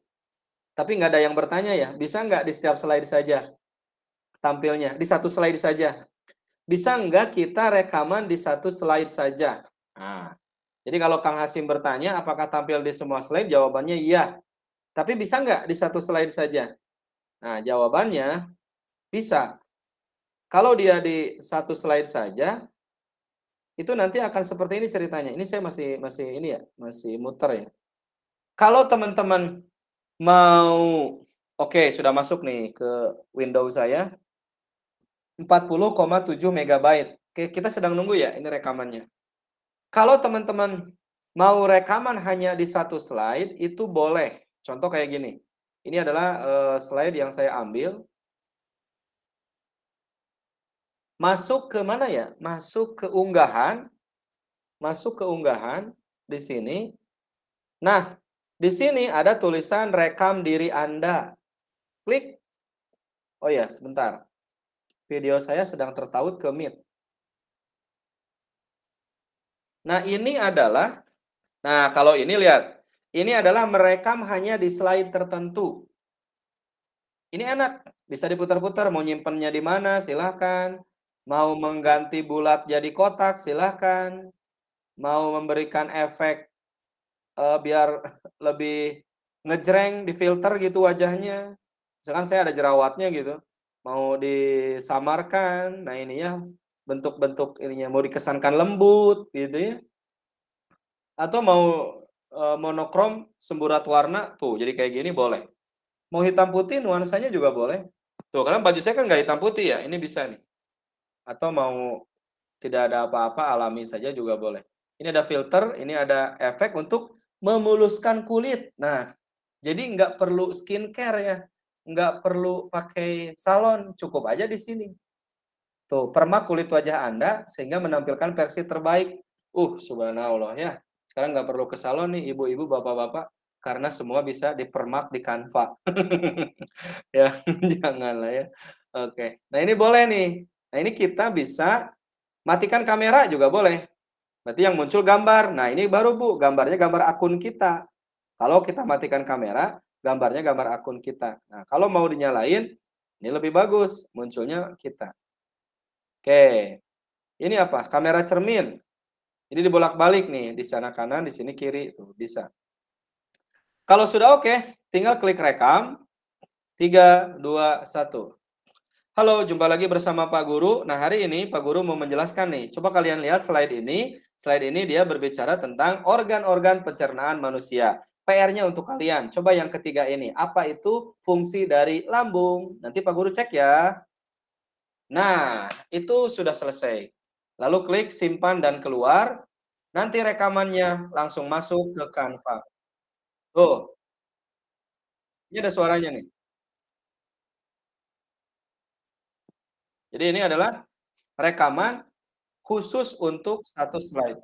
Tapi nggak ada yang bertanya ya, bisa nggak di setiap slide saja tampilnya? Di satu slide saja. Bisa nggak kita rekaman di satu slide saja? Nah, jadi kalau Kang Hasim bertanya apakah tampil di semua slide, jawabannya iya. Tapi bisa nggak di satu slide saja? Nah, jawabannya bisa. Kalau dia di satu slide saja, itu nanti akan seperti ini ceritanya. Ini saya masih masih ini ya, masih muter ya. Kalau teman-teman mau Oke, okay, sudah masuk nih ke window saya. 40,7 MB. Oke, kita sedang nunggu ya ini rekamannya. Kalau teman-teman mau rekaman hanya di satu slide itu boleh. Contoh kayak gini. Ini adalah eh, slide yang saya ambil Masuk ke mana ya? Masuk ke unggahan. Masuk ke unggahan di sini. Nah, di sini ada tulisan rekam diri Anda. Klik. Oh ya, sebentar. Video saya sedang tertaut ke Meet. Nah, ini adalah Nah, kalau ini lihat. Ini adalah merekam hanya di slide tertentu. Ini enak, bisa diputar-putar mau nyimpannya di mana silahkan Mau mengganti bulat jadi kotak, silahkan. Mau memberikan efek uh, biar *laughs* lebih ngejreng, filter gitu wajahnya. Misalkan saya ada jerawatnya gitu. Mau disamarkan, nah ini ya bentuk-bentuk ininya. Mau dikesankan lembut gitu ya. Atau mau uh, monokrom, semburat warna, tuh jadi kayak gini boleh. Mau hitam putih nuansanya juga boleh. Tuh, karena baju saya kan nggak hitam putih ya, ini bisa nih atau mau tidak ada apa-apa alami saja juga boleh. Ini ada filter, ini ada efek untuk memuluskan kulit. Nah, jadi nggak perlu skincare ya, nggak perlu pakai salon, cukup aja di sini. Tuh, permak kulit wajah Anda sehingga menampilkan versi terbaik. Uh, subhanallah ya. Sekarang nggak perlu ke salon nih, ibu-ibu, bapak-bapak, karena semua bisa dipermak di kanva. *laughs* ya, *laughs* janganlah ya. Oke. Nah, ini boleh nih Nah ini kita bisa matikan kamera juga boleh. Berarti yang muncul gambar. Nah ini baru Bu, gambarnya gambar akun kita. Kalau kita matikan kamera, gambarnya gambar akun kita. Nah kalau mau dinyalain, ini lebih bagus, munculnya kita. Oke, ini apa? Kamera cermin. Ini dibolak-balik nih, di sana kanan, di sini kiri, tuh bisa. Kalau sudah oke, tinggal klik rekam. 3, 2, 1. Halo, jumpa lagi bersama Pak Guru. Nah, hari ini Pak Guru mau menjelaskan nih. Coba kalian lihat slide ini. Slide ini dia berbicara tentang organ-organ pencernaan manusia. PR-nya untuk kalian. Coba yang ketiga ini. Apa itu fungsi dari lambung? Nanti Pak Guru cek ya. Nah, itu sudah selesai. Lalu klik simpan dan keluar. Nanti rekamannya langsung masuk ke Canva. Tuh. Ini ada suaranya nih. Jadi ini adalah rekaman khusus untuk satu slide.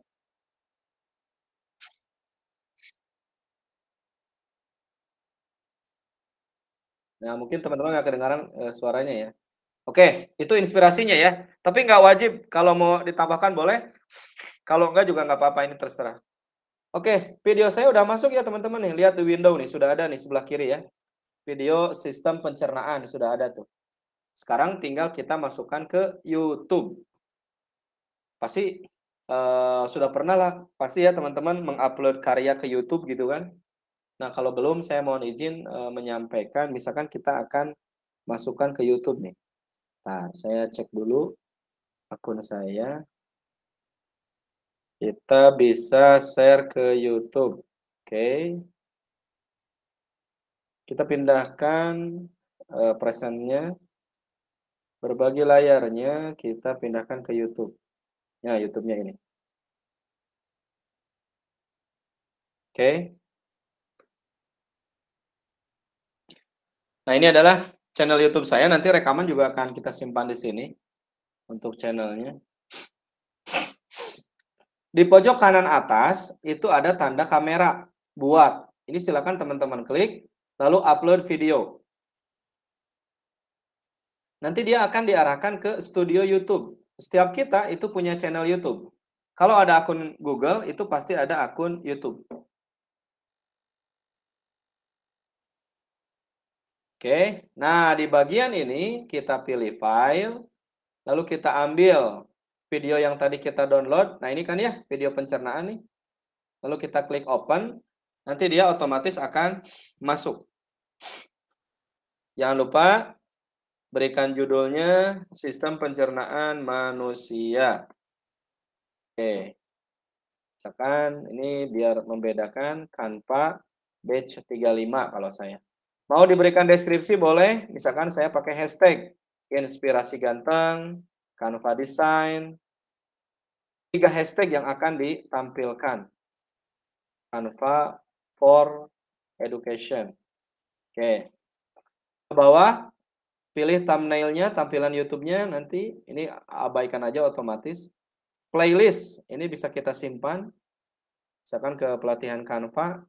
Nah, mungkin teman-teman nggak kedengaran e, suaranya ya. Oke, itu inspirasinya ya. Tapi nggak wajib. Kalau mau ditambahkan boleh. Kalau nggak juga nggak apa-apa, ini terserah. Oke, video saya udah masuk ya teman-teman nih. Lihat di window nih, sudah ada nih sebelah kiri ya. Video sistem pencernaan sudah ada tuh. Sekarang tinggal kita masukkan ke YouTube. Pasti uh, sudah pernah lah, pasti ya teman-teman mengupload karya ke YouTube gitu kan. Nah kalau belum saya mohon izin uh, menyampaikan, misalkan kita akan masukkan ke YouTube nih. Nah, saya cek dulu akun saya. Kita bisa share ke YouTube. Oke. Okay. Kita pindahkan uh, eh, presentnya. Berbagi layarnya kita pindahkan ke YouTube. Ya, YouTube-nya ini. Oke. Okay. Nah, ini adalah channel YouTube saya. Nanti rekaman juga akan kita simpan di sini untuk channelnya. Di pojok kanan atas itu ada tanda kamera buat. Ini silakan teman-teman klik, lalu upload video nanti dia akan diarahkan ke studio YouTube. Setiap kita itu punya channel YouTube. Kalau ada akun Google, itu pasti ada akun YouTube. Oke, nah di bagian ini kita pilih file, lalu kita ambil video yang tadi kita download. Nah ini kan ya video pencernaan nih. Lalu kita klik open, nanti dia otomatis akan masuk. Jangan lupa Berikan judulnya Sistem Pencernaan Manusia. Oke. Misalkan ini biar membedakan kanpa batch 35 kalau saya. Mau diberikan deskripsi boleh, misalkan saya pakai hashtag inspirasi ganteng, kanva design. Tiga hashtag yang akan ditampilkan. kanva for education. Oke. Ke bawah pilih thumbnailnya, tampilan YouTube-nya nanti ini abaikan aja otomatis. Playlist ini bisa kita simpan, misalkan ke pelatihan Canva,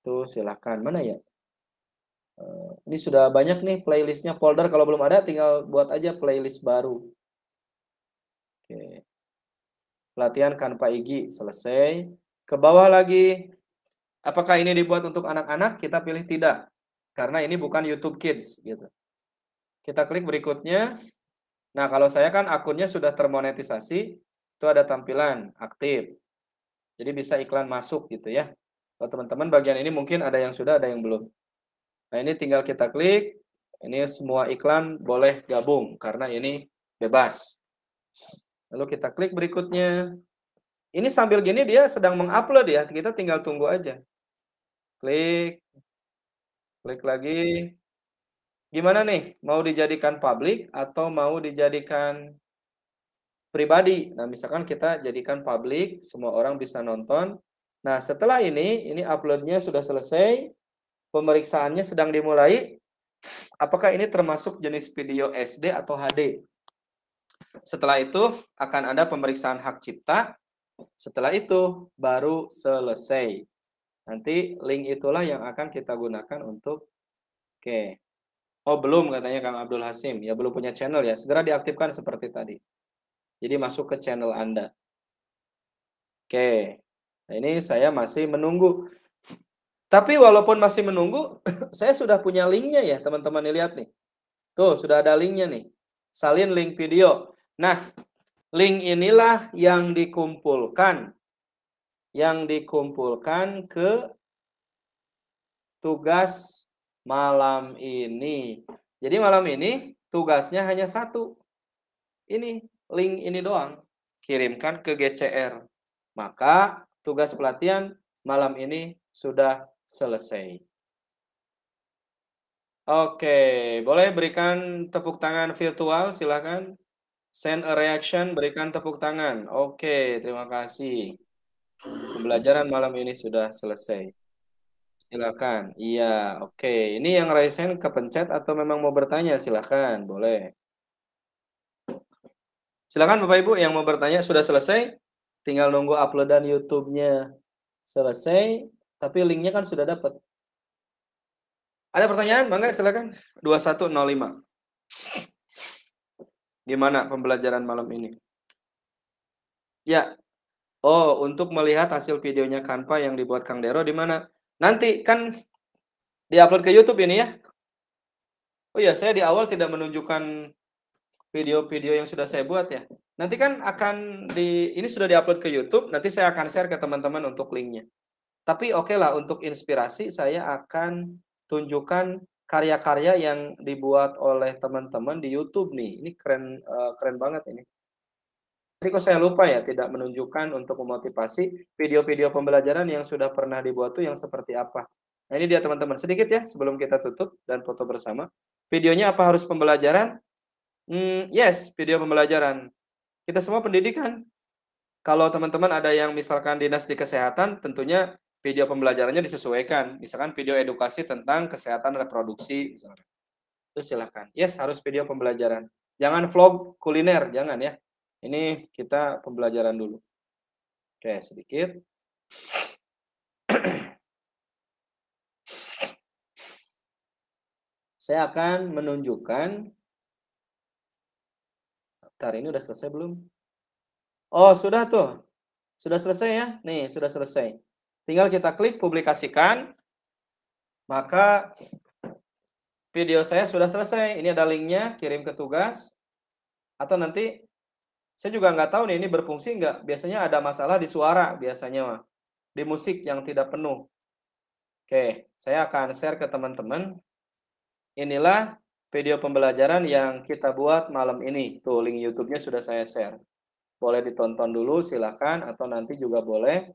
tuh silahkan mana ya? Eh, ini sudah banyak nih playlistnya folder kalau belum ada tinggal buat aja playlist baru. Oke, pelatihan Canva IG selesai. Ke bawah lagi, apakah ini dibuat untuk anak-anak? Kita pilih tidak karena ini bukan YouTube Kids gitu. Kita klik berikutnya. Nah, kalau saya kan akunnya sudah termonetisasi, itu ada tampilan aktif. Jadi bisa iklan masuk gitu ya. Kalau teman-teman bagian ini mungkin ada yang sudah, ada yang belum. Nah, ini tinggal kita klik. Ini semua iklan boleh gabung karena ini bebas. Lalu kita klik berikutnya. Ini sambil gini dia sedang mengupload ya. Kita tinggal tunggu aja. Klik. Klik lagi gimana nih mau dijadikan publik atau mau dijadikan pribadi nah misalkan kita jadikan publik semua orang bisa nonton nah setelah ini ini uploadnya sudah selesai pemeriksaannya sedang dimulai apakah ini termasuk jenis video SD atau HD setelah itu akan ada pemeriksaan hak cipta setelah itu baru selesai nanti link itulah yang akan kita gunakan untuk oke okay. Oh belum katanya Kang Abdul Hasim. Ya belum punya channel ya. Segera diaktifkan seperti tadi. Jadi masuk ke channel Anda. Oke. Nah ini saya masih menunggu. Tapi walaupun masih menunggu, *clears throat* saya sudah punya linknya ya teman-teman. lihat nih. Tuh sudah ada linknya nih. Salin link video. Nah link inilah yang dikumpulkan. Yang dikumpulkan ke tugas malam ini. Jadi malam ini tugasnya hanya satu. Ini link ini doang. Kirimkan ke GCR. Maka tugas pelatihan malam ini sudah selesai. Oke, boleh berikan tepuk tangan virtual silakan Send a reaction, berikan tepuk tangan. Oke, terima kasih. Pembelajaran malam ini sudah selesai silakan. Iya, oke. Ini yang rising ke pencet atau memang mau bertanya? Silakan, boleh. Silakan Bapak Ibu yang mau bertanya sudah selesai, tinggal nunggu uploadan YouTube-nya selesai, tapi linknya kan sudah dapat. Ada pertanyaan? Mangga silakan. 2105. Gimana pembelajaran malam ini? Ya. Oh, untuk melihat hasil videonya Kanpa yang dibuat Kang Dero di mana? Nanti kan diupload ke YouTube ini ya. Oh ya, saya di awal tidak menunjukkan video-video yang sudah saya buat ya. Nanti kan akan di ini sudah diupload ke YouTube, nanti saya akan share ke teman-teman untuk linknya. Tapi oke okay lah untuk inspirasi saya akan tunjukkan karya-karya yang dibuat oleh teman-teman di YouTube nih. Ini keren eh, keren banget ini. Tadi kok saya lupa ya, tidak menunjukkan untuk memotivasi video-video pembelajaran yang sudah pernah dibuat tuh yang seperti apa. Nah ini dia teman-teman, sedikit ya sebelum kita tutup dan foto bersama. Videonya apa harus pembelajaran? Hmm, yes, video pembelajaran. Kita semua pendidikan. Kalau teman-teman ada yang misalkan dinas di kesehatan, tentunya video pembelajarannya disesuaikan. Misalkan video edukasi tentang kesehatan reproduksi. Misalkan. Itu silahkan. Yes, harus video pembelajaran. Jangan vlog kuliner, jangan ya ini kita pembelajaran dulu. Oke, sedikit. Saya akan menunjukkan. Bentar, ini udah selesai belum? Oh, sudah tuh. Sudah selesai ya? Nih, sudah selesai. Tinggal kita klik publikasikan. Maka video saya sudah selesai. Ini ada linknya, kirim ke tugas. Atau nanti saya juga nggak tahu nih ini berfungsi nggak. Biasanya ada masalah di suara biasanya mah. Di musik yang tidak penuh. Oke, saya akan share ke teman-teman. Inilah video pembelajaran yang kita buat malam ini. Tuh link YouTube-nya sudah saya share. Boleh ditonton dulu silahkan atau nanti juga boleh.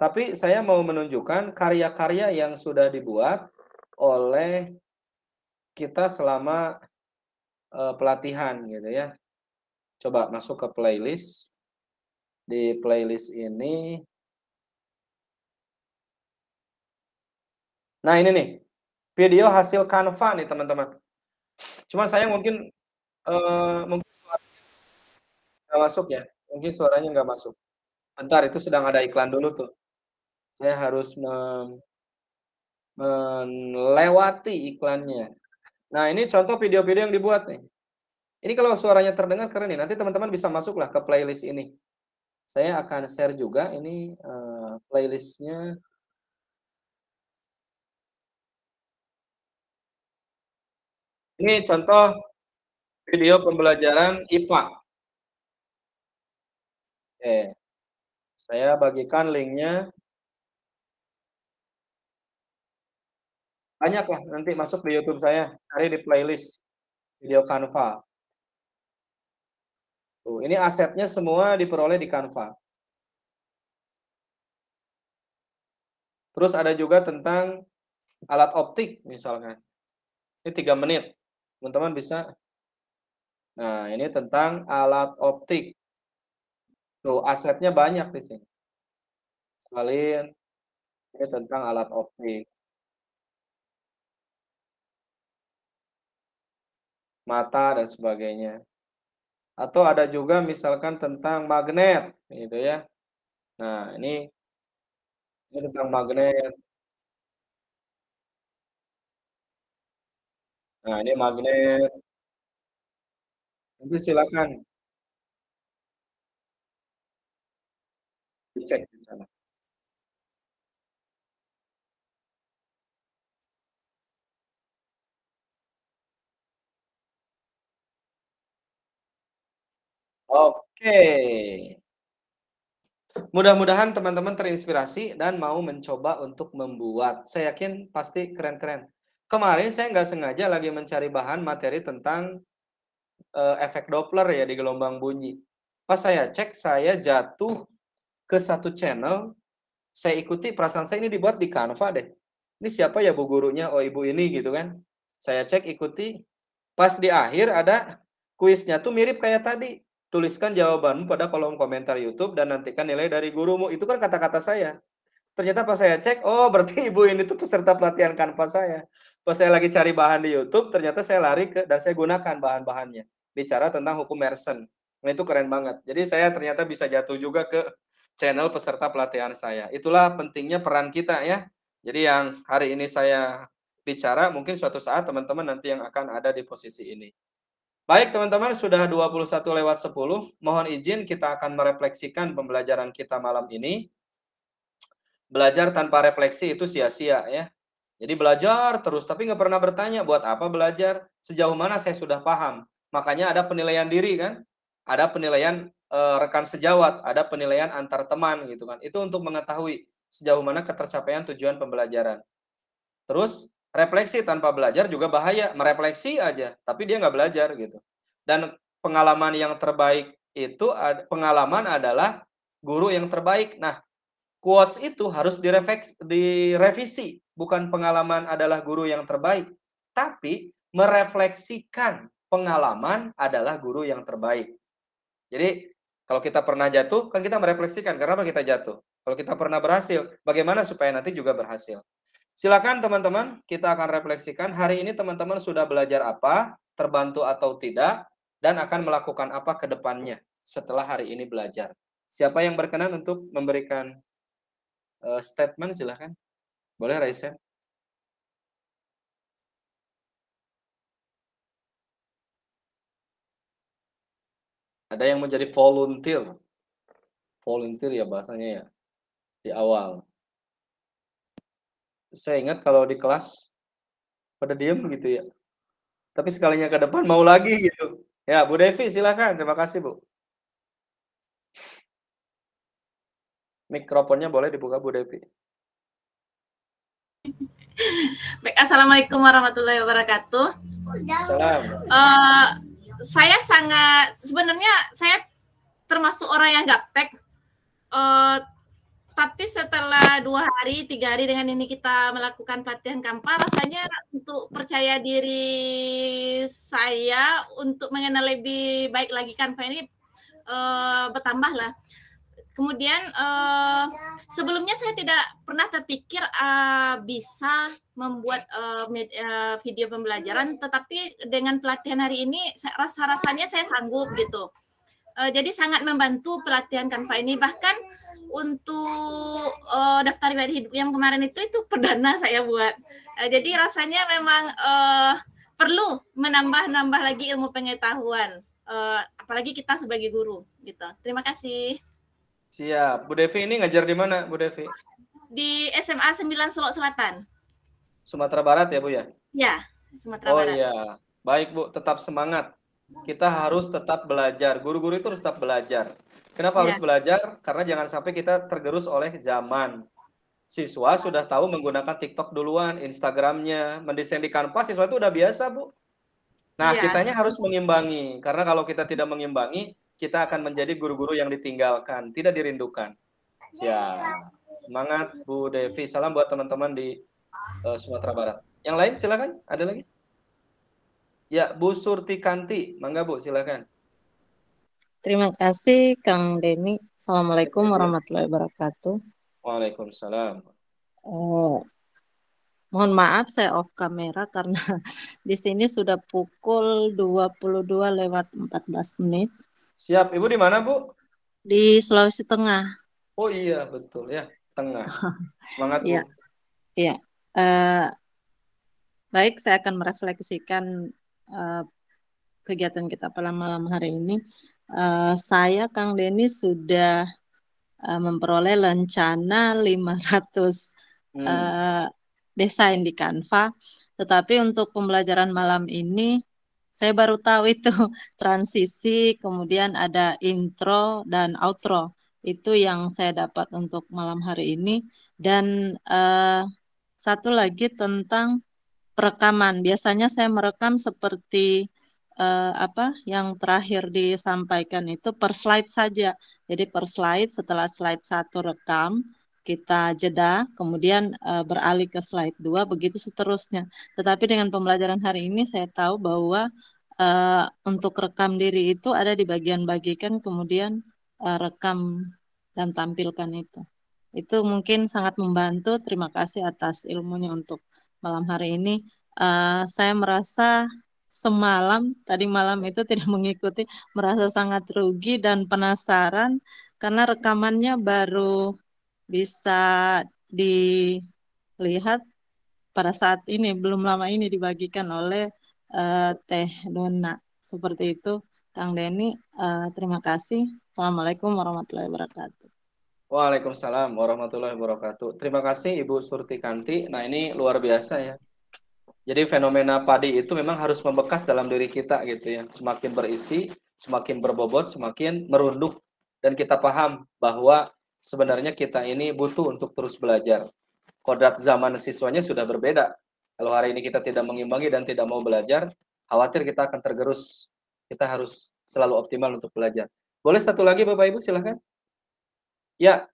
Tapi saya mau menunjukkan karya-karya yang sudah dibuat oleh kita selama uh, pelatihan gitu ya coba masuk ke playlist. Di playlist ini. Nah ini nih, video hasil kanva nih teman-teman. Cuman saya mungkin, uh, mungkin nggak masuk ya. Mungkin suaranya nggak masuk. Bentar, itu sedang ada iklan dulu tuh. Saya harus melewati iklannya. Nah, ini contoh video-video yang dibuat nih. Ini kalau suaranya terdengar keren nih. Nanti teman-teman bisa masuklah ke playlist ini. Saya akan share juga ini uh, playlistnya. Ini contoh video pembelajaran IPA. Oke. Saya bagikan linknya. Banyak lah nanti masuk di YouTube saya. Cari di playlist video Canva. Tuh, ini asetnya semua diperoleh di Canva. Terus ada juga tentang alat optik misalnya. Ini tiga menit. Teman-teman bisa. Nah, ini tentang alat optik. Tuh, asetnya banyak di sini. Salin. Ini tentang alat optik. Mata dan sebagainya atau ada juga misalkan tentang magnet gitu ya. Nah, ini, ini tentang magnet. Nah, ini magnet. Nanti silakan dicek. Oke. Mudah-mudahan teman-teman terinspirasi dan mau mencoba untuk membuat. Saya yakin pasti keren-keren. Kemarin saya nggak sengaja lagi mencari bahan materi tentang uh, efek Doppler ya di gelombang bunyi. Pas saya cek, saya jatuh ke satu channel. Saya ikuti, perasaan saya ini dibuat di Canva deh. Ini siapa ya bu gurunya? Oh ibu ini gitu kan. Saya cek, ikuti. Pas di akhir ada kuisnya tuh mirip kayak tadi Tuliskan jawabanmu pada kolom komentar YouTube dan nantikan nilai dari gurumu. Itu kan kata-kata saya. Ternyata pas saya cek, oh berarti *laughs* ibu ini tuh peserta pelatihan kanvas saya. Pas saya lagi cari bahan di YouTube, ternyata saya lari ke dan saya gunakan bahan-bahannya. Bicara tentang hukum Mersen. Nah itu keren banget. Jadi saya ternyata bisa jatuh juga ke channel peserta pelatihan saya. Itulah pentingnya peran kita ya. Jadi yang hari ini saya bicara, mungkin suatu saat teman-teman nanti yang akan ada di posisi ini. Baik teman-teman, sudah 21 lewat 10. Mohon izin kita akan merefleksikan pembelajaran kita malam ini. Belajar tanpa refleksi itu sia-sia ya. Jadi belajar terus, tapi nggak pernah bertanya buat apa belajar, sejauh mana saya sudah paham. Makanya ada penilaian diri kan, ada penilaian e, rekan sejawat, ada penilaian antar teman gitu kan. Itu untuk mengetahui sejauh mana ketercapaian tujuan pembelajaran. Terus refleksi tanpa belajar juga bahaya merefleksi aja tapi dia nggak belajar gitu dan pengalaman yang terbaik itu pengalaman adalah guru yang terbaik nah quotes itu harus direfleks direvisi bukan pengalaman adalah guru yang terbaik tapi merefleksikan pengalaman adalah guru yang terbaik jadi kalau kita pernah jatuh kan kita merefleksikan kenapa kita jatuh kalau kita pernah berhasil bagaimana supaya nanti juga berhasil Silakan teman-teman, kita akan refleksikan hari ini teman-teman sudah belajar apa, terbantu atau tidak, dan akan melakukan apa ke depannya setelah hari ini belajar. Siapa yang berkenan untuk memberikan uh, statement silakan, Boleh Raisa? Ada yang menjadi volunteer. Volunteer ya bahasanya ya. Di awal saya ingat kalau di kelas pada diem gitu ya. Tapi sekalinya ke depan mau lagi gitu. Ya, Bu Devi silakan. Terima kasih, Bu. Mikrofonnya boleh dibuka, Bu Devi. Baik, Assalamualaikum warahmatullahi wabarakatuh. Uh, saya sangat, sebenarnya saya termasuk orang yang gaptek. Uh, tapi setelah dua hari tiga hari dengan ini kita melakukan pelatihan kampar rasanya untuk percaya diri saya untuk mengenal lebih baik lagi kanva ini uh, bertambah lah kemudian uh, sebelumnya saya tidak pernah terpikir uh, bisa membuat uh, media, video pembelajaran tetapi dengan pelatihan hari ini rasa rasanya saya sanggup gitu jadi sangat membantu pelatihan kanva ini bahkan untuk uh, daftar riwayat hidup yang kemarin itu itu perdana *laughs* saya buat. Uh, jadi rasanya memang uh, perlu menambah-nambah lagi ilmu pengetahuan, uh, apalagi kita sebagai guru gitu. Terima kasih. Siap, Bu Devi ini ngajar di mana, Bu Devi? Di SMA 9 Solok Selatan. Sumatera Barat ya, Bu ya? Ya, Sumatera oh, Barat. Oh iya. Baik, Bu, tetap semangat. Kita harus tetap belajar. Guru-guru itu harus tetap belajar Kenapa ya. harus belajar? Karena jangan sampai kita tergerus oleh zaman. Siswa sudah tahu menggunakan TikTok duluan, Instagramnya, mendesain di kanvas, siswa itu udah biasa, Bu. Nah, ya. kitanya harus mengimbangi. Karena kalau kita tidak mengimbangi, kita akan menjadi guru-guru yang ditinggalkan, tidak dirindukan. Ya. Semangat, Bu Devi. Salam buat teman-teman di uh, Sumatera Barat. Yang lain silakan, ada lagi? Ya, Bu Surti Kanti, mangga Bu, silakan. Terima kasih Kang Denny. Assalamualaikum warahmatullahi wabarakatuh. Waalaikumsalam. Oh, mohon maaf saya off kamera karena *laughs* di sini sudah pukul 22 lewat 14 menit. Siap, Ibu di mana, Bu? Di Sulawesi Tengah. Oh iya, betul ya, Tengah. *laughs* Semangat, Bu. Iya. Ya. Uh, baik, saya akan merefleksikan uh, kegiatan kita pada malam hari ini uh, saya Kang Deni sudah uh, memperoleh lencana 500 hmm. uh, desain di Canva. Tetapi untuk pembelajaran malam ini saya baru tahu itu *laughs* transisi, kemudian ada intro dan outro. Itu yang saya dapat untuk malam hari ini dan uh, satu lagi tentang perekaman. Biasanya saya merekam seperti uh, apa yang terakhir disampaikan itu per slide saja. Jadi per slide setelah slide satu rekam kita jeda, kemudian uh, beralih ke slide 2 begitu seterusnya. Tetapi dengan pembelajaran hari ini saya tahu bahwa uh, untuk rekam diri itu ada di bagian bagikan kemudian uh, rekam dan tampilkan itu. Itu mungkin sangat membantu. Terima kasih atas ilmunya untuk malam hari ini. Uh, saya merasa semalam tadi malam itu tidak mengikuti merasa sangat rugi dan penasaran karena rekamannya baru bisa dilihat pada saat ini belum lama ini dibagikan oleh uh, Teh Dona seperti itu Kang Denny uh, terima kasih Assalamualaikum warahmatullahi wabarakatuh Waalaikumsalam warahmatullahi wabarakatuh. Terima kasih Ibu Surti Kanti. Nah ini luar biasa ya. Jadi fenomena padi itu memang harus membekas dalam diri kita gitu ya. Semakin berisi, semakin berbobot, semakin merunduk dan kita paham bahwa sebenarnya kita ini butuh untuk terus belajar. Kodrat zaman siswanya sudah berbeda. Kalau hari ini kita tidak mengimbangi dan tidak mau belajar, khawatir kita akan tergerus. Kita harus selalu optimal untuk belajar. Boleh satu lagi Bapak Ibu silahkan. Ya,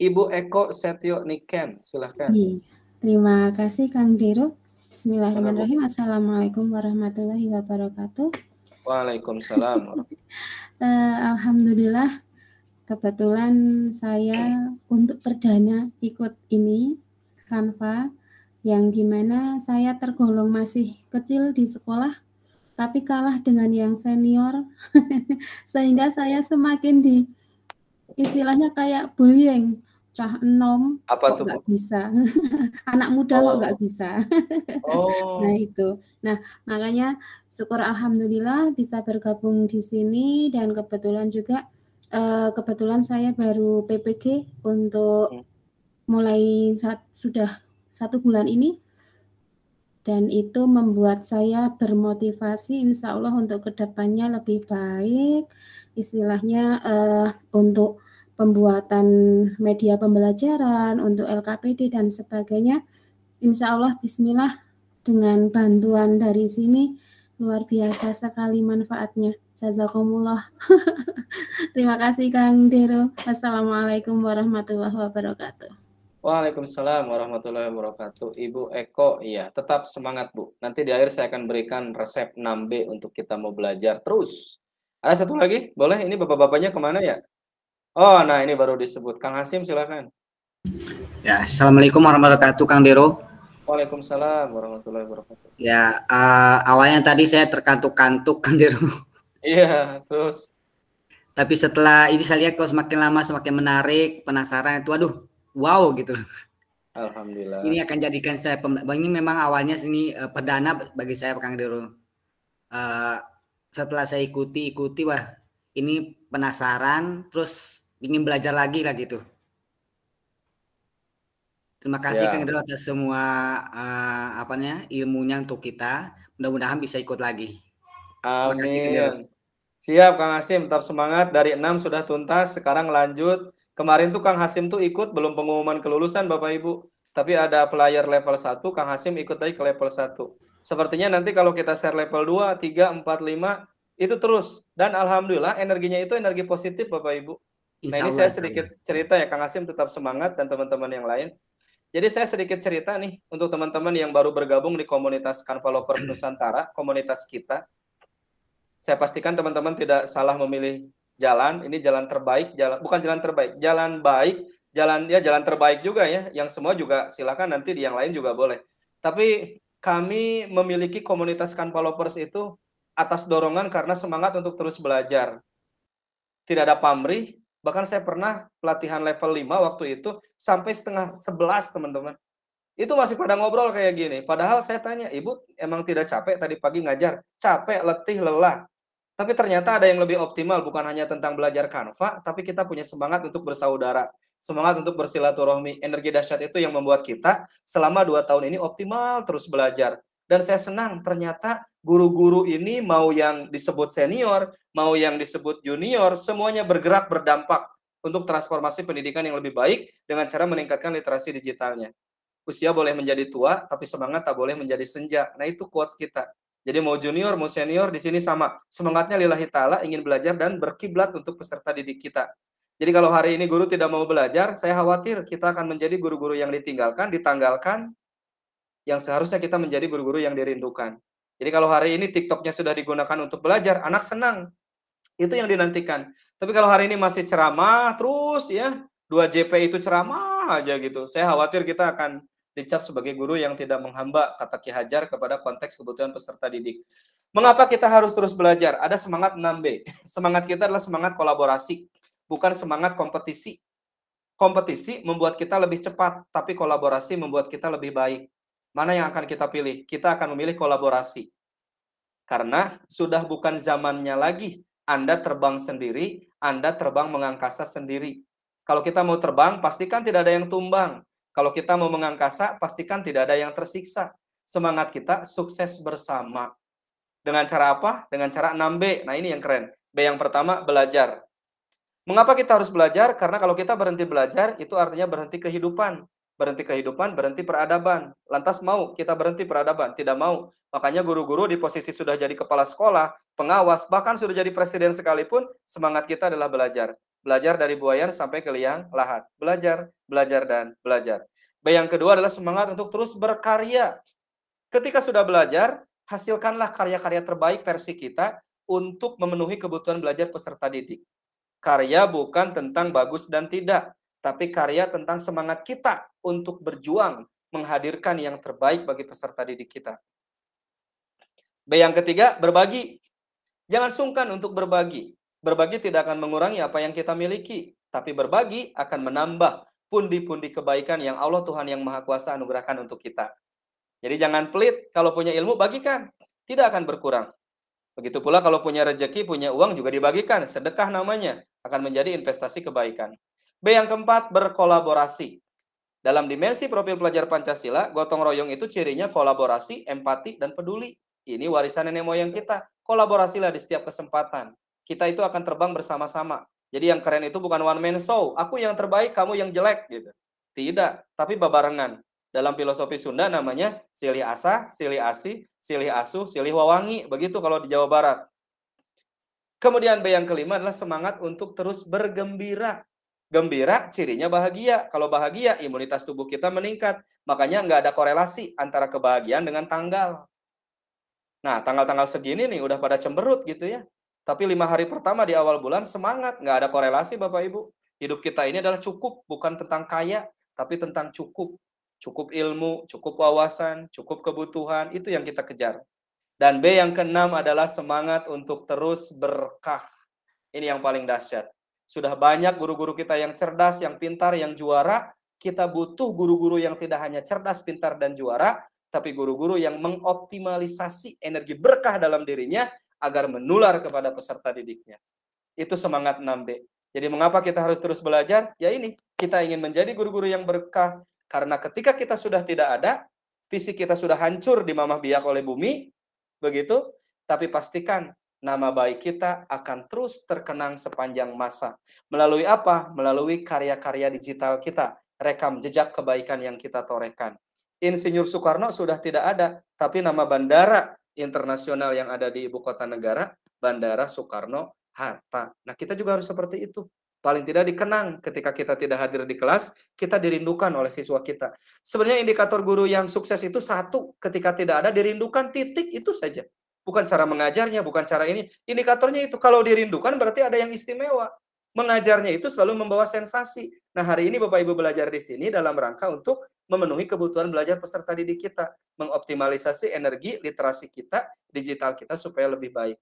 Ibu Eko Setio Niken silahkan. Iya. Terima kasih Kang Dirut. Bismillahirrahmanirrahim. Assalamualaikum warahmatullahi wabarakatuh. Waalaikumsalam. uh, *laughs* Alhamdulillah, kebetulan saya untuk perdana ikut ini, Ranfa, yang dimana saya tergolong masih kecil di sekolah, tapi kalah dengan yang senior, *laughs* sehingga saya semakin di istilahnya kayak bullying cah enom apa kok nggak bisa *laughs* anak muda oh. kok nggak bisa *laughs* nah, oh. nah itu nah makanya syukur alhamdulillah bisa bergabung di sini dan kebetulan juga eh, kebetulan saya baru PPG untuk hmm. mulai saat, sudah satu bulan ini dan itu membuat saya bermotivasi insya Allah untuk kedepannya lebih baik istilahnya eh, untuk pembuatan media pembelajaran untuk LKPD dan sebagainya. Insya Allah Bismillah dengan bantuan dari sini luar biasa sekali manfaatnya. Jazakumullah. *laughs* Terima kasih Kang Dero. Assalamualaikum warahmatullahi wabarakatuh. Waalaikumsalam warahmatullahi wabarakatuh. Ibu Eko, iya, tetap semangat Bu. Nanti di akhir saya akan berikan resep 6B untuk kita mau belajar terus. Ada satu lagi, boleh? Ini bapak-bapaknya kemana ya? Oh, nah ini baru disebut. Kang Hasim silakan. Ya, assalamualaikum warahmatullahi wabarakatuh, Kang Dero. Waalaikumsalam warahmatullahi wabarakatuh. Ya, uh, awalnya tadi saya terkantuk-kantuk, Kang Dero. Iya, terus. Tapi setelah ini saya lihat kok semakin lama semakin menarik, penasaran itu, aduh, wow gitu Alhamdulillah. Ini akan jadikan saya ini memang awalnya sini uh, eh, perdana bagi saya Kang Dero. Uh, setelah saya ikuti ikuti wah ini penasaran terus ingin belajar lagi lah gitu. Terima kasih ya. Kang Ridho atas semua uh, apanya ilmunya untuk kita. Mudah-mudahan bisa ikut lagi. Amin. Kasih, Siap Kang Hasim, tetap semangat. Dari enam sudah tuntas, sekarang lanjut. Kemarin tuh Kang Hasim tuh ikut belum pengumuman kelulusan Bapak Ibu. Tapi ada player level 1, Kang Hasim ikut lagi ke level 1. Sepertinya nanti kalau kita share level 2, 3, 4, 5, itu terus dan alhamdulillah energinya itu energi positif Bapak Ibu. nah ini saya sedikit cerita ya Kang Asim tetap semangat dan teman-teman yang lain. Jadi saya sedikit cerita nih untuk teman-teman yang baru bergabung di komunitas Canvalopers Nusantara, komunitas kita. Saya pastikan teman-teman tidak salah memilih jalan. Ini jalan terbaik, jalan bukan jalan terbaik, jalan baik, jalan ya jalan terbaik juga ya. Yang semua juga silakan nanti di yang lain juga boleh. Tapi kami memiliki komunitas kanvalopers itu atas dorongan karena semangat untuk terus belajar. Tidak ada pamrih, bahkan saya pernah pelatihan level 5 waktu itu sampai setengah 11 teman-teman. Itu masih pada ngobrol kayak gini. Padahal saya tanya, ibu emang tidak capek tadi pagi ngajar? Capek, letih, lelah. Tapi ternyata ada yang lebih optimal, bukan hanya tentang belajar kanva, tapi kita punya semangat untuk bersaudara, semangat untuk bersilaturahmi. Energi dahsyat itu yang membuat kita selama dua tahun ini optimal terus belajar. Dan saya senang ternyata guru-guru ini mau yang disebut senior, mau yang disebut junior, semuanya bergerak berdampak untuk transformasi pendidikan yang lebih baik dengan cara meningkatkan literasi digitalnya. Usia boleh menjadi tua, tapi semangat tak boleh menjadi senja. Nah itu quotes kita. Jadi mau junior, mau senior, di sini sama. Semangatnya lillahi ta'ala ingin belajar dan berkiblat untuk peserta didik kita. Jadi kalau hari ini guru tidak mau belajar, saya khawatir kita akan menjadi guru-guru yang ditinggalkan, ditanggalkan, yang seharusnya kita menjadi guru-guru yang dirindukan. Jadi kalau hari ini TikToknya sudah digunakan untuk belajar, anak senang. Itu yang dinantikan. Tapi kalau hari ini masih ceramah terus ya, dua JP itu ceramah aja gitu. Saya khawatir kita akan dicap sebagai guru yang tidak menghamba kata Ki Hajar kepada konteks kebutuhan peserta didik. Mengapa kita harus terus belajar? Ada semangat 6B. *laughs* Semangat kita adalah semangat kolaborasi, bukan semangat kompetisi. Kompetisi membuat kita lebih cepat, tapi kolaborasi membuat kita lebih baik. Mana yang akan kita pilih? Kita akan memilih kolaborasi. Karena sudah bukan zamannya lagi Anda terbang sendiri, Anda terbang mengangkasa sendiri. Kalau kita mau terbang, pastikan tidak ada yang tumbang. Kalau kita mau mengangkasa, pastikan tidak ada yang tersiksa. Semangat kita sukses bersama. Dengan cara apa? Dengan cara 6B. Nah, ini yang keren. B yang pertama, belajar. Mengapa kita harus belajar? Karena kalau kita berhenti belajar, itu artinya berhenti kehidupan berhenti kehidupan, berhenti peradaban. Lantas mau kita berhenti peradaban? Tidak mau. Makanya guru-guru di posisi sudah jadi kepala sekolah, pengawas, bahkan sudah jadi presiden sekalipun, semangat kita adalah belajar. Belajar dari buayan sampai ke liang lahat. Belajar, belajar, dan belajar. Bayang yang kedua adalah semangat untuk terus berkarya. Ketika sudah belajar, hasilkanlah karya-karya terbaik versi kita untuk memenuhi kebutuhan belajar peserta didik. Karya bukan tentang bagus dan tidak, tapi karya tentang semangat kita untuk berjuang menghadirkan yang terbaik bagi peserta didik kita. B yang ketiga, berbagi. Jangan sungkan untuk berbagi. Berbagi tidak akan mengurangi apa yang kita miliki, tapi berbagi akan menambah pundi-pundi kebaikan yang Allah Tuhan yang Maha Kuasa anugerahkan untuk kita. Jadi jangan pelit, kalau punya ilmu bagikan, tidak akan berkurang. Begitu pula kalau punya rejeki, punya uang juga dibagikan, sedekah namanya, akan menjadi investasi kebaikan. B yang keempat, berkolaborasi. Dalam dimensi profil pelajar Pancasila, gotong royong itu cirinya kolaborasi, empati, dan peduli. Ini warisan nenek moyang kita. Kolaborasilah di setiap kesempatan. Kita itu akan terbang bersama-sama. Jadi yang keren itu bukan one man show. Aku yang terbaik, kamu yang jelek. gitu. Tidak, tapi babarengan. Dalam filosofi Sunda namanya silih asa, silih asih, silih asuh, silih wawangi. Begitu kalau di Jawa Barat. Kemudian B yang kelima adalah semangat untuk terus bergembira. Gembira cirinya bahagia. Kalau bahagia, imunitas tubuh kita meningkat. Makanya nggak ada korelasi antara kebahagiaan dengan tanggal. Nah, tanggal-tanggal segini nih udah pada cemberut gitu ya. Tapi lima hari pertama di awal bulan semangat, nggak ada korelasi Bapak Ibu. Hidup kita ini adalah cukup, bukan tentang kaya, tapi tentang cukup. Cukup ilmu, cukup wawasan, cukup kebutuhan, itu yang kita kejar. Dan B yang keenam adalah semangat untuk terus berkah. Ini yang paling dahsyat sudah banyak guru-guru kita yang cerdas, yang pintar, yang juara. Kita butuh guru-guru yang tidak hanya cerdas, pintar, dan juara, tapi guru-guru yang mengoptimalisasi energi berkah dalam dirinya agar menular kepada peserta didiknya. Itu semangat 6B. Jadi mengapa kita harus terus belajar? Ya ini, kita ingin menjadi guru-guru yang berkah. Karena ketika kita sudah tidak ada, fisik kita sudah hancur di mamah biak oleh bumi, begitu, tapi pastikan nama baik kita akan terus terkenang sepanjang masa. Melalui apa? Melalui karya-karya digital kita, rekam jejak kebaikan yang kita torehkan. Insinyur Soekarno sudah tidak ada, tapi nama bandara internasional yang ada di ibu kota negara, Bandara Soekarno Hatta. Nah, kita juga harus seperti itu. Paling tidak dikenang ketika kita tidak hadir di kelas, kita dirindukan oleh siswa kita. Sebenarnya indikator guru yang sukses itu satu, ketika tidak ada dirindukan titik itu saja bukan cara mengajarnya, bukan cara ini. Indikatornya itu kalau dirindukan berarti ada yang istimewa. Mengajarnya itu selalu membawa sensasi. Nah, hari ini Bapak Ibu belajar di sini dalam rangka untuk memenuhi kebutuhan belajar peserta didik kita, mengoptimalisasi energi literasi kita, digital kita supaya lebih baik.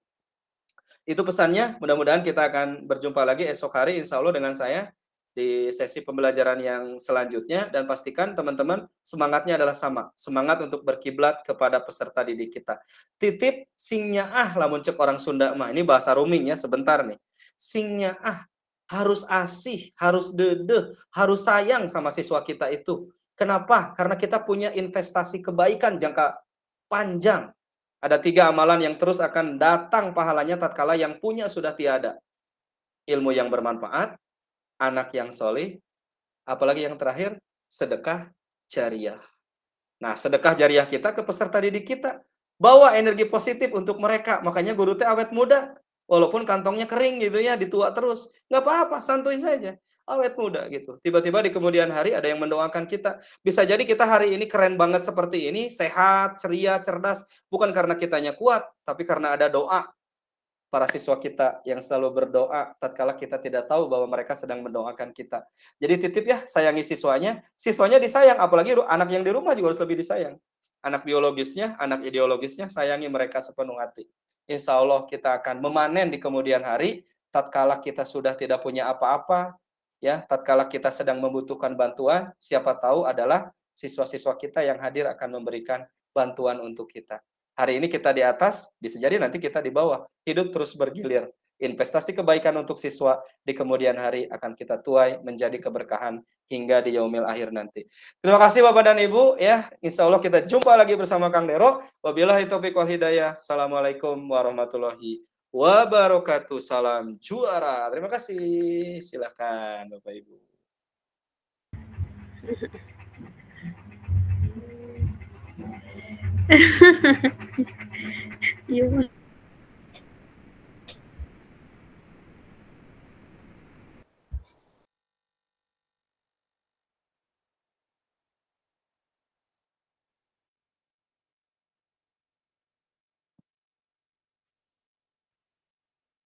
Itu pesannya, mudah-mudahan kita akan berjumpa lagi esok hari insya Allah dengan saya di sesi pembelajaran yang selanjutnya dan pastikan teman-teman semangatnya adalah sama semangat untuk berkiblat kepada peserta didik kita titip singnya ah lamun cek orang Sunda mah ini bahasa ruming ya sebentar nih singnya ah harus asih harus dede harus sayang sama siswa kita itu kenapa karena kita punya investasi kebaikan jangka panjang ada tiga amalan yang terus akan datang pahalanya tatkala yang punya sudah tiada ilmu yang bermanfaat anak yang soleh, apalagi yang terakhir, sedekah jariah. Nah, sedekah jariah kita ke peserta didik kita. Bawa energi positif untuk mereka. Makanya guru teh awet muda. Walaupun kantongnya kering gitu ya, ditua terus. Nggak apa-apa, santuy saja. Awet muda gitu. Tiba-tiba di kemudian hari ada yang mendoakan kita. Bisa jadi kita hari ini keren banget seperti ini, sehat, ceria, cerdas. Bukan karena kitanya kuat, tapi karena ada doa para siswa kita yang selalu berdoa tatkala kita tidak tahu bahwa mereka sedang mendoakan kita. Jadi titip ya, sayangi siswanya, siswanya disayang apalagi anak yang di rumah juga harus lebih disayang. Anak biologisnya, anak ideologisnya sayangi mereka sepenuh hati. Insya Allah kita akan memanen di kemudian hari tatkala kita sudah tidak punya apa-apa, ya, tatkala kita sedang membutuhkan bantuan, siapa tahu adalah siswa-siswa kita yang hadir akan memberikan bantuan untuk kita. Hari ini kita di atas, bisa jadi nanti kita di bawah. Hidup terus bergilir. Investasi kebaikan untuk siswa di kemudian hari akan kita tuai menjadi keberkahan hingga di yaumil akhir nanti. Terima kasih Bapak dan Ibu ya. Insya Allah kita jumpa lagi bersama Kang Dero. Wabillahi taufiq wal hidayah. Assalamualaikum warahmatullahi wabarakatuh. Salam juara. Terima kasih. Silahkan Bapak Ibu. *laughs* Yun.